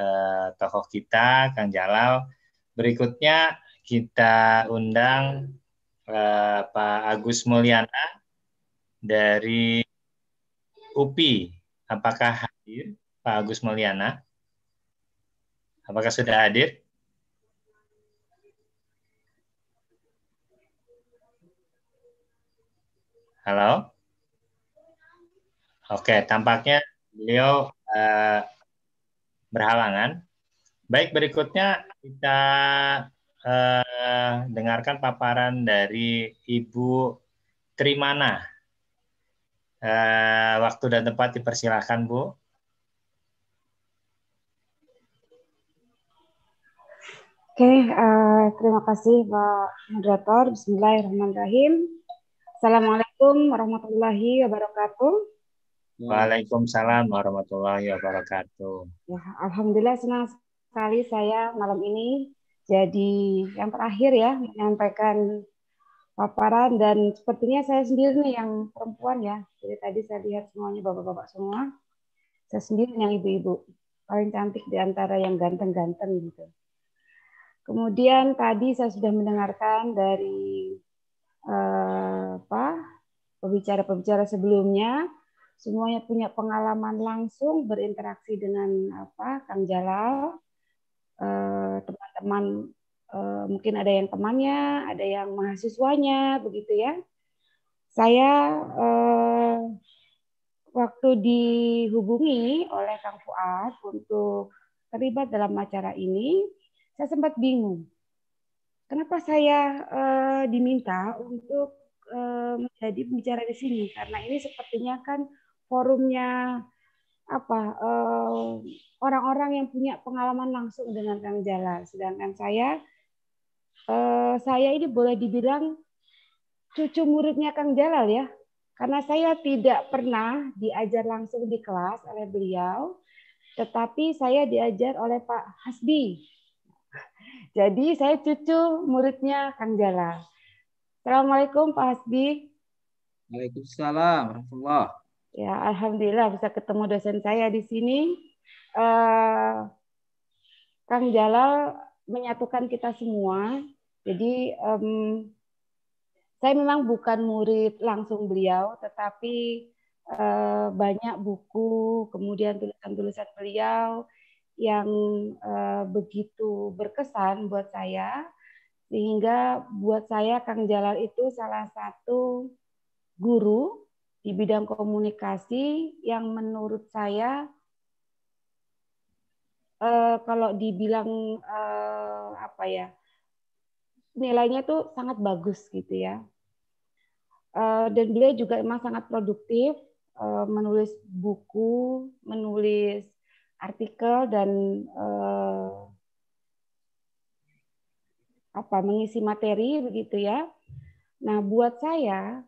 eh, tokoh kita Kang Jalal. Berikutnya kita undang eh, Pak Agus Mulyana dari UPI. Apakah hadir Pak Agus Mulyana? Apakah sudah hadir? Halo? Oke, tampaknya beliau uh, berhalangan. Baik, berikutnya kita uh, dengarkan paparan dari Ibu Trimana. Uh, waktu dan tempat dipersilahkan, Bu. Oke, uh, terima kasih Pak Moderator. Bismillahirrahmanirrahim. Assalamualaikum warahmatullahi wabarakatuh. Waalaikumsalam warahmatullahi wabarakatuh. Ya, Alhamdulillah senang sekali saya malam ini jadi yang terakhir ya menyampaikan paparan dan sepertinya saya sendiri nih yang perempuan ya. Jadi tadi saya lihat semuanya bapak-bapak semua. Saya sendiri yang ibu-ibu paling cantik di antara yang ganteng-ganteng gitu. Kemudian tadi saya sudah mendengarkan dari eh, apa pembicara-pembicara sebelumnya semuanya punya pengalaman langsung berinteraksi dengan apa Kang Jalal eh, teman-teman eh, mungkin ada yang temannya ada yang mahasiswanya begitu ya saya eh, waktu dihubungi oleh Kang Fuad untuk terlibat dalam acara ini saya sempat bingung kenapa saya diminta untuk menjadi pembicara di sini karena ini sepertinya kan forumnya apa eh, orang-orang eh, yang punya pengalaman langsung dengan Kang Jala. Sedangkan saya, eh, saya ini boleh dibilang cucu muridnya Kang Jalal ya, karena saya tidak pernah diajar langsung di kelas oleh beliau, tetapi saya diajar oleh Pak Hasbi. Jadi saya cucu muridnya Kang Jala Assalamualaikum Pak Hasbi. Waalaikumsalam warahmatullahi Ya, alhamdulillah bisa ketemu dosen saya di sini. Uh, Kang Jalal menyatukan kita semua. Jadi um, saya memang bukan murid langsung beliau, tetapi uh, banyak buku, kemudian tulisan-tulisan beliau yang uh, begitu berkesan buat saya, sehingga buat saya Kang Jalal itu salah satu guru di bidang komunikasi yang menurut saya uh, kalau dibilang uh, apa ya nilainya tuh sangat bagus gitu ya uh, dan beliau juga emang sangat produktif uh, menulis buku menulis artikel dan uh, apa mengisi materi begitu ya nah buat saya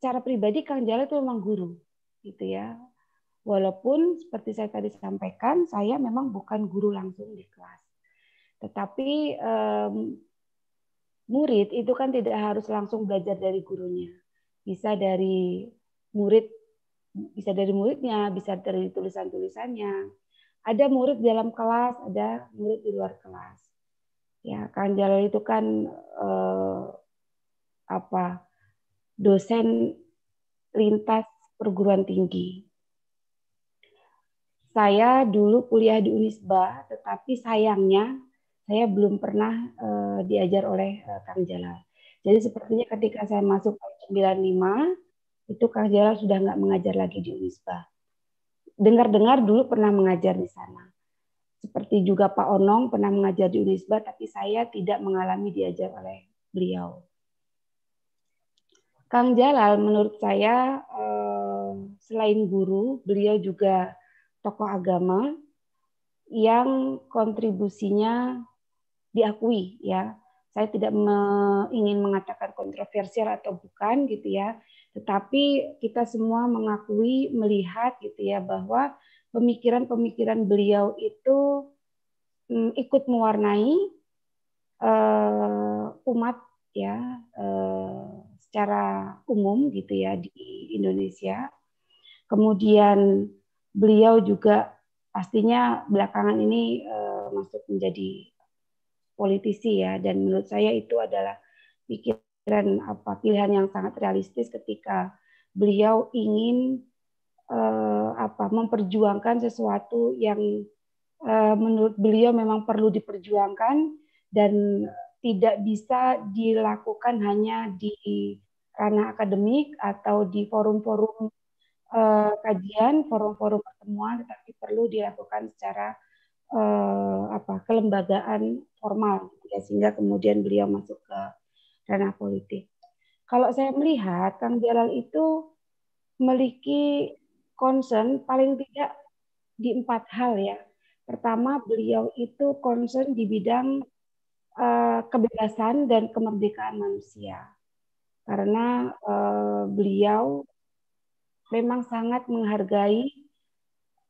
secara pribadi Kang Jala itu memang guru gitu ya walaupun seperti saya tadi sampaikan saya memang bukan guru langsung di kelas tetapi um, murid itu kan tidak harus langsung belajar dari gurunya bisa dari murid bisa dari muridnya bisa dari tulisan-tulisannya ada murid dalam kelas ada murid di luar kelas ya Kang Jalal itu kan eh, apa dosen lintas perguruan tinggi. Saya dulu kuliah di Unisba, tetapi sayangnya saya belum pernah uh, diajar oleh uh, Kang Jalal. Jadi sepertinya ketika saya masuk tahun 95, itu Kang Jalal sudah nggak mengajar lagi di Unisba. Dengar-dengar dulu pernah mengajar di sana. Seperti juga Pak Onong pernah mengajar di Unisba, tapi saya tidak mengalami diajar oleh beliau. Kang Jalal menurut saya eh, selain guru, beliau juga tokoh agama yang kontribusinya diakui ya. Saya tidak ingin mengatakan kontroversial atau bukan gitu ya, tetapi kita semua mengakui melihat gitu ya bahwa pemikiran-pemikiran beliau itu mm, ikut mewarnai eh, umat ya eh, secara umum gitu ya di Indonesia. Kemudian beliau juga pastinya belakangan ini eh, masuk menjadi politisi ya dan menurut saya itu adalah pikiran apa pilihan yang sangat realistis ketika beliau ingin eh, apa memperjuangkan sesuatu yang eh, menurut beliau memang perlu diperjuangkan dan tidak bisa dilakukan hanya di ranah akademik atau di forum-forum eh, kajian, forum-forum pertemuan, tetapi perlu dilakukan secara eh, apa kelembagaan formal, gitu ya, sehingga kemudian beliau masuk ke ranah politik. Kalau saya melihat Kang Jalal itu memiliki concern paling tidak di empat hal ya. Pertama, beliau itu concern di bidang uh, kebebasan dan kemerdekaan manusia karena uh, beliau memang sangat menghargai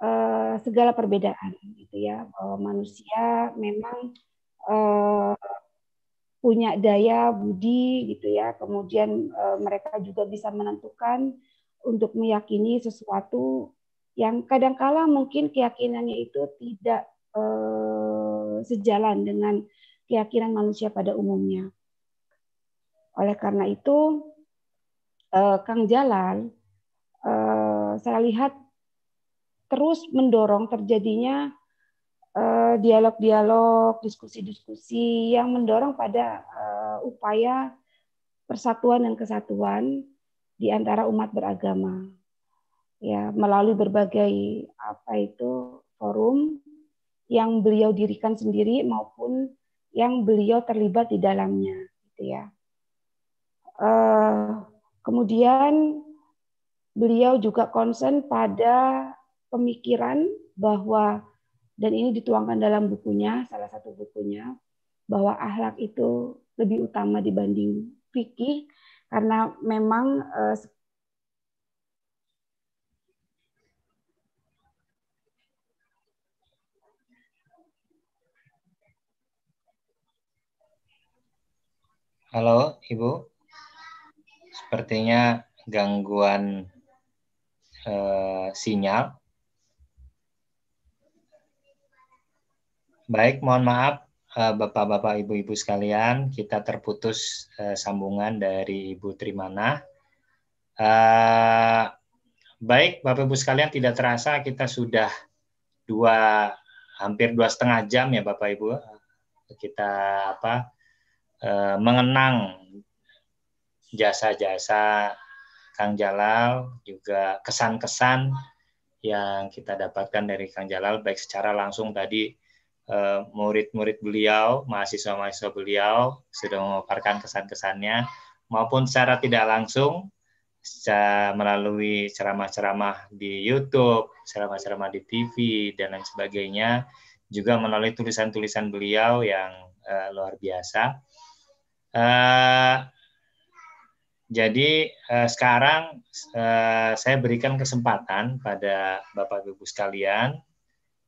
uh, segala perbedaan gitu ya bahwa manusia memang uh, punya daya budi gitu ya kemudian uh, mereka juga bisa menentukan untuk meyakini sesuatu yang kadangkala mungkin keyakinannya itu tidak uh, sejalan dengan keyakinan manusia pada umumnya. Oleh karena itu, eh, Kang Jalan eh, saya lihat terus mendorong terjadinya dialog eh, dialog-dialog, diskusi-diskusi yang mendorong pada eh, upaya persatuan dan kesatuan di antara umat beragama. Ya, melalui berbagai apa itu forum yang beliau dirikan sendiri maupun yang beliau terlibat di dalamnya, gitu ya. Eh, kemudian beliau juga konsen pada pemikiran bahwa dan ini dituangkan dalam bukunya, salah satu bukunya, bahwa ahlak itu lebih utama dibanding fikih karena memang eh, Halo, Ibu. Sepertinya gangguan uh, sinyal. Baik, mohon maaf eh, Bapak-bapak, Ibu-ibu sekalian, kita terputus uh, sambungan dari Ibu Trimana. baik, Bapak-Ibu sekalian, tidak terasa kita sudah dua hampir dua setengah jam ya Bapak-Ibu. Kita apa Eh, mengenang jasa-jasa Kang Jalal, juga kesan-kesan yang kita dapatkan dari Kang Jalal baik secara langsung tadi eh, murid-murid beliau, mahasiswa-mahasiswa beliau sudah memaparkan kesan-kesannya maupun secara tidak langsung melalui ceramah-ceramah di YouTube, ceramah-ceramah di TV dan lain sebagainya, juga melalui tulisan-tulisan beliau yang uh, luar biasa. Eh, jadi uh, sekarang uh, saya berikan kesempatan pada Bapak Ibu sekalian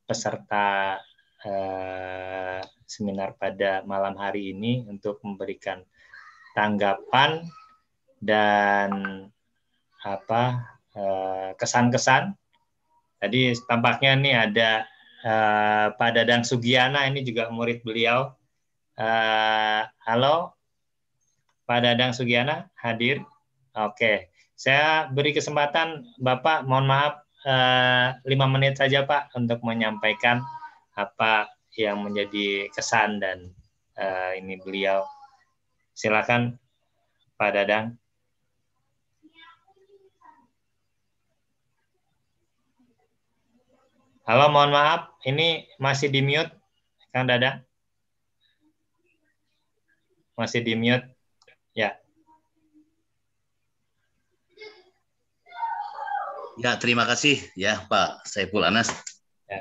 peserta uh, seminar pada malam hari ini untuk memberikan tanggapan dan apa kesan-kesan. Tadi tampaknya nih ada uh, Pak Dadang Sugiana ini juga murid beliau. Uh, halo Pak Dadang Sugiana hadir. Oke, saya beri kesempatan Bapak, mohon maaf eh, lima menit saja Pak untuk menyampaikan apa yang menjadi kesan dan eh, ini beliau. Silakan Pak Dadang. Halo, mohon maaf, ini masih di mute, Kang Dadang. Masih di mute. Ya, terima kasih ya Pak Saiful Anas. Ya.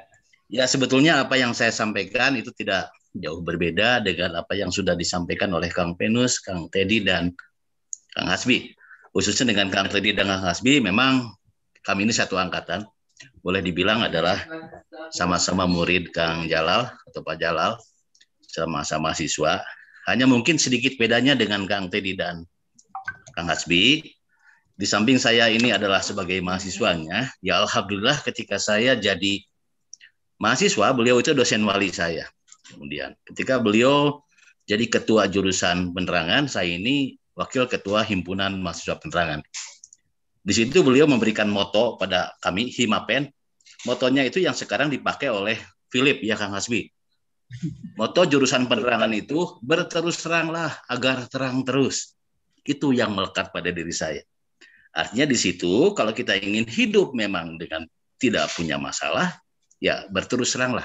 ya, sebetulnya apa yang saya sampaikan itu tidak jauh berbeda dengan apa yang sudah disampaikan oleh Kang Penus, Kang Teddy, dan Kang Hasbi. Khususnya dengan Kang Teddy dan Kang Hasbi, memang kami ini satu angkatan. Boleh dibilang adalah sama-sama murid Kang Jalal atau Pak Jalal, sama-sama siswa. Hanya mungkin sedikit bedanya dengan Kang Teddy dan Kang Hasbi, di samping saya ini adalah sebagai mahasiswanya, ya alhamdulillah ketika saya jadi mahasiswa, beliau itu dosen wali saya. Kemudian ketika beliau jadi ketua jurusan penerangan, saya ini wakil ketua himpunan mahasiswa penerangan. Di situ beliau memberikan moto pada kami Himapen. Motonya itu yang sekarang dipakai oleh Philip ya Kang Hasbi. Moto jurusan penerangan itu berterus teranglah agar terang terus. Itu yang melekat pada diri saya. Artinya di situ kalau kita ingin hidup memang dengan tidak punya masalah, ya berterus teranglah.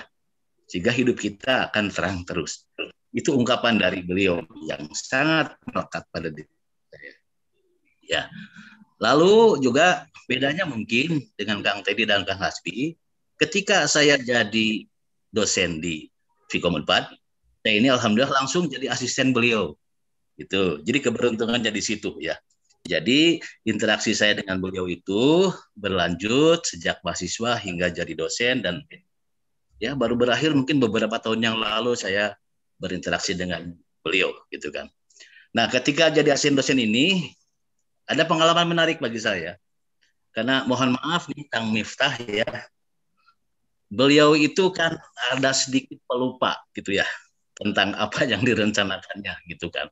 Sehingga hidup kita akan terang terus. Itu ungkapan dari beliau yang sangat melekat pada diri saya. Ya. Lalu juga bedanya mungkin dengan Kang Teddy dan Kang Hasbi, ketika saya jadi dosen di Fikom 4, saya ini alhamdulillah langsung jadi asisten beliau. Gitu. Jadi keberuntungan jadi situ ya. Jadi interaksi saya dengan beliau itu berlanjut sejak mahasiswa hingga jadi dosen dan ya baru berakhir mungkin beberapa tahun yang lalu saya berinteraksi dengan beliau gitu kan. Nah, ketika jadi asisten dosen ini ada pengalaman menarik bagi saya. Karena mohon maaf nih Kang Miftah ya. Beliau itu kan ada sedikit pelupa gitu ya tentang apa yang direncanakannya gitu kan.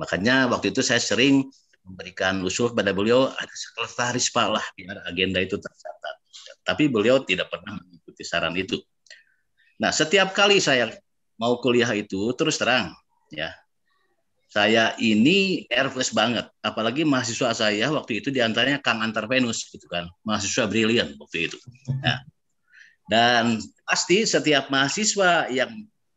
Makanya waktu itu saya sering memberikan usul pada beliau ada sekretaris pak lah biar agenda itu tercatat. Tapi beliau tidak pernah mengikuti saran itu. Nah setiap kali saya mau kuliah itu terus terang ya saya ini nervous banget apalagi mahasiswa saya waktu itu diantaranya Kang Antar Venus gitu kan mahasiswa brilian waktu itu nah, dan pasti setiap mahasiswa yang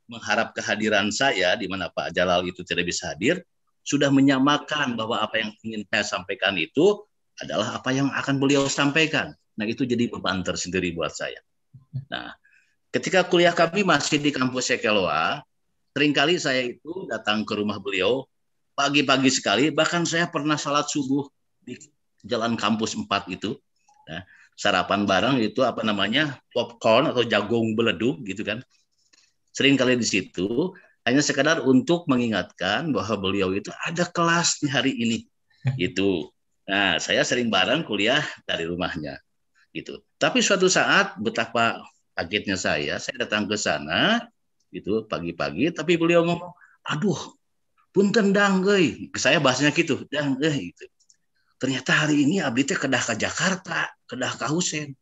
mengharap kehadiran saya di mana Pak Jalal itu tidak bisa hadir sudah menyamakan bahwa apa yang ingin saya sampaikan itu adalah apa yang akan beliau sampaikan. Nah, itu jadi beban tersendiri buat saya. Nah, ketika kuliah kami masih di kampus Sekeloa, seringkali saya itu datang ke rumah beliau pagi-pagi sekali, bahkan saya pernah salat subuh di jalan kampus 4 itu. Nah, sarapan bareng itu apa namanya popcorn atau jagung beleduk gitu kan sering kali di situ hanya sekadar untuk mengingatkan bahwa beliau itu ada kelas di hari ini itu. nah saya sering bareng kuliah dari rumahnya gitu tapi suatu saat betapa kagetnya saya saya datang ke sana itu pagi-pagi tapi beliau ngomong aduh punten danggei saya bahasnya gitu danggei gitu ternyata hari ini abdi teh kedah ke Jakarta kedah ke Husen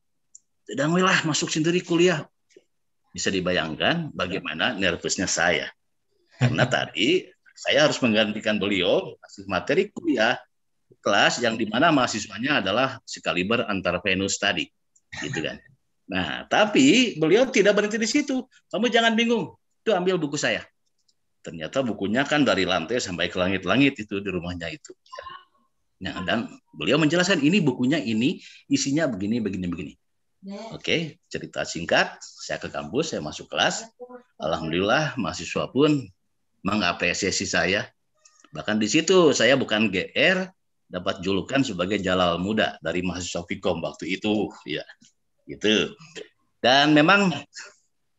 dangwe masuk sendiri kuliah bisa dibayangkan bagaimana nervousnya saya karena tadi saya harus menggantikan beliau kasih materi kuliah ya. kelas yang dimana mahasiswanya adalah sekaliber antara Venus tadi, gitu kan. Nah, tapi beliau tidak berhenti di situ. Kamu jangan bingung, itu ambil buku saya. Ternyata bukunya kan dari lantai sampai ke langit-langit itu di rumahnya itu. Nah, dan beliau menjelaskan ini bukunya ini isinya begini begini begini. Oke, okay, cerita singkat, saya ke kampus, saya masuk kelas. Alhamdulillah mahasiswa pun mengapresiasi saya. Bahkan di situ saya bukan GR, dapat julukan sebagai Jalal Muda dari mahasiswa Fikom waktu itu. ya gitu. Dan memang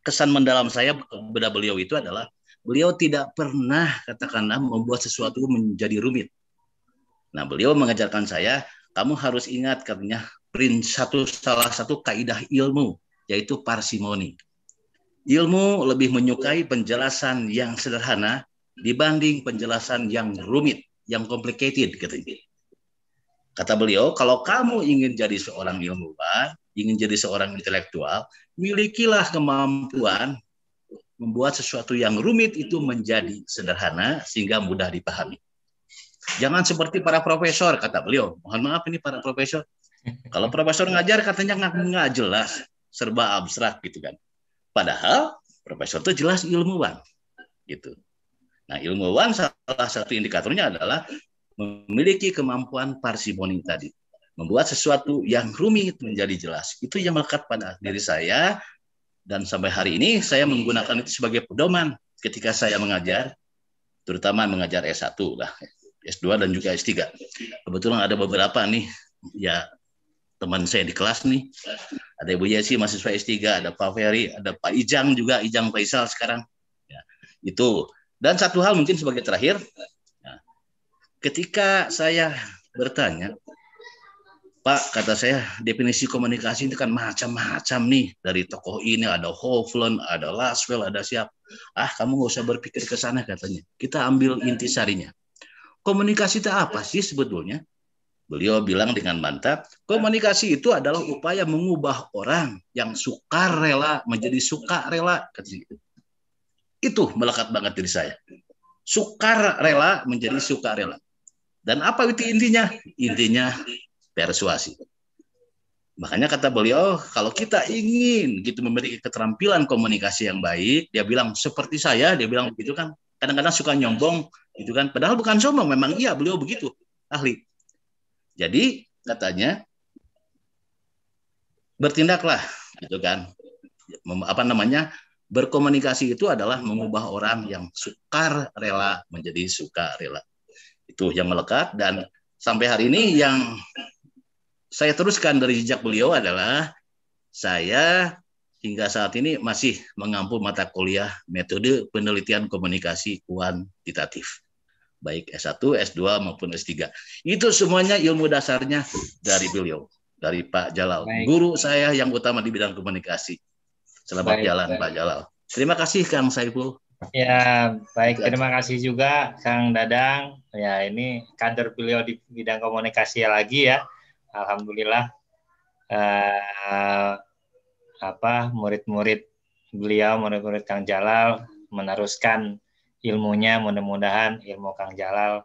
kesan mendalam saya kepada beliau itu adalah beliau tidak pernah katakanlah membuat sesuatu menjadi rumit. Nah, beliau mengajarkan saya, kamu harus ingat katanya prinsip satu salah satu kaidah ilmu yaitu parsimoni. Ilmu lebih menyukai penjelasan yang sederhana dibanding penjelasan yang rumit, yang complicated katanya. Kata beliau, kalau kamu ingin jadi seorang ilmuwan, ingin jadi seorang intelektual, milikilah kemampuan membuat sesuatu yang rumit itu menjadi sederhana sehingga mudah dipahami. Jangan seperti para profesor, kata beliau. Mohon maaf ini para profesor. Kalau profesor ngajar katanya nggak jelas, serba abstrak gitu kan. Padahal profesor itu jelas ilmuwan. Gitu. Nah, ilmuwan salah satu indikatornya adalah memiliki kemampuan parsimoni tadi. Membuat sesuatu yang rumit menjadi jelas. Itu yang melekat pada diri saya. Dan sampai hari ini saya menggunakan itu sebagai pedoman ketika saya mengajar, terutama mengajar S1 lah, S2 dan juga S3. Kebetulan ada beberapa nih ya teman saya di kelas nih. Ada Ibu Yesi, mahasiswa S3, ada Pak Ferry, ada Pak Ijang juga, Ijang Faisal sekarang. Ya, itu. Dan satu hal mungkin sebagai terakhir, ya, ketika saya bertanya, Pak, kata saya definisi komunikasi itu kan macam-macam nih. Dari tokoh ini ada Hovland, ada Laswell, ada siap. Ah, kamu nggak usah berpikir ke sana katanya. Kita ambil intisarinya. Komunikasi itu apa sih sebetulnya? Beliau bilang dengan mantap, komunikasi itu adalah upaya mengubah orang yang suka rela menjadi suka rela. Itu melekat banget diri saya. Suka rela menjadi suka rela. Dan apa itu intinya? Intinya persuasi. Makanya kata beliau, kalau kita ingin gitu memiliki keterampilan komunikasi yang baik, dia bilang seperti saya, dia bilang begitu kan. Kadang-kadang suka nyombong gitu kan. Padahal bukan sombong, memang iya beliau begitu ahli jadi katanya bertindaklah gitu kan. Apa namanya? Berkomunikasi itu adalah mengubah orang yang sukar rela menjadi suka rela. Itu yang melekat dan sampai hari ini yang saya teruskan dari jejak beliau adalah saya hingga saat ini masih mengampu mata kuliah metode penelitian komunikasi kuantitatif baik S1, S2 maupun S3. Itu semuanya ilmu dasarnya dari beliau, dari Pak Jalal, baik. guru saya yang utama di bidang komunikasi. Selamat baik, jalan baik. Pak Jalal. Terima kasih Kang Saiful. Ya, baik. Terima kasih juga Kang Dadang. Ya, ini kader beliau di bidang komunikasi lagi ya. Alhamdulillah eh, apa murid-murid beliau, murid-murid Kang Jalal meneruskan ilmunya mudah-mudahan ilmu Kang Jalal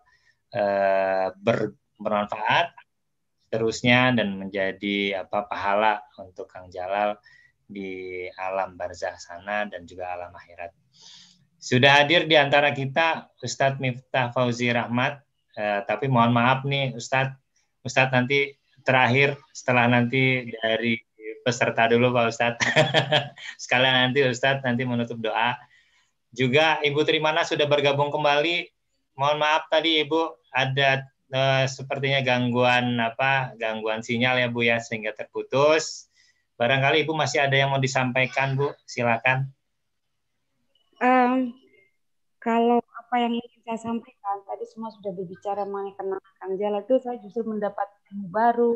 eh, bermanfaat terusnya dan menjadi apa pahala untuk Kang Jalal di alam barzah sana dan juga alam akhirat. Sudah hadir di antara kita Ustadz Miftah Fauzi Rahmat, eh, tapi mohon maaf nih Ustadz, Ustadz nanti terakhir setelah nanti dari peserta dulu Pak Ustadz. Sekalian nanti Ustadz nanti menutup doa juga Ibu Trimana sudah bergabung kembali. Mohon maaf tadi Ibu ada eh, sepertinya gangguan apa gangguan sinyal ya Bu ya sehingga terputus. Barangkali Ibu masih ada yang mau disampaikan Bu, silakan. Um, kalau apa yang ingin saya sampaikan tadi semua sudah berbicara mengenai kenangan Kang Jala itu saya justru mendapat ilmu baru,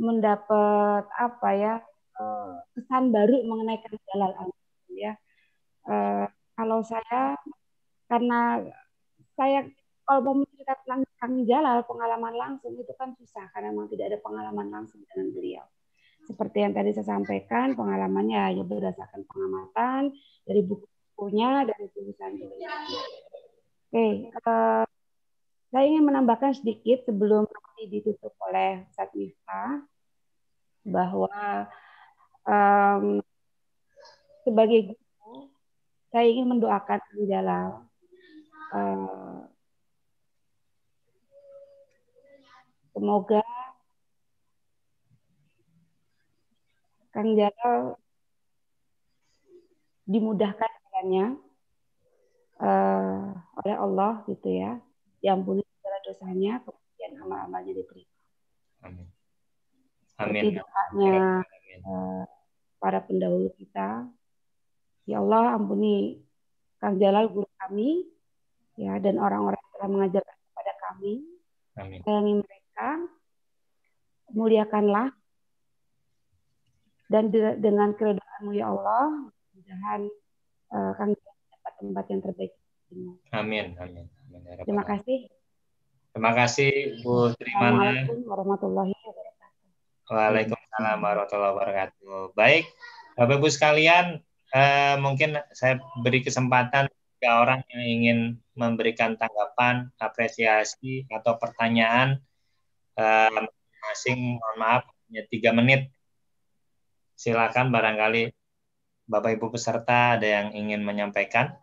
mendapat apa ya kesan ah. baru mengenai Kang Jala, ya. Uh, kalau saya karena saya kalau mau menceritakan tentang Kang Jalal pengalaman langsung itu kan susah karena memang tidak ada pengalaman langsung dengan beliau. Seperti yang tadi saya sampaikan, pengalamannya ya berdasarkan pengamatan dari bukunya dari tulisan beliau. Oke, okay, uh, eh, saya ingin menambahkan sedikit sebelum nanti ditutup oleh Ustaz Miftah bahwa um, sebagai saya ingin mendoakan di dalam uh, semoga Kang Jalal dimudahkan jalannya uh, oleh Allah gitu ya yang diampuni segala dosanya kemudian amal-amalnya diterima Amin Amin. Seperti doanya uh, para pendahulu kita Ya Allah ampuni Kang Jalal guru kami ya dan orang-orang yang telah mengajarkan kepada kami. Amin. Sayangi mereka, muliakanlah dan de dengan keridhaanmu ya Allah, mudah-mudahan uh, Kang Jalal dapat tempat yang terbaik. Amin, amin. amin. Ya Terima kasih. Terima kasih Bu Trimana. Assalamualaikum warahmatullahi wabarakatuh. Waalaikumsalam warahmatullahi wabarakatuh. Baik, Bapak Ibu sekalian, Eh, mungkin saya beri kesempatan ke orang yang ingin memberikan tanggapan, apresiasi atau pertanyaan eh, masing mohon maaf hanya tiga menit. Silakan barangkali Bapak Ibu peserta ada yang ingin menyampaikan.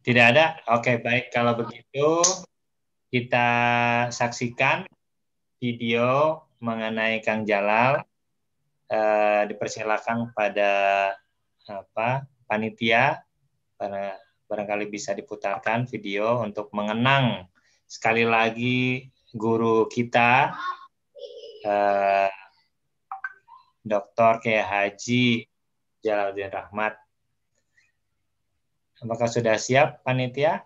Tidak ada? Oke, baik. Kalau begitu, kita saksikan video mengenai Kang Jalal. E, dipersilakan pada apa panitia para barangkali bisa diputarkan video untuk mengenang sekali lagi guru kita e, eh, Dr. K. Haji Jalaluddin Rahmat Apakah sudah siap panitia?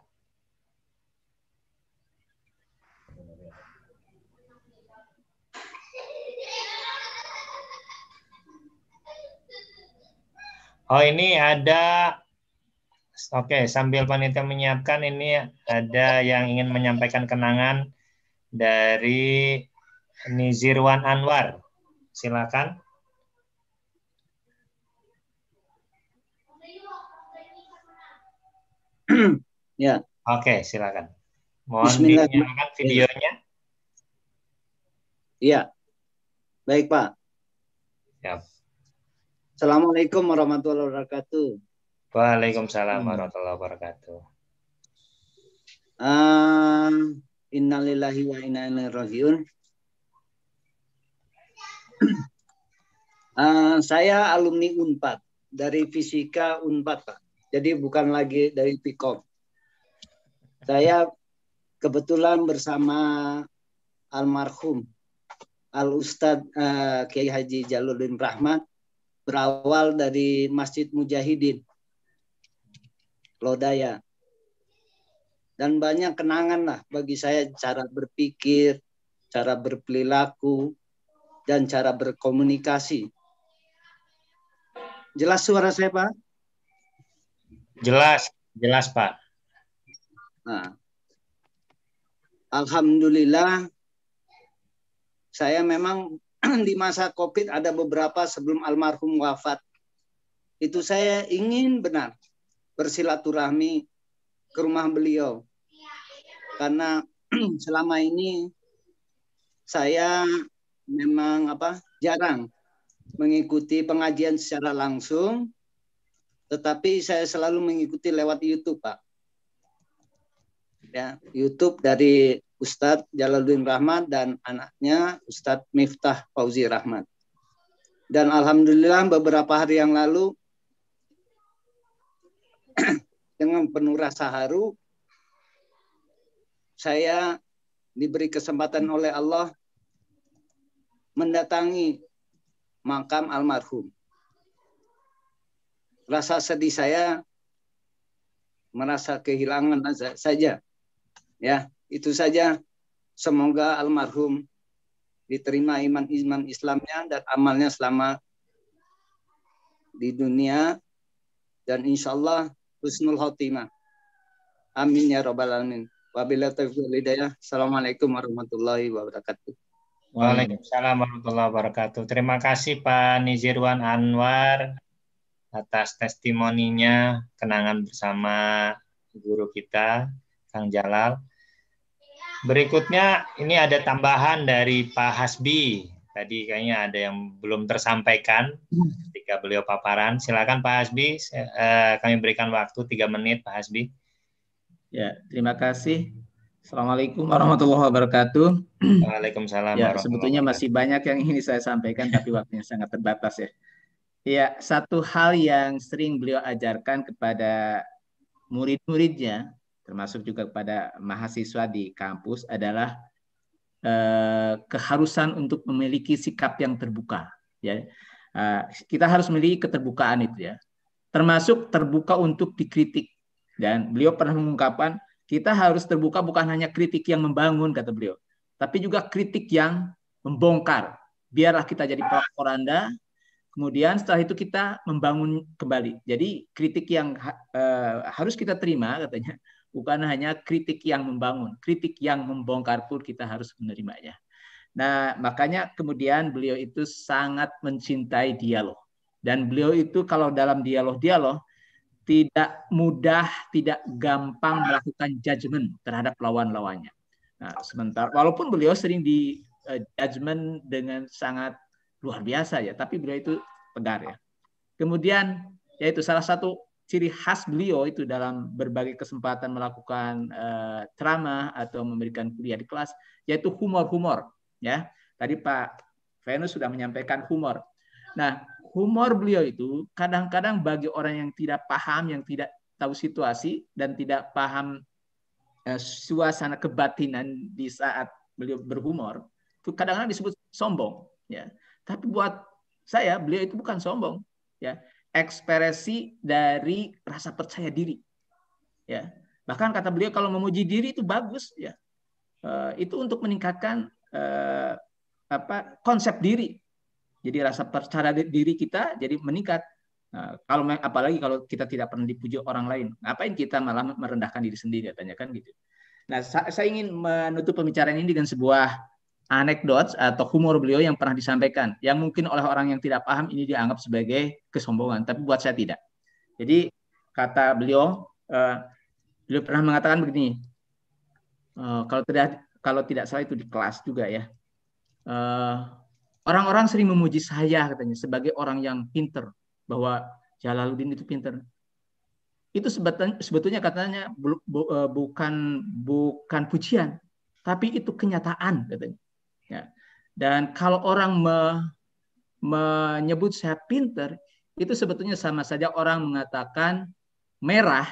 Oh ini ada, oke okay, sambil panitia menyiapkan ini ada yang ingin menyampaikan kenangan dari Nizirwan Anwar. Silakan. ya. Oke, silakan. Mohon dinyalakan videonya. Iya. Baik, Pak. Ya. Assalamualaikum warahmatullahi wabarakatuh. Waalaikumsalam hmm. warahmatullahi wabarakatuh. Um, innalillahi wa inna ilaihi rajiun. Uh, saya alumni Unpad dari fisika Unpad, Pak. Jadi bukan lagi dari Pikom. Saya kebetulan bersama almarhum Al Ustad uh, Kiai Haji Jaludin Rahmat berawal dari Masjid Mujahidin Lodaya. Dan banyak kenangan lah bagi saya cara berpikir, cara berperilaku, dan cara berkomunikasi. Jelas suara saya, Pak? Jelas, jelas Pak. Nah, Alhamdulillah, saya memang di masa COVID ada beberapa sebelum almarhum wafat. Itu saya ingin benar bersilaturahmi ke rumah beliau. Karena selama ini saya memang apa jarang mengikuti pengajian secara langsung tetapi saya selalu mengikuti lewat YouTube, Pak. Ya, YouTube dari Ustadz Jalaluddin Rahmat dan anaknya Ustadz Miftah Fauzi Rahmat. Dan alhamdulillah beberapa hari yang lalu dengan penuh rasa haru saya diberi kesempatan oleh Allah mendatangi makam almarhum rasa sedih saya merasa kehilangan saja. Ya, itu saja. Semoga almarhum diterima iman iman Islamnya dan amalnya selama di dunia dan insya Allah husnul khotimah. Amin ya robbal alamin. Wabillahi Assalamualaikum warahmatullahi wabarakatuh. Waalaikumsalam warahmatullahi wabarakatuh. Terima kasih Pak Nizirwan Anwar atas testimoninya kenangan bersama guru kita Kang Jalal. Berikutnya ini ada tambahan dari Pak Hasbi. Tadi kayaknya ada yang belum tersampaikan ketika beliau paparan. Silakan Pak Hasbi, eh, kami berikan waktu tiga menit Pak Hasbi. Ya, terima kasih. Assalamualaikum warahmatullahi wabarakatuh. Waalaikumsalam. Ya, sebetulnya masih banyak yang ingin saya sampaikan, tapi waktunya sangat terbatas ya. Ya, satu hal yang sering beliau ajarkan kepada murid-muridnya, termasuk juga kepada mahasiswa di kampus adalah eh, keharusan untuk memiliki sikap yang terbuka. Ya, eh, kita harus memiliki keterbukaan itu ya, termasuk terbuka untuk dikritik. Dan beliau pernah mengungkapkan kita harus terbuka bukan hanya kritik yang membangun kata beliau, tapi juga kritik yang membongkar. Biarlah kita jadi pelaporan Anda, Kemudian setelah itu kita membangun kembali. Jadi kritik yang uh, harus kita terima katanya bukan hanya kritik yang membangun, kritik yang membongkar pun kita harus menerimanya. Nah, makanya kemudian beliau itu sangat mencintai dialog. Dan beliau itu kalau dalam dialog-dialog tidak mudah, tidak gampang melakukan judgement terhadap lawan-lawannya. Nah, sementara walaupun beliau sering di uh, judgement dengan sangat luar biasa ya, tapi beliau itu tegar ya. Kemudian yaitu salah satu ciri khas beliau itu dalam berbagai kesempatan melakukan uh, ceramah atau memberikan kuliah di kelas yaitu humor-humor ya. Tadi Pak Venus sudah menyampaikan humor. Nah, humor beliau itu kadang-kadang bagi orang yang tidak paham, yang tidak tahu situasi dan tidak paham eh, suasana kebatinan di saat beliau berhumor, itu kadang-kadang disebut sombong ya. Tapi buat saya beliau itu bukan sombong, ya. Ekspresi dari rasa percaya diri. Ya. Bahkan kata beliau kalau memuji diri itu bagus, ya. E, itu untuk meningkatkan e, apa konsep diri. Jadi rasa percaya diri kita jadi meningkat. Nah, kalau apalagi kalau kita tidak pernah dipuji orang lain, ngapain kita malah merendahkan diri sendiri Tanyakan gitu. Nah, saya ingin menutup pembicaraan ini dengan sebuah anekdot atau humor beliau yang pernah disampaikan yang mungkin oleh orang yang tidak paham ini dianggap sebagai kesombongan tapi buat saya tidak jadi kata beliau uh, beliau pernah mengatakan begini uh, kalau tidak kalau tidak salah itu di kelas juga ya orang eh, orang-orang sering memuji saya katanya sebagai orang yang pinter bahwa Jalaluddin itu pinter itu sebetulnya, sebetulnya katanya bu, bu, bukan bukan pujian tapi itu kenyataan katanya dan kalau orang me, menyebut saya pinter, itu sebetulnya sama saja orang mengatakan merah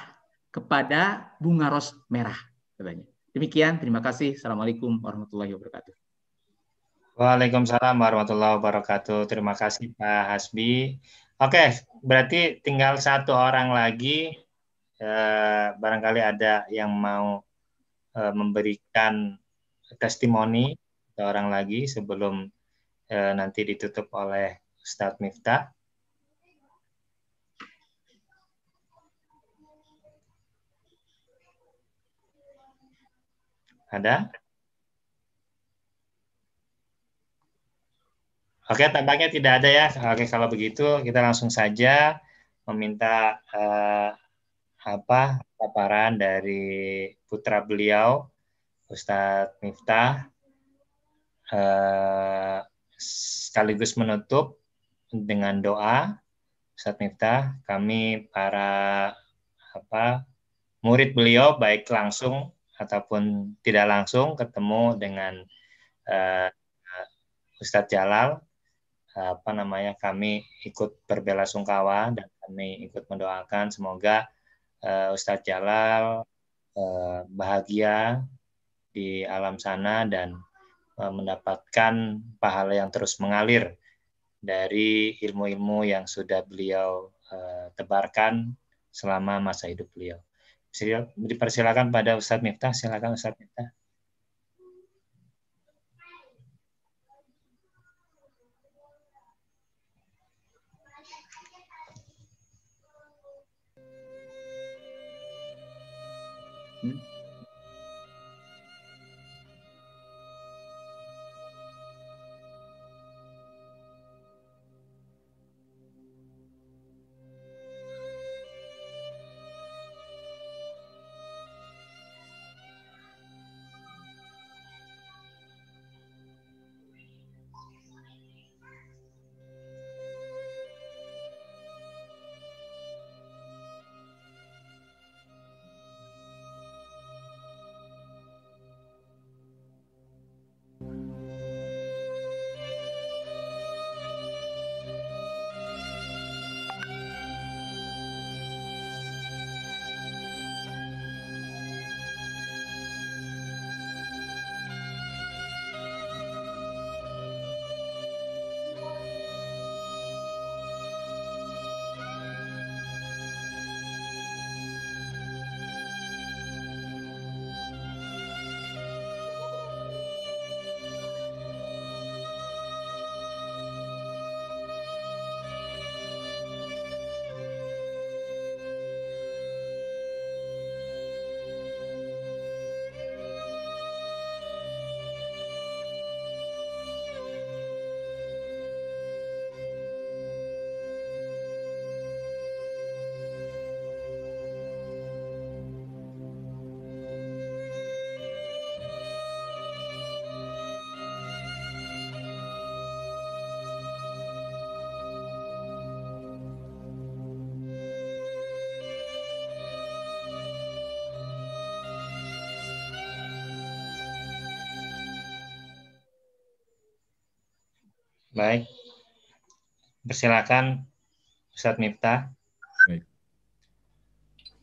kepada bunga ros merah. Katanya. Demikian, terima kasih. Assalamualaikum warahmatullahi wabarakatuh. Waalaikumsalam warahmatullahi wabarakatuh. Terima kasih Pak Hasbi. Oke, berarti tinggal satu orang lagi. Eh, barangkali ada yang mau eh, memberikan testimoni orang lagi sebelum eh, nanti ditutup oleh Ustadz Miftah. Ada? Oke, tampaknya tidak ada ya. Oke, kalau begitu kita langsung saja meminta eh, apa paparan dari putra beliau Ustadz Miftah Eh, sekaligus menutup dengan doa Ustaz Miftah kami para apa murid beliau baik langsung ataupun tidak langsung ketemu dengan uh, Ustadz Jalal apa namanya kami ikut berbelasungkawa dan kami ikut mendoakan semoga uh, Ustadz Jalal uh, bahagia di alam sana dan Eh, mendapatkan pahala yang terus mengalir dari ilmu-ilmu yang sudah beliau eh, tebarkan selama masa hidup beliau. Dipersilakan pada Ustadz Miftah, silakan Ustadz Miftah. Baik. Persilakan Ustaz Miftah. Baik.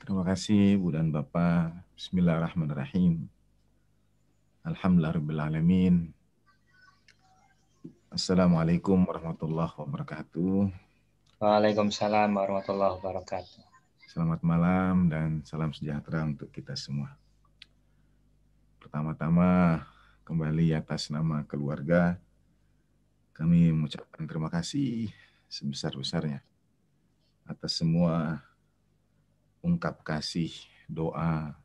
Terima kasih Bu dan Bapak. Bismillahirrahmanirrahim. Alhamdulillahirrahmanirrahim. Assalamualaikum warahmatullahi wabarakatuh. Waalaikumsalam warahmatullahi wabarakatuh. Selamat malam dan salam sejahtera untuk kita semua. Pertama-tama kembali atas nama keluarga kami mengucapkan terima kasih sebesar-besarnya atas semua ungkap kasih, doa,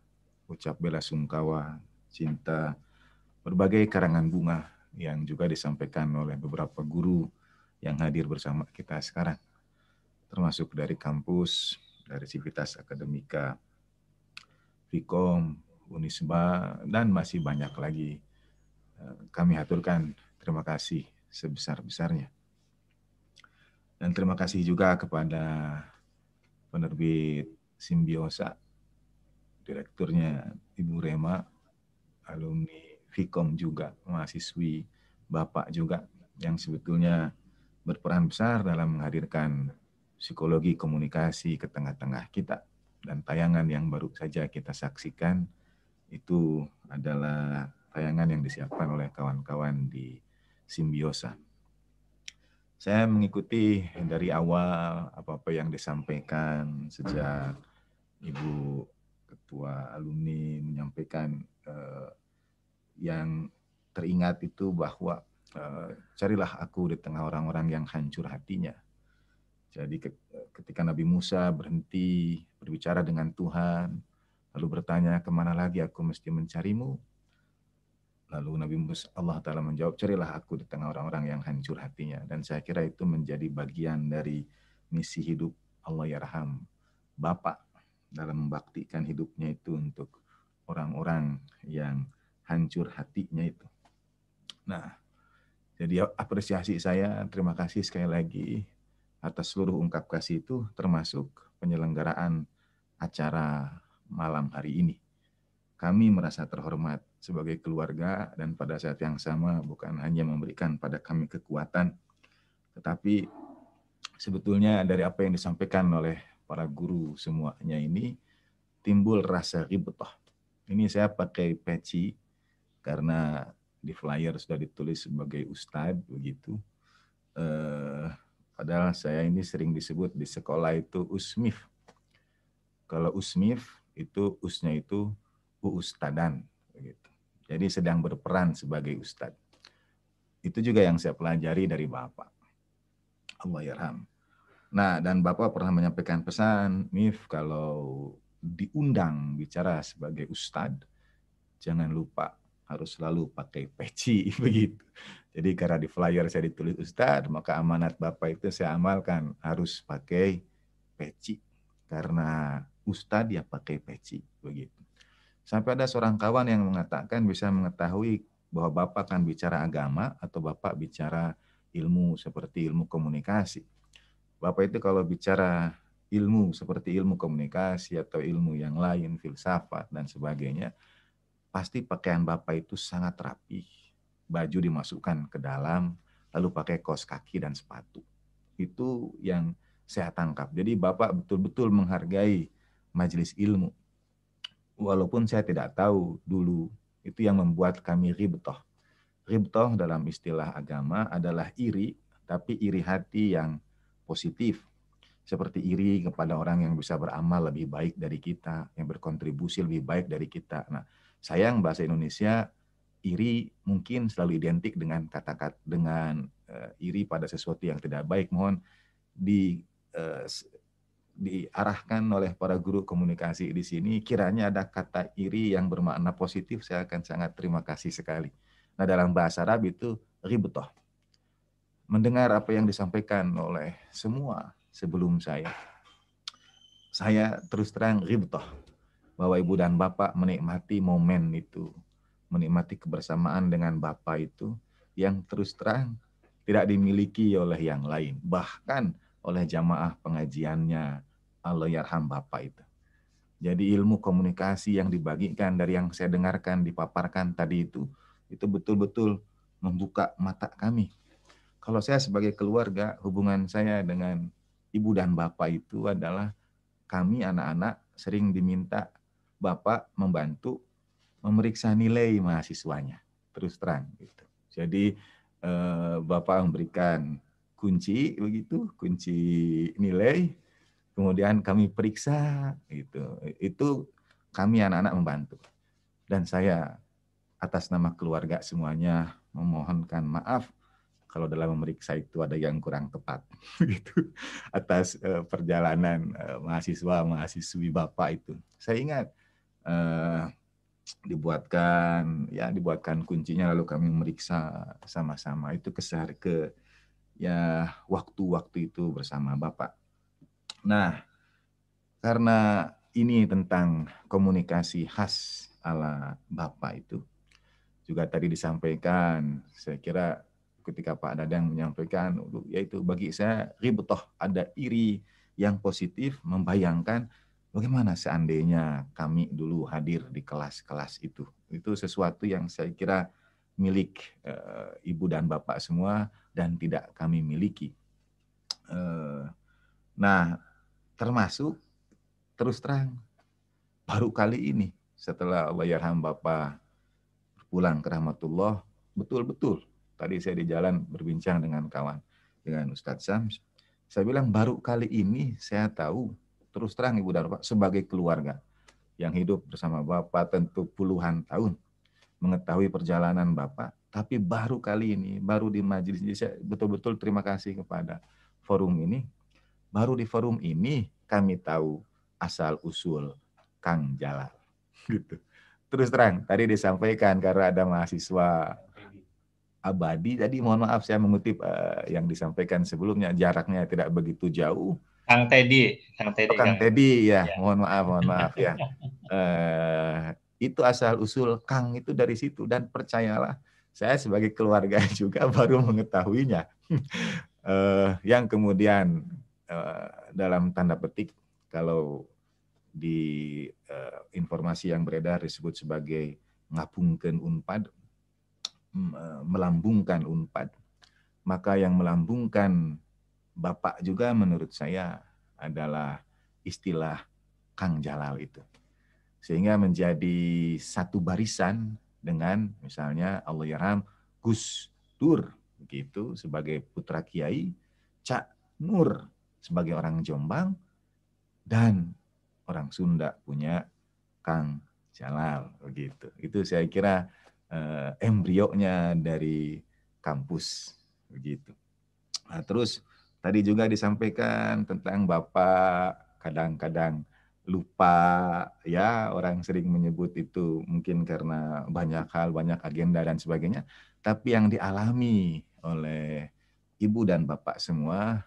ucap bela sungkawa, cinta, berbagai karangan bunga yang juga disampaikan oleh beberapa guru yang hadir bersama kita sekarang, termasuk dari kampus, dari Civitas Akademika, Fikom, Unisba, dan masih banyak lagi. Eh, kami haturkan terima kasih sebesar-besarnya. Dan terima kasih juga kepada penerbit Simbiosa, direkturnya Ibu Rema, alumni Vikom juga, mahasiswi Bapak juga, yang sebetulnya berperan besar dalam menghadirkan psikologi komunikasi ke tengah-tengah kita. Dan tayangan yang baru saja kita saksikan itu adalah tayangan yang disiapkan oleh kawan-kawan di simbiosa. Saya mengikuti dari awal apa-apa yang disampaikan sejak Ibu Ketua Alumni menyampaikan eh, yang teringat itu bahwa eh, carilah aku di tengah orang-orang yang hancur hatinya. Jadi ketika Nabi Musa berhenti berbicara dengan Tuhan, lalu bertanya kemana lagi aku mesti mencarimu, Lalu Nabi Musa Allah Ta'ala menjawab, carilah aku di tengah orang-orang yang hancur hatinya. Dan saya kira itu menjadi bagian dari misi hidup Allah Yarham. Bapak dalam membaktikan hidupnya itu untuk orang-orang yang hancur hatinya itu. Nah, jadi apresiasi saya, terima kasih sekali lagi atas seluruh ungkap kasih itu termasuk penyelenggaraan acara malam hari ini. Kami merasa terhormat sebagai keluarga dan pada saat yang sama bukan hanya memberikan pada kami kekuatan, tetapi sebetulnya dari apa yang disampaikan oleh para guru semuanya ini timbul rasa ribetah. Ini saya pakai peci karena di flyer sudah ditulis sebagai ustadz begitu. Eh, padahal saya ini sering disebut di sekolah itu usmif. Kalau usmif itu usnya itu uustadan begitu. Jadi sedang berperan sebagai ustadz. Itu juga yang saya pelajari dari Bapak. Allah yarham. Nah, dan Bapak pernah menyampaikan pesan, Mif, kalau diundang bicara sebagai ustadz, jangan lupa harus selalu pakai peci begitu. Jadi karena di flyer saya ditulis Ustadz, maka amanat Bapak itu saya amalkan harus pakai peci karena Ustadz ya pakai peci begitu. Sampai ada seorang kawan yang mengatakan bisa mengetahui bahwa Bapak akan bicara agama atau Bapak bicara ilmu seperti ilmu komunikasi. Bapak itu kalau bicara ilmu seperti ilmu komunikasi atau ilmu yang lain, filsafat dan sebagainya, pasti pakaian Bapak itu sangat rapi. Baju dimasukkan ke dalam, lalu pakai kos kaki dan sepatu. Itu yang saya tangkap. Jadi Bapak betul-betul menghargai majelis ilmu walaupun saya tidak tahu dulu. Itu yang membuat kami ribtoh. Ribtoh dalam istilah agama adalah iri, tapi iri hati yang positif. Seperti iri kepada orang yang bisa beramal lebih baik dari kita, yang berkontribusi lebih baik dari kita. Nah, sayang bahasa Indonesia iri mungkin selalu identik dengan kata-kata dengan uh, iri pada sesuatu yang tidak baik. Mohon di uh, diarahkan oleh para guru komunikasi di sini, kiranya ada kata iri yang bermakna positif, saya akan sangat terima kasih sekali. Nah dalam bahasa Arab itu ribetoh. Mendengar apa yang disampaikan oleh semua sebelum saya, saya terus terang ribetoh bahwa ibu dan bapak menikmati momen itu, menikmati kebersamaan dengan bapak itu yang terus terang tidak dimiliki oleh yang lain. Bahkan oleh jamaah pengajiannya. Allah yarham ya Bapak itu. Jadi ilmu komunikasi yang dibagikan dari yang saya dengarkan, dipaparkan tadi itu, itu betul-betul membuka mata kami. Kalau saya sebagai keluarga, hubungan saya dengan ibu dan bapak itu adalah kami anak-anak sering diminta bapak membantu memeriksa nilai mahasiswanya. Terus terang gitu. Jadi eh, bapak memberikan kunci begitu, kunci nilai. Kemudian kami periksa gitu. Itu kami anak-anak membantu. Dan saya atas nama keluarga semuanya memohonkan maaf kalau dalam memeriksa itu ada yang kurang tepat gitu atas eh, perjalanan eh, mahasiswa mahasiswi bapak itu saya ingat uh, dibuatkan ya dibuatkan kuncinya lalu kami memeriksa sama-sama itu kesehar ke ya waktu-waktu itu bersama Bapak. Nah, karena ini tentang komunikasi khas ala Bapak itu juga tadi disampaikan, saya kira ketika Pak Dadang menyampaikan yaitu bagi saya ribetoh ada iri yang positif membayangkan bagaimana seandainya kami dulu hadir di kelas-kelas itu. Itu sesuatu yang saya kira milik e, ibu dan bapak semua dan tidak kami miliki. Eh, nah, termasuk terus terang baru kali ini setelah Yarham Bapak pulang ke rahmatullah, betul-betul tadi saya di jalan berbincang dengan kawan dengan Ustadz Sams, saya bilang baru kali ini saya tahu terus terang Ibu dan Bapak sebagai keluarga yang hidup bersama Bapak tentu puluhan tahun mengetahui perjalanan Bapak tapi baru kali ini, baru di majelis ini saya betul-betul terima kasih kepada forum ini. Baru di forum ini kami tahu asal usul Kang Jalal. Gitu. Terus terang, tadi disampaikan karena ada mahasiswa abadi jadi mohon maaf saya mengutip uh, yang disampaikan sebelumnya jaraknya tidak begitu jauh. Kang Teddy, Kang Teddy. Oh, Kang, Kang Teddy ya, ya, mohon maaf, mohon maaf ya. uh, itu asal usul Kang itu dari situ dan percayalah saya sebagai keluarga juga baru mengetahuinya. Eh, yang kemudian eh, dalam tanda petik kalau di eh, informasi yang beredar disebut sebagai ngapungkan unpad, mm, melambungkan unpad, maka yang melambungkan bapak juga menurut saya adalah istilah Kang Jalal itu. Sehingga menjadi satu barisan dengan misalnya Allah Yarham Gus Dur begitu sebagai putra Kiai, Cak Nur sebagai orang Jombang dan orang Sunda punya Kang Jalal begitu. Itu saya kira eh, embrionya dari kampus begitu. Nah, terus tadi juga disampaikan tentang Bapak kadang-kadang lupa ya orang sering menyebut itu mungkin karena banyak hal banyak agenda dan sebagainya tapi yang dialami oleh ibu dan bapak semua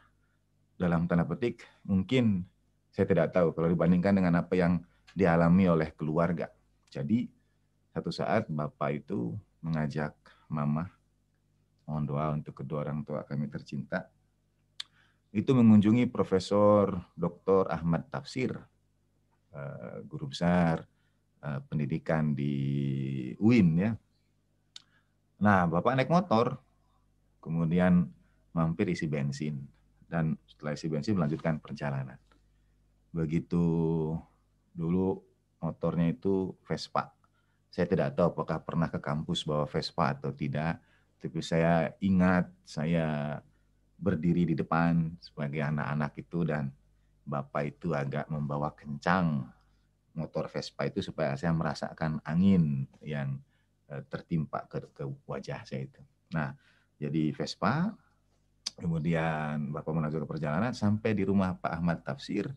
dalam tanda petik mungkin saya tidak tahu kalau dibandingkan dengan apa yang dialami oleh keluarga jadi satu saat bapak itu mengajak mama mohon doa untuk kedua orang tua kami tercinta itu mengunjungi Profesor Dr. Ahmad Tafsir Eh, guru besar eh, pendidikan di UIN ya. Nah, Bapak naik motor, kemudian mampir isi bensin dan setelah isi bensin melanjutkan perjalanan. Begitu dulu motornya itu Vespa. Saya tidak tahu apakah pernah ke kampus bawa Vespa atau tidak, tapi saya ingat saya berdiri di depan sebagai anak-anak itu dan Bapak itu agak membawa kencang motor Vespa itu supaya saya merasakan angin yang eh, tertimpa ke, ke wajah saya itu. Nah, jadi Vespa, kemudian Bapak melanjutkan perjalanan sampai di rumah Pak Ahmad Tafsir.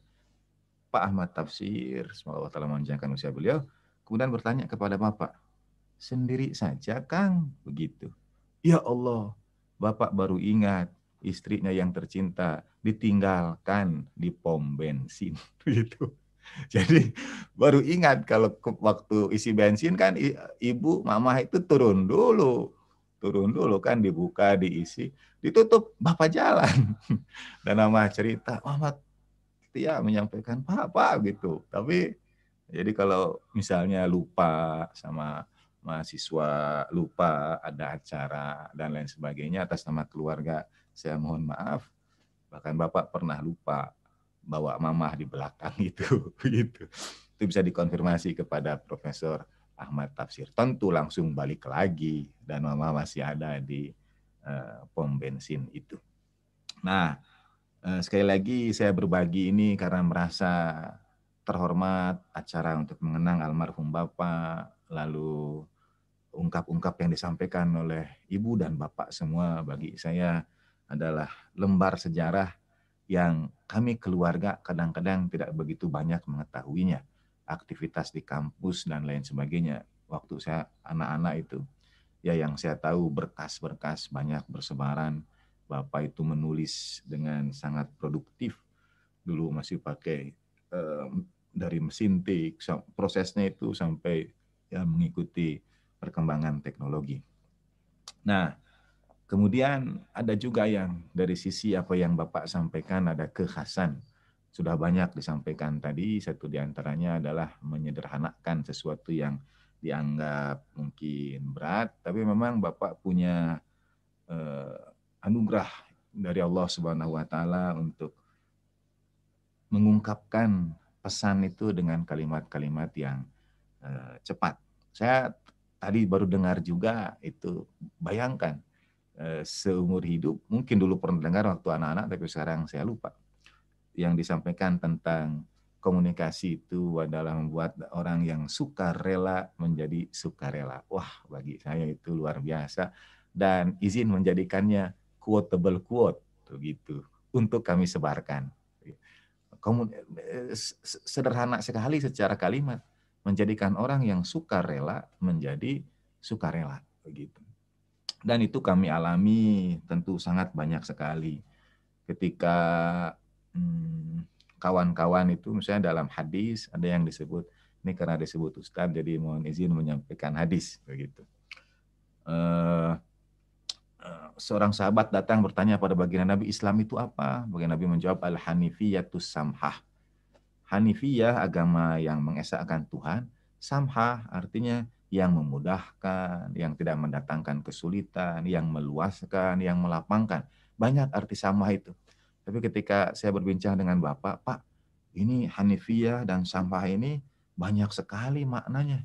Pak Ahmad Tafsir, semoga Allah telah menjangkan usia beliau, kemudian bertanya kepada Bapak, sendiri saja Kang? Begitu. Ya Allah, Bapak baru ingat istrinya yang tercinta ditinggalkan di pom bensin gitu. Jadi baru ingat kalau waktu isi bensin kan ibu mama itu turun dulu. Turun dulu kan dibuka, diisi, ditutup bapak jalan. Dan mama cerita, mama dia menyampaikan, apa-apa gitu. Tapi jadi kalau misalnya lupa sama mahasiswa lupa ada acara dan lain sebagainya atas nama keluarga saya mohon maaf, bahkan Bapak pernah lupa bawa mamah di belakang itu. gitu. Itu bisa dikonfirmasi kepada Profesor Ahmad Tafsir. Tentu langsung balik lagi dan mama masih ada di uh, pom bensin itu. Nah, eh, sekali lagi saya berbagi ini karena merasa terhormat acara untuk mengenang almarhum Bapak, lalu ungkap-ungkap yang disampaikan oleh Ibu dan Bapak semua bagi saya adalah lembar sejarah yang kami keluarga kadang-kadang tidak begitu banyak mengetahuinya. Aktivitas di kampus dan lain sebagainya. Waktu saya anak-anak itu, ya yang saya tahu berkas-berkas banyak bersebaran. Bapak itu menulis dengan sangat produktif. Dulu masih pakai um, dari mesin tik, prosesnya itu sampai ya, mengikuti perkembangan teknologi. Nah, Kemudian ada juga yang dari sisi apa yang Bapak sampaikan ada kekhasan. Sudah banyak disampaikan tadi, satu diantaranya adalah menyederhanakan sesuatu yang dianggap mungkin berat, tapi memang Bapak punya eh, anugerah dari Allah Subhanahu wa taala untuk mengungkapkan pesan itu dengan kalimat-kalimat yang eh, cepat. Saya tadi baru dengar juga itu bayangkan Eh, seumur hidup. Mungkin dulu pernah dengar waktu anak-anak, tapi sekarang saya lupa. Yang disampaikan tentang komunikasi itu adalah membuat orang yang suka rela menjadi sukarela. Wah, bagi saya itu luar biasa. Dan izin menjadikannya quotable quote, begitu, untuk kami sebarkan. Eh, sederhana sekali secara kalimat, menjadikan orang yang suka rela menjadi sukarela, begitu dan itu kami alami tentu sangat banyak sekali. Ketika kawan hmm, kawan-kawan itu misalnya dalam hadis ada yang disebut ini karena disebut ustadz jadi mohon izin menyampaikan hadis begitu uh, seorang sahabat datang bertanya pada bagian Nabi Islam itu apa baginda Nabi menjawab al hanifiyatus samhah hanifiyah agama yang mengesahkan Tuhan samhah artinya yang memudahkan, yang tidak mendatangkan kesulitan, yang meluaskan, yang melapangkan. Banyak arti sama itu. Tapi ketika saya berbincang dengan Bapak, Pak, ini Hanifiyah dan sampah ini banyak sekali maknanya.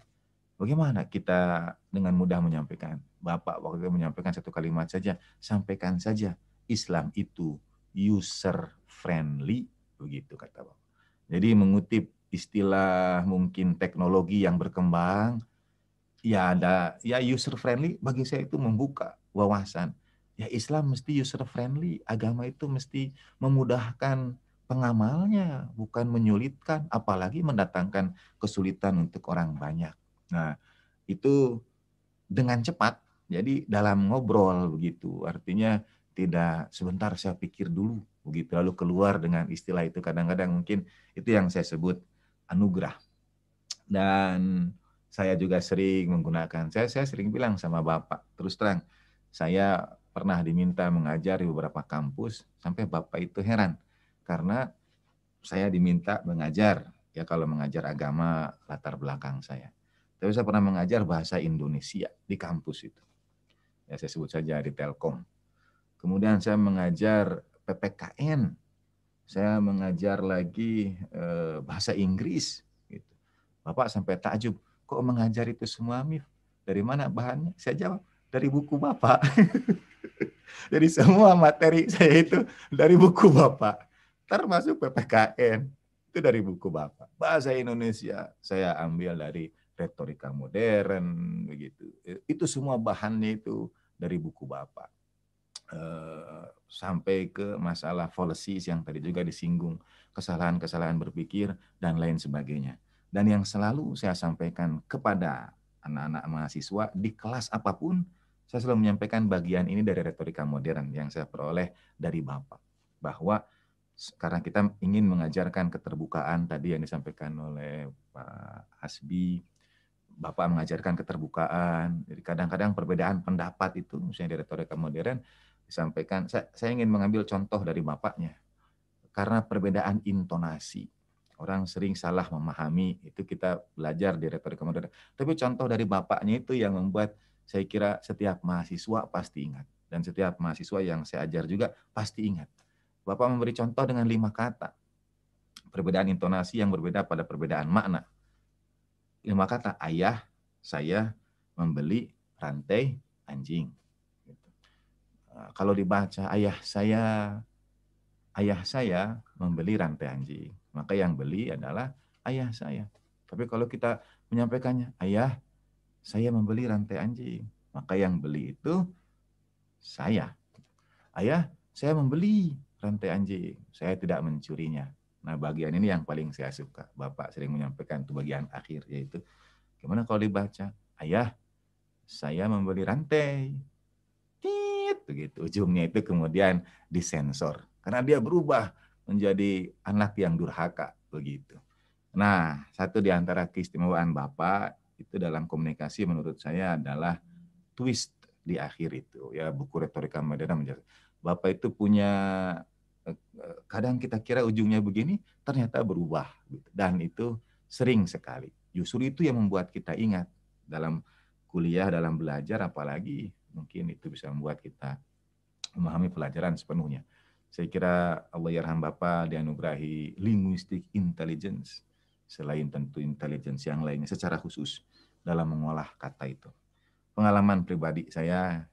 Bagaimana kita dengan mudah menyampaikan? Bapak waktu itu menyampaikan satu kalimat saja, sampaikan saja Islam itu user friendly, begitu kata Bapak. Jadi mengutip istilah mungkin teknologi yang berkembang, ya ada ya user friendly bagi saya itu membuka wawasan. Ya Islam mesti user friendly, agama itu mesti memudahkan pengamalnya, bukan menyulitkan, apalagi mendatangkan kesulitan untuk orang banyak. Nah, itu dengan cepat. Jadi dalam ngobrol begitu, artinya tidak sebentar saya pikir dulu begitu lalu keluar dengan istilah itu kadang-kadang mungkin itu yang saya sebut anugerah. Dan saya juga sering menggunakan. Saya saya sering bilang sama Bapak, terus terang, saya pernah diminta mengajar di beberapa kampus sampai Bapak itu heran karena saya diminta mengajar ya kalau mengajar agama latar belakang saya. Tapi saya pernah mengajar bahasa Indonesia di kampus itu. Ya saya sebut saja di Telkom. Kemudian saya mengajar PPKN. Saya mengajar lagi e, bahasa Inggris gitu. Bapak sampai takjub kok mengajar itu semua Mif? Dari mana bahannya? Saya jawab, dari buku Bapak. Jadi semua materi saya itu dari buku Bapak. Termasuk PPKN, itu dari buku Bapak. Bahasa Indonesia saya ambil dari retorika modern begitu. Itu semua bahannya itu dari buku Bapak. Eh, sampai ke masalah policies yang tadi juga disinggung, kesalahan-kesalahan berpikir dan lain sebagainya. Dan yang selalu saya sampaikan kepada anak-anak mahasiswa di kelas apapun, saya selalu menyampaikan bagian ini dari retorika modern yang saya peroleh dari Bapak. Bahwa sekarang kita ingin mengajarkan keterbukaan tadi yang disampaikan oleh Pak Hasbi, Bapak mengajarkan keterbukaan. Jadi kadang-kadang perbedaan pendapat itu, misalnya di retorika modern, disampaikan, saya, saya ingin mengambil contoh dari Bapaknya. Karena perbedaan intonasi, Orang sering salah memahami, itu kita belajar di retorika modern. Tapi contoh dari bapaknya itu yang membuat saya kira setiap mahasiswa pasti ingat. Dan setiap mahasiswa yang saya ajar juga pasti ingat. Bapak memberi contoh dengan lima kata. Perbedaan intonasi yang berbeda pada perbedaan makna. Lima kata, ayah, saya, membeli, rantai, anjing. Gitu. Eh, kalau dibaca, ayah saya, ayah saya membeli rantai anjing. Maka yang beli adalah ayah saya. Tapi kalau kita menyampaikannya, ayah saya membeli rantai anjing. Maka yang beli itu saya. Ayah saya membeli rantai anjing. Saya tidak mencurinya. Nah bagian ini yang paling saya suka. Bapak sering menyampaikan itu bagian akhir yaitu gimana kalau dibaca ayah saya membeli rantai. Tit begitu ujungnya itu kemudian disensor karena dia berubah menjadi anak yang durhaka begitu. Nah, satu di antara keistimewaan Bapak itu dalam komunikasi menurut saya adalah twist di akhir itu. Ya, buku retorika modern, menjadi Bapak itu punya eh, eh, kadang kita kira ujungnya begini, ternyata berubah gitu. dan itu sering sekali. Justru itu yang membuat kita ingat dalam kuliah, dalam belajar apalagi mungkin itu bisa membuat kita memahami pelajaran sepenuhnya. Saya kira Allah Yarham Bapak dianugerahi linguistik intelligence, selain tentu intelligence yang lainnya secara khusus dalam mengolah kata itu. Pengalaman pribadi saya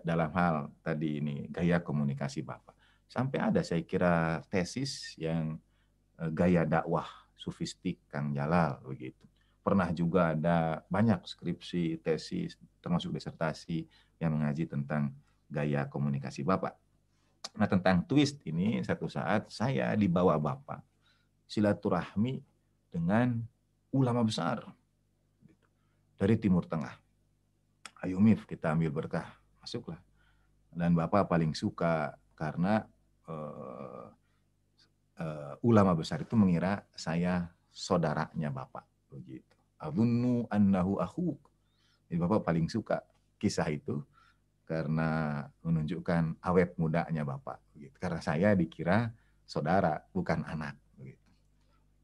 dalam hal tadi ini gaya komunikasi Bapak. Sampai ada saya kira tesis yang eh, gaya dakwah sufistik Kang Jalal begitu. Pernah juga ada banyak skripsi, tesis, termasuk disertasi yang mengaji tentang gaya komunikasi Bapak Nah tentang twist ini satu saat saya dibawa Bapak silaturahmi dengan ulama besar dari Timur Tengah. Ayo Mif, kita ambil berkah. Masuklah. Dan Bapak paling suka karena uh, uh, ulama besar itu mengira saya saudaranya Bapak. Begitu. Adunnu annahu ahuk Jadi Bapak paling suka kisah itu karena menunjukkan awet mudanya Bapak. Gitu. Karena saya dikira saudara, bukan anak. Gitu.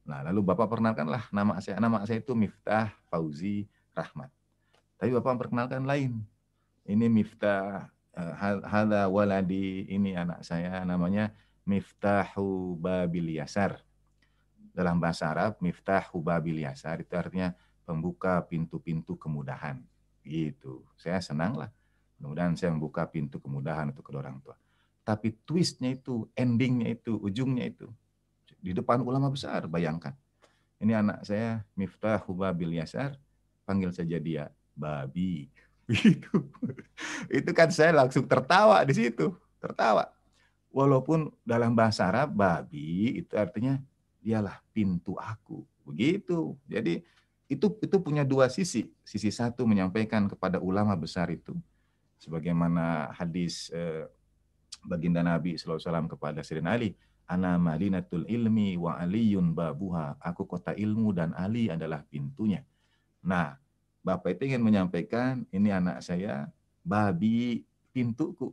Nah, lalu Bapak perkenalkanlah nama saya. Nama saya itu Miftah Fauzi Rahmat. Tapi Bapak memperkenalkan lain. Ini Miftah eh, Hada Waladi, ini anak saya namanya Miftah Babil Yasar. Dalam bahasa Arab, Miftah Babil Yasar itu artinya pembuka pintu-pintu kemudahan. Gitu. Saya senanglah Kemudian saya membuka pintu kemudahan untuk kedua orang tua. Tapi twistnya itu, endingnya itu, ujungnya itu. Di depan ulama besar, bayangkan. Ini anak saya, Miftah Hubabil Yasar, panggil saja dia babi. Itu, itu kan saya langsung tertawa di situ, tertawa. Walaupun dalam bahasa Arab, babi itu artinya dialah pintu aku. Begitu. Jadi itu itu punya dua sisi. Sisi satu menyampaikan kepada ulama besar itu sebagaimana hadis uh, baginda Nabi SAW kepada Sayyidina Ali, Ana malinatul ilmi wa aliyun babuha. Aku kota ilmu dan Ali adalah pintunya. Nah, Bapak itu ingin menyampaikan, ini anak saya, babi pintuku.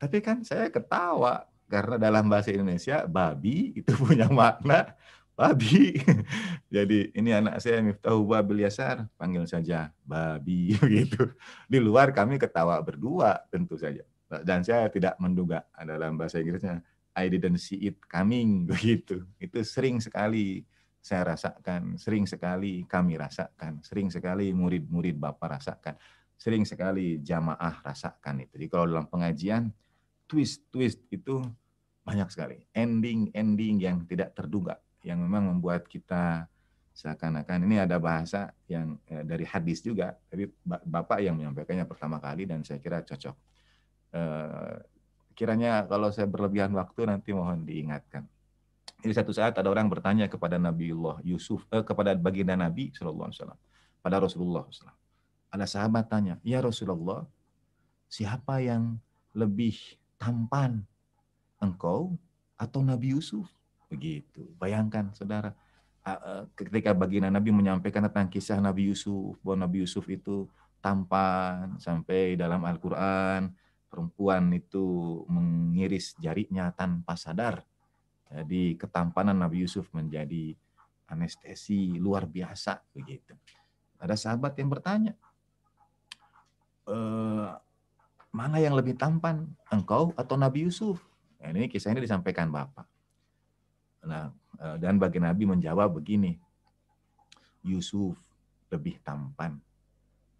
Tapi kan saya ketawa, karena dalam bahasa Indonesia, babi itu punya makna babi. Jadi ini anak saya Miftahu Babil Yasar, panggil saja babi gitu. Di luar kami ketawa berdua tentu saja. Dan saya tidak menduga dalam bahasa Inggrisnya I didn't see it coming begitu. Itu sering sekali saya rasakan, sering sekali kami rasakan, sering sekali murid-murid Bapak rasakan, sering sekali jamaah rasakan itu. Jadi kalau dalam pengajian twist-twist itu banyak sekali ending-ending yang tidak terduga yang memang membuat kita seakan-akan ini ada bahasa yang eh, dari hadis juga, tapi Bapak yang menyampaikannya pertama kali dan saya kira cocok. Eh, kiranya kalau saya berlebihan waktu nanti mohon diingatkan. Jadi satu saat ada orang bertanya kepada Nabiullah Yusuf eh, kepada baginda Nabi Shallallahu Alaihi Wasallam pada Rasulullah SAW. Ada sahabat tanya, ya Rasulullah, siapa yang lebih tampan engkau atau Nabi Yusuf? Begitu. Bayangkan saudara, e, ketika baginda Nabi menyampaikan tentang kisah Nabi Yusuf, bahwa Nabi Yusuf itu tampan sampai dalam Al-Quran, perempuan itu mengiris jarinya tanpa sadar. Jadi ketampanan Nabi Yusuf menjadi anestesi luar biasa begitu. Ada sahabat yang bertanya, e, mana yang lebih tampan, engkau atau Nabi Yusuf? Nah, ini kisah ini disampaikan Bapak. Nah, eh, dan bagi Nabi menjawab begini, Yusuf lebih tampan,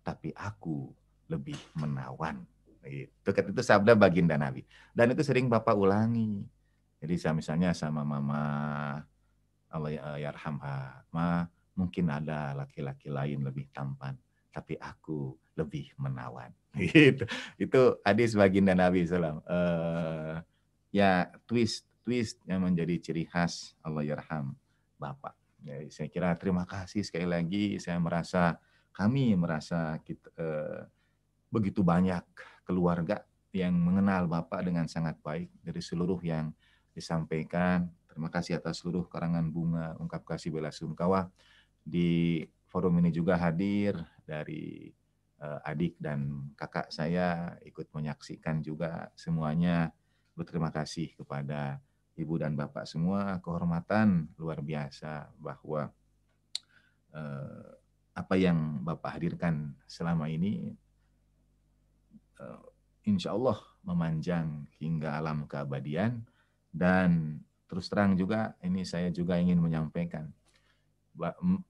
tapi aku lebih menawan. Itu, itu sabda baginda Nabi. Dan itu sering Bapak ulangi. Jadi saya misalnya sama Mama, Allah ya, eh, yarhamha, Ma, mungkin ada laki-laki lain lebih tampan, tapi aku lebih menawan. Itu, Itu hadis baginda Nabi Uh, ya twist twist yang menjadi ciri khas Allah Yarham Bapak. Jadi ya, saya kira terima kasih sekali lagi saya merasa kami merasa kita, eh, begitu banyak keluarga yang mengenal Bapak dengan sangat baik dari seluruh yang disampaikan. Terima kasih atas seluruh karangan bunga ungkap kasih bela sungkawa. Di forum ini juga hadir dari eh, adik dan kakak saya ikut menyaksikan juga semuanya berterima kasih kepada Ibu dan Bapak semua kehormatan luar biasa bahwa eh, apa yang Bapak hadirkan selama ini eh, insya Allah memanjang hingga alam keabadian dan terus terang juga ini saya juga ingin menyampaikan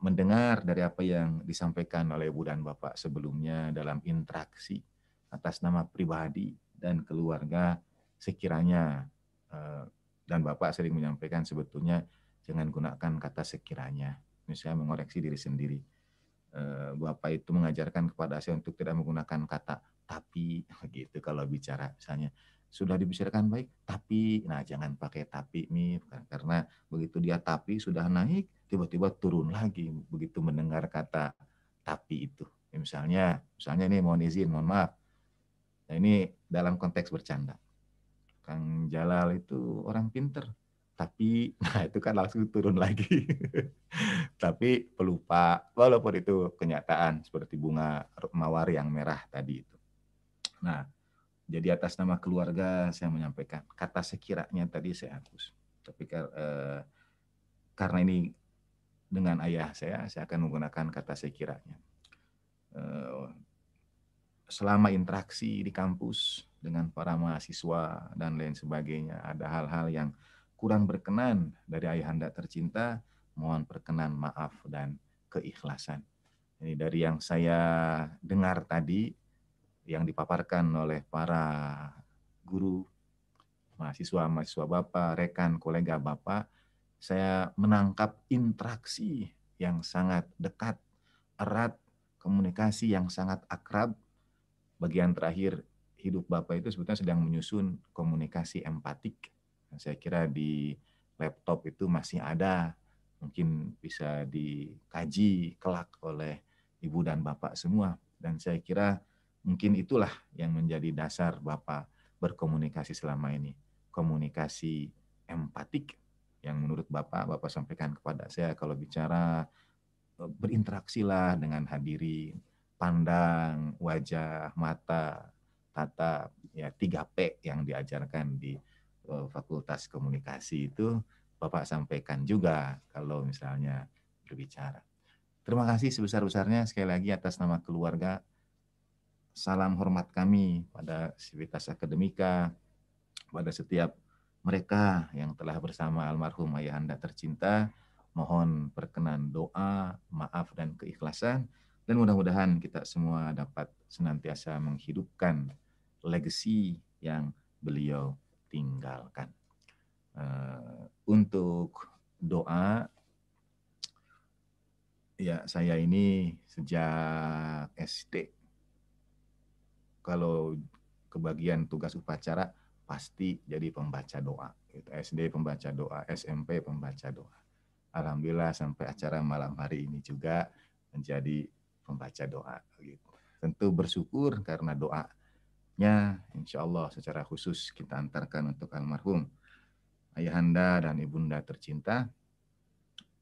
mendengar dari apa yang disampaikan oleh Ibu dan Bapak sebelumnya dalam interaksi atas nama pribadi dan keluarga sekiranya eh, dan Bapak sering menyampaikan sebetulnya jangan gunakan kata sekiranya. Misalnya mengoreksi diri sendiri. Eh, Bapak itu mengajarkan kepada saya untuk tidak menggunakan kata tapi gitu kalau bicara misalnya sudah dibicarakan baik tapi nah jangan pakai tapi mi karena begitu dia tapi sudah naik tiba-tiba turun lagi begitu mendengar kata tapi itu misalnya misalnya ini mohon izin mohon maaf nah, ini dalam konteks bercanda Kang Jalal itu orang pinter, tapi nah itu kan langsung turun lagi. tapi pelupa, walaupun itu kenyataan seperti bunga mawar yang merah tadi itu. Nah, jadi atas nama keluarga saya menyampaikan kata sekiranya tadi saya hapus. Tapi eh, karena ini dengan ayah saya, saya akan menggunakan kata sekiranya. Eh, selama interaksi di kampus dengan para mahasiswa dan lain sebagainya ada hal-hal yang kurang berkenan dari ayahanda tercinta mohon perkenan maaf dan keikhlasan ini dari yang saya dengar tadi yang dipaparkan oleh para guru mahasiswa mahasiswa bapak rekan kolega bapak saya menangkap interaksi yang sangat dekat erat komunikasi yang sangat akrab bagian terakhir hidup Bapak itu sebetulnya sedang menyusun komunikasi empatik. Saya kira di laptop itu masih ada, mungkin bisa dikaji kelak oleh Ibu dan Bapak semua. Dan saya kira mungkin itulah yang menjadi dasar Bapak berkomunikasi selama ini. Komunikasi empatik yang menurut Bapak, Bapak sampaikan kepada saya kalau bicara e, berinteraksilah dengan hadirin, pandang, wajah, mata, tatap, ya 3P yang diajarkan di eh, Fakultas Komunikasi itu Bapak sampaikan juga kalau misalnya berbicara. Terima kasih sebesar-besarnya sekali lagi atas nama keluarga. Salam hormat kami pada Civitas Akademika, pada setiap mereka yang telah bersama almarhum Ayahanda tercinta. Mohon perkenan doa, maaf, dan keikhlasan dan mudah-mudahan kita semua dapat senantiasa menghidupkan legacy yang beliau tinggalkan. Eh, untuk doa, ya saya ini sejak SD. Kalau kebagian tugas upacara, pasti jadi pembaca doa. Gitu. SD pembaca doa, SMP pembaca doa. Alhamdulillah sampai acara malam hari ini juga menjadi membaca doa gitu. Tentu bersyukur karena doanya insya Allah secara khusus kita antarkan untuk almarhum ayahanda dan ibunda tercinta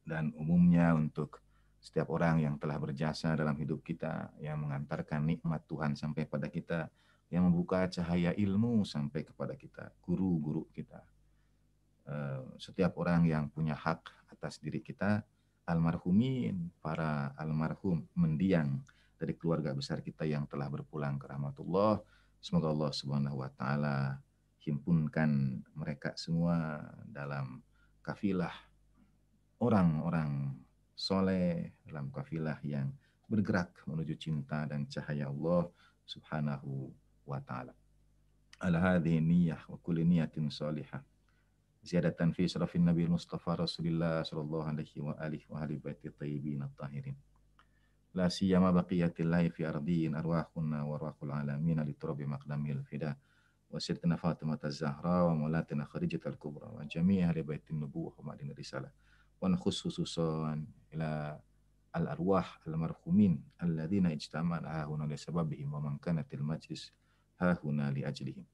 dan umumnya untuk setiap orang yang telah berjasa dalam hidup kita yang mengantarkan nikmat Tuhan sampai pada kita yang membuka cahaya ilmu sampai kepada kita guru-guru kita eh, setiap orang yang punya hak atas diri kita almarhumin, para almarhum mendiang dari keluarga besar kita yang telah berpulang ke rahmatullah. Semoga Allah Subhanahu wa taala himpunkan mereka semua dalam kafilah orang-orang soleh dalam kafilah yang bergerak menuju cinta dan cahaya Allah Subhanahu wa taala. Al hadhihi niyyah wa kulli niyatin salihah زيادة في شرف النبي المصطفى رسول الله صلى الله عليه وآله وأهل بيته الطيبين الطاهرين لا سيما بقية الله في أرضين أرواحنا وأرواح العالمين لتراب مقدم الفداء وسيدتنا فاطمة الزهراء ومولاتنا خديجة الكبرى وجميع أهل بيت النبوة ومعدن الرسالة ونخص خصوصا إلى الأرواح المرحومين الذين اجتمعنا هنا لسببهم ومن كانت المجلس ها هنا لأجلهم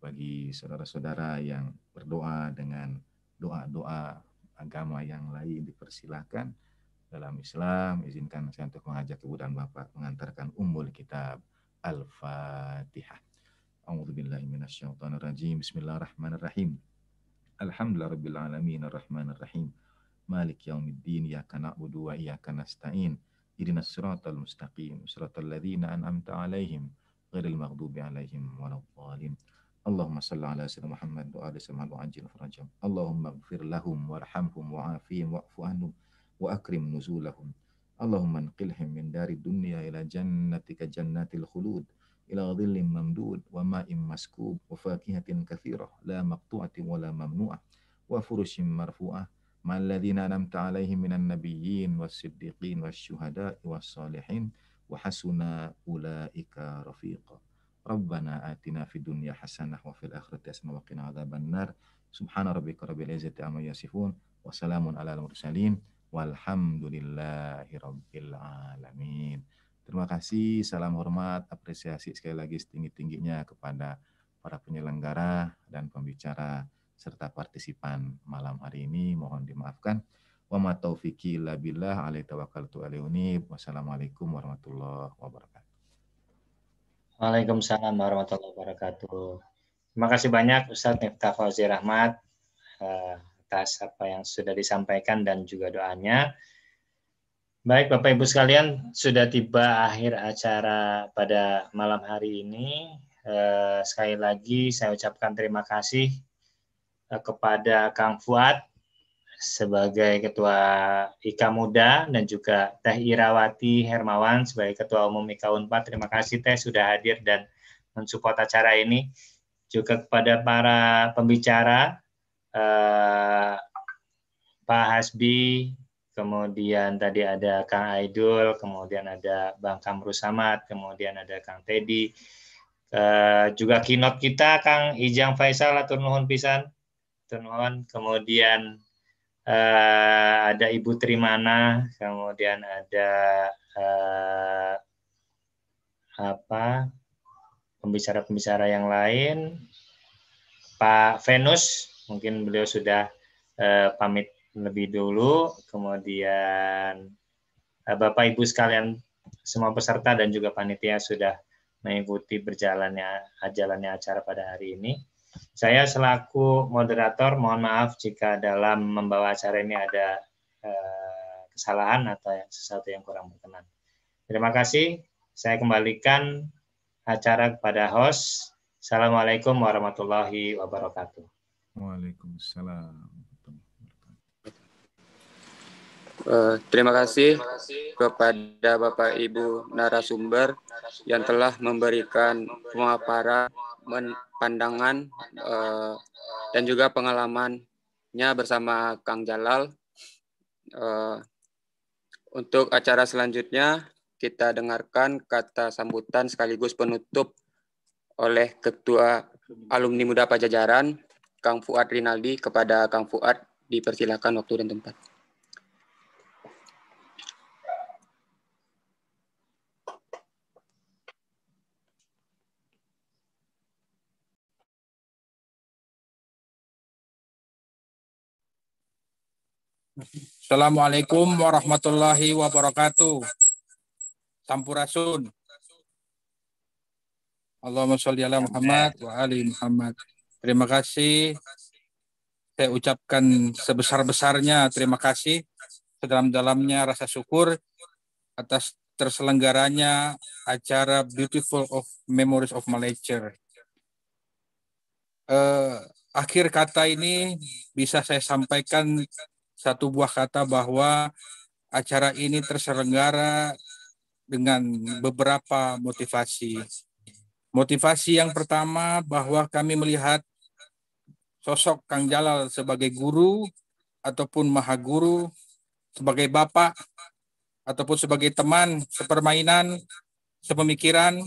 bagi saudara-saudara yang berdoa dengan doa-doa agama yang lain dipersilahkan dalam Islam izinkan saya untuk mengajak ibu dan bapak mengantarkan umbul kitab Al-Fatihah. A'udzubillahi Bismillahirrahmanirrahim. Alhamdulillahirabbil alamin Malik yaumiddin kana na'budu wa kana sta'in. Ihdinas suratul mustaqim, siratal ladzina an'amta 'alaihim, ghairil maghdubi 'alaihim waladdallin. Allahumma sallallahu alaihi wasallam wa ala sayyidina Muhammad ajil Allahumma ighfir lahum warhamhum wa'afihim wa'fu anhum wa akrim nuzulahum. Allahumma anqilhim min dari dunya ila jannatika jannatil khulud ila dhillin wa ma'im maskub wa fakihatin kathirah la maqtu'atin wa la mamnu'ah wa furushin marfu'ah ma'al ladhina an'amta 'alaihim minan nabiyyin was-siddiqin wasy-syuhada'i was-salihin wa hasuna ulaika rafiqah. Rabbana atina fid dunya hasanah wa fil akhirati hasanah wa qina nar. Subhana rabbika rabbil izzati amma yasifun wa salamun al mursalin walhamdulillahi rabbil alamin. Terima kasih, salam hormat, apresiasi sekali lagi setinggi-tingginya kepada para penyelenggara dan pembicara serta partisipan malam hari ini. Mohon dimaafkan. Wa ma taufiqi illa billah alaihi tawakkaltu alaihi Wassalamualaikum warahmatullahi wabarakatuh. Waalaikumsalam warahmatullahi wabarakatuh. Terima kasih banyak Ustadz Miftah Fauzi Rahmat eh, atas apa yang sudah disampaikan dan juga doanya. Baik Bapak Ibu sekalian, sudah tiba akhir acara pada malam hari ini. Eh, sekali lagi saya ucapkan terima kasih eh, kepada Kang Fuad sebagai Ketua IKA Muda dan juga Teh Irawati Hermawan sebagai Ketua Umum IKA Unpad. Terima kasih Teh sudah hadir dan mensupport acara ini. Juga kepada para pembicara, eh, Pak Hasbi, kemudian tadi ada Kang Aidul, kemudian ada Bang Kamrus Samad, kemudian ada Kang Teddy, Uh, juga keynote kita Kang Ijang Faisal turnuhun pisan. turnuhun Kemudian Eh, ada Ibu Trimana, kemudian ada uh, apa pembicara-pembicara yang lain, Pak Venus, mungkin beliau sudah uh, pamit lebih dulu, kemudian uh, Bapak Ibu sekalian semua peserta dan juga panitia sudah mengikuti berjalannya jalannya acara pada hari ini. Saya selaku moderator mohon maaf jika dalam membawa acara ini ada eh, kesalahan atau sesuatu yang kurang berkenan. Terima kasih. Saya kembalikan acara kepada host. Assalamualaikum warahmatullahi wabarakatuh. Waalaikumsalam. Uh, terima kasih kepada Bapak Ibu narasumber yang telah memberikan pemaparan pandangan uh, eh, dan juga pengalamannya bersama Kang Jalal. Uh, untuk acara selanjutnya, kita dengarkan kata sambutan sekaligus penutup oleh Ketua Alumni Muda Pajajaran, Kang Fuad Rinaldi. Kepada Kang Fuad, dipersilakan waktu dan tempat. Assalamualaikum warahmatullahi wabarakatuh. Sampurasun. Allahumma sholli ala Muhammad wa ali Muhammad. Terima kasih. Saya ucapkan sebesar-besarnya terima kasih sedalam-dalamnya rasa syukur atas terselenggaranya acara Beautiful of Memories of Malaysia. Uh, akhir kata ini bisa saya sampaikan satu buah kata bahwa acara ini terselenggara dengan beberapa motivasi. Motivasi yang pertama bahwa kami melihat sosok Kang Jalal sebagai guru ataupun maha guru, sebagai bapak ataupun sebagai teman sepermainan, sepemikiran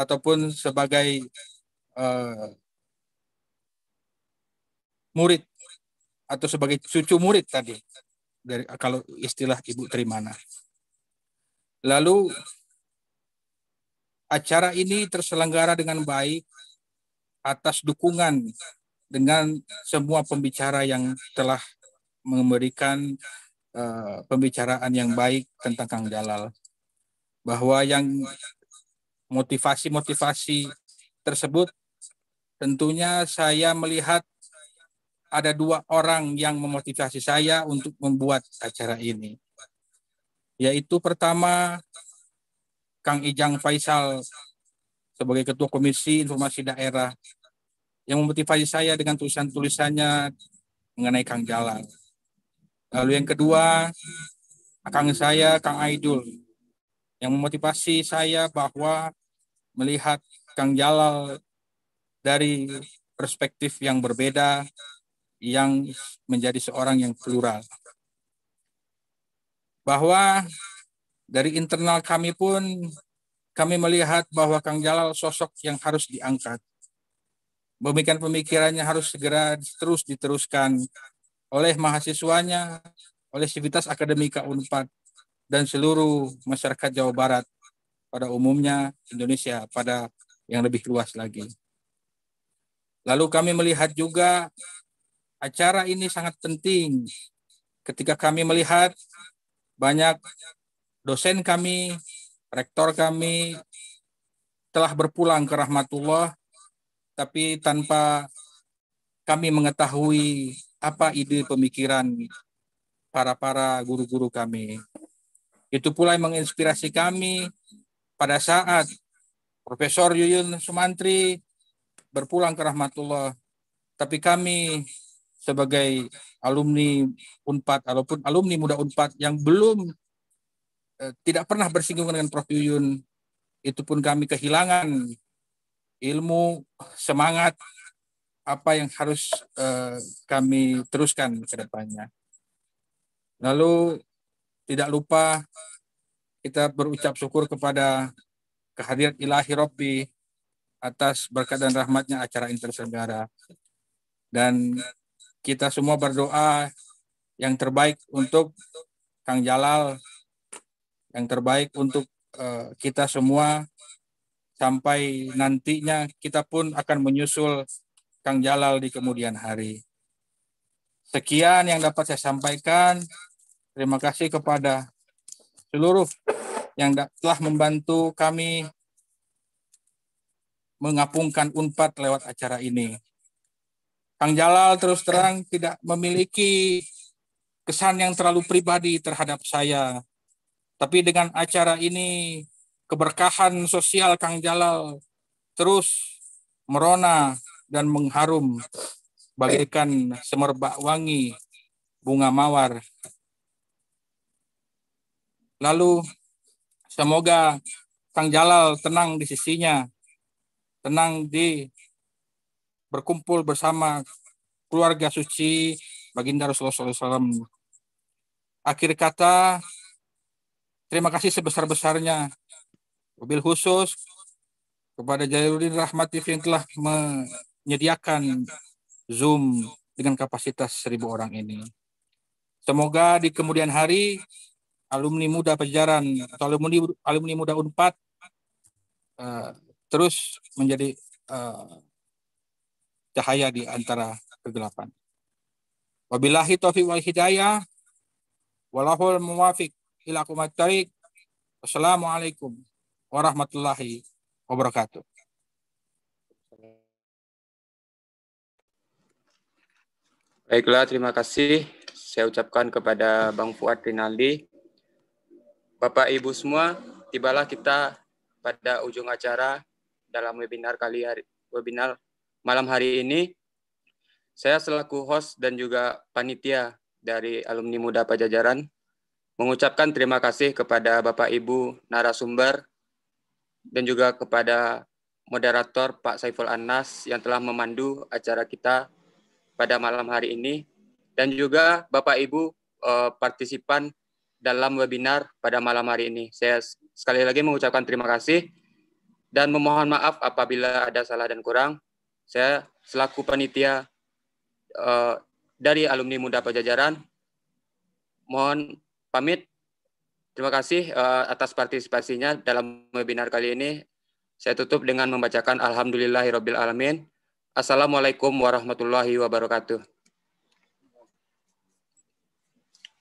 ataupun sebagai uh, murid atau sebagai cucu murid tadi dari kalau istilah Ibu Trimana. Lalu acara ini terselenggara dengan baik atas dukungan dengan semua pembicara yang telah memberikan uh, pembicaraan yang baik tentang Kang Jalal bahwa yang motivasi-motivasi tersebut tentunya saya melihat ada dua orang yang memotivasi saya untuk membuat acara ini. Yaitu pertama, Kang Ijang Faisal sebagai Ketua Komisi Informasi Daerah yang memotivasi saya dengan tulisan-tulisannya mengenai Kang Jalan. Lalu yang kedua, Kang saya, Kang Aidul, yang memotivasi saya bahwa melihat Kang Jalal dari perspektif yang berbeda, yang menjadi seorang yang plural. Bahwa dari internal kami pun kami melihat bahwa Kang Jalal sosok yang harus diangkat. Pemikiran pemikirannya harus segera terus diteruskan oleh mahasiswanya, oleh civitas Akademika Unpad, dan seluruh masyarakat Jawa Barat pada umumnya Indonesia pada yang lebih luas lagi. Lalu kami melihat juga acara ini sangat penting. Ketika kami melihat banyak dosen kami, rektor kami telah berpulang ke rahmatullah, tapi tanpa kami mengetahui apa ide pemikiran para-para guru-guru kami. Itu pula yang menginspirasi kami pada saat Profesor Yuyun Sumantri berpulang ke rahmatullah, tapi kami sebagai alumni Unpad ataupun alumni muda Unpad yang belum eh, tidak pernah bersinggungan dengan Prof Yuyun itu pun kami kehilangan ilmu semangat apa yang harus eh, kami teruskan ke depannya. Lalu tidak lupa kita berucap syukur kepada kehadiran ilahi Rabbi atas berkat dan rahmatnya acara internasional Dan kita semua berdoa yang terbaik untuk Kang Jalal, yang terbaik untuk uh, kita semua sampai nantinya kita pun akan menyusul Kang Jalal di kemudian hari. Sekian yang dapat saya sampaikan. Terima kasih kepada seluruh yang telah membantu kami mengapungkan UNPAD lewat acara ini. Kang Jalal terus terang tidak memiliki kesan yang terlalu pribadi terhadap saya. Tapi dengan acara ini, keberkahan sosial Kang Jalal terus merona dan mengharum bagaikan semerbak wangi bunga mawar. Lalu semoga Kang Jalal tenang di sisinya, tenang di berkumpul bersama keluarga suci baginda Rasulullah SAW. Akhir kata, terima kasih sebesar-besarnya. Mobil khusus kepada Jairuddin Rahmatif yang telah menyediakan Zoom dengan kapasitas seribu orang ini. Semoga di kemudian hari alumni muda pejaran atau alumni alumni muda Unpad uh, terus menjadi eh, cahaya di antara kegelapan. Wabillahi taufiq wal hidayah. Walahul muwafiq ila matarik. Wassalamualaikum warahmatullahi wabarakatuh. Baiklah, terima kasih. Saya ucapkan kepada Bang Fuad Rinaldi. Bapak Ibu semua, tibalah kita pada ujung acara dalam webinar kali hari, webinar malam hari ini saya selaku host dan juga panitia dari alumni muda Pajajaran mengucapkan terima kasih kepada Bapak Ibu narasumber dan juga kepada moderator Pak Saiful Anas yang telah memandu acara kita pada malam hari ini dan juga Bapak Ibu eh, partisipan dalam webinar pada malam hari ini. Saya sekali lagi mengucapkan terima kasih dan memohon maaf apabila ada salah dan kurang. Saya selaku panitia uh, dari alumni Muda Pajajaran mohon pamit. Terima kasih uh, atas partisipasinya dalam webinar kali ini. Saya tutup dengan membacakan Alhamdulillahirobbilalamin. Assalamualaikum warahmatullahi wabarakatuh.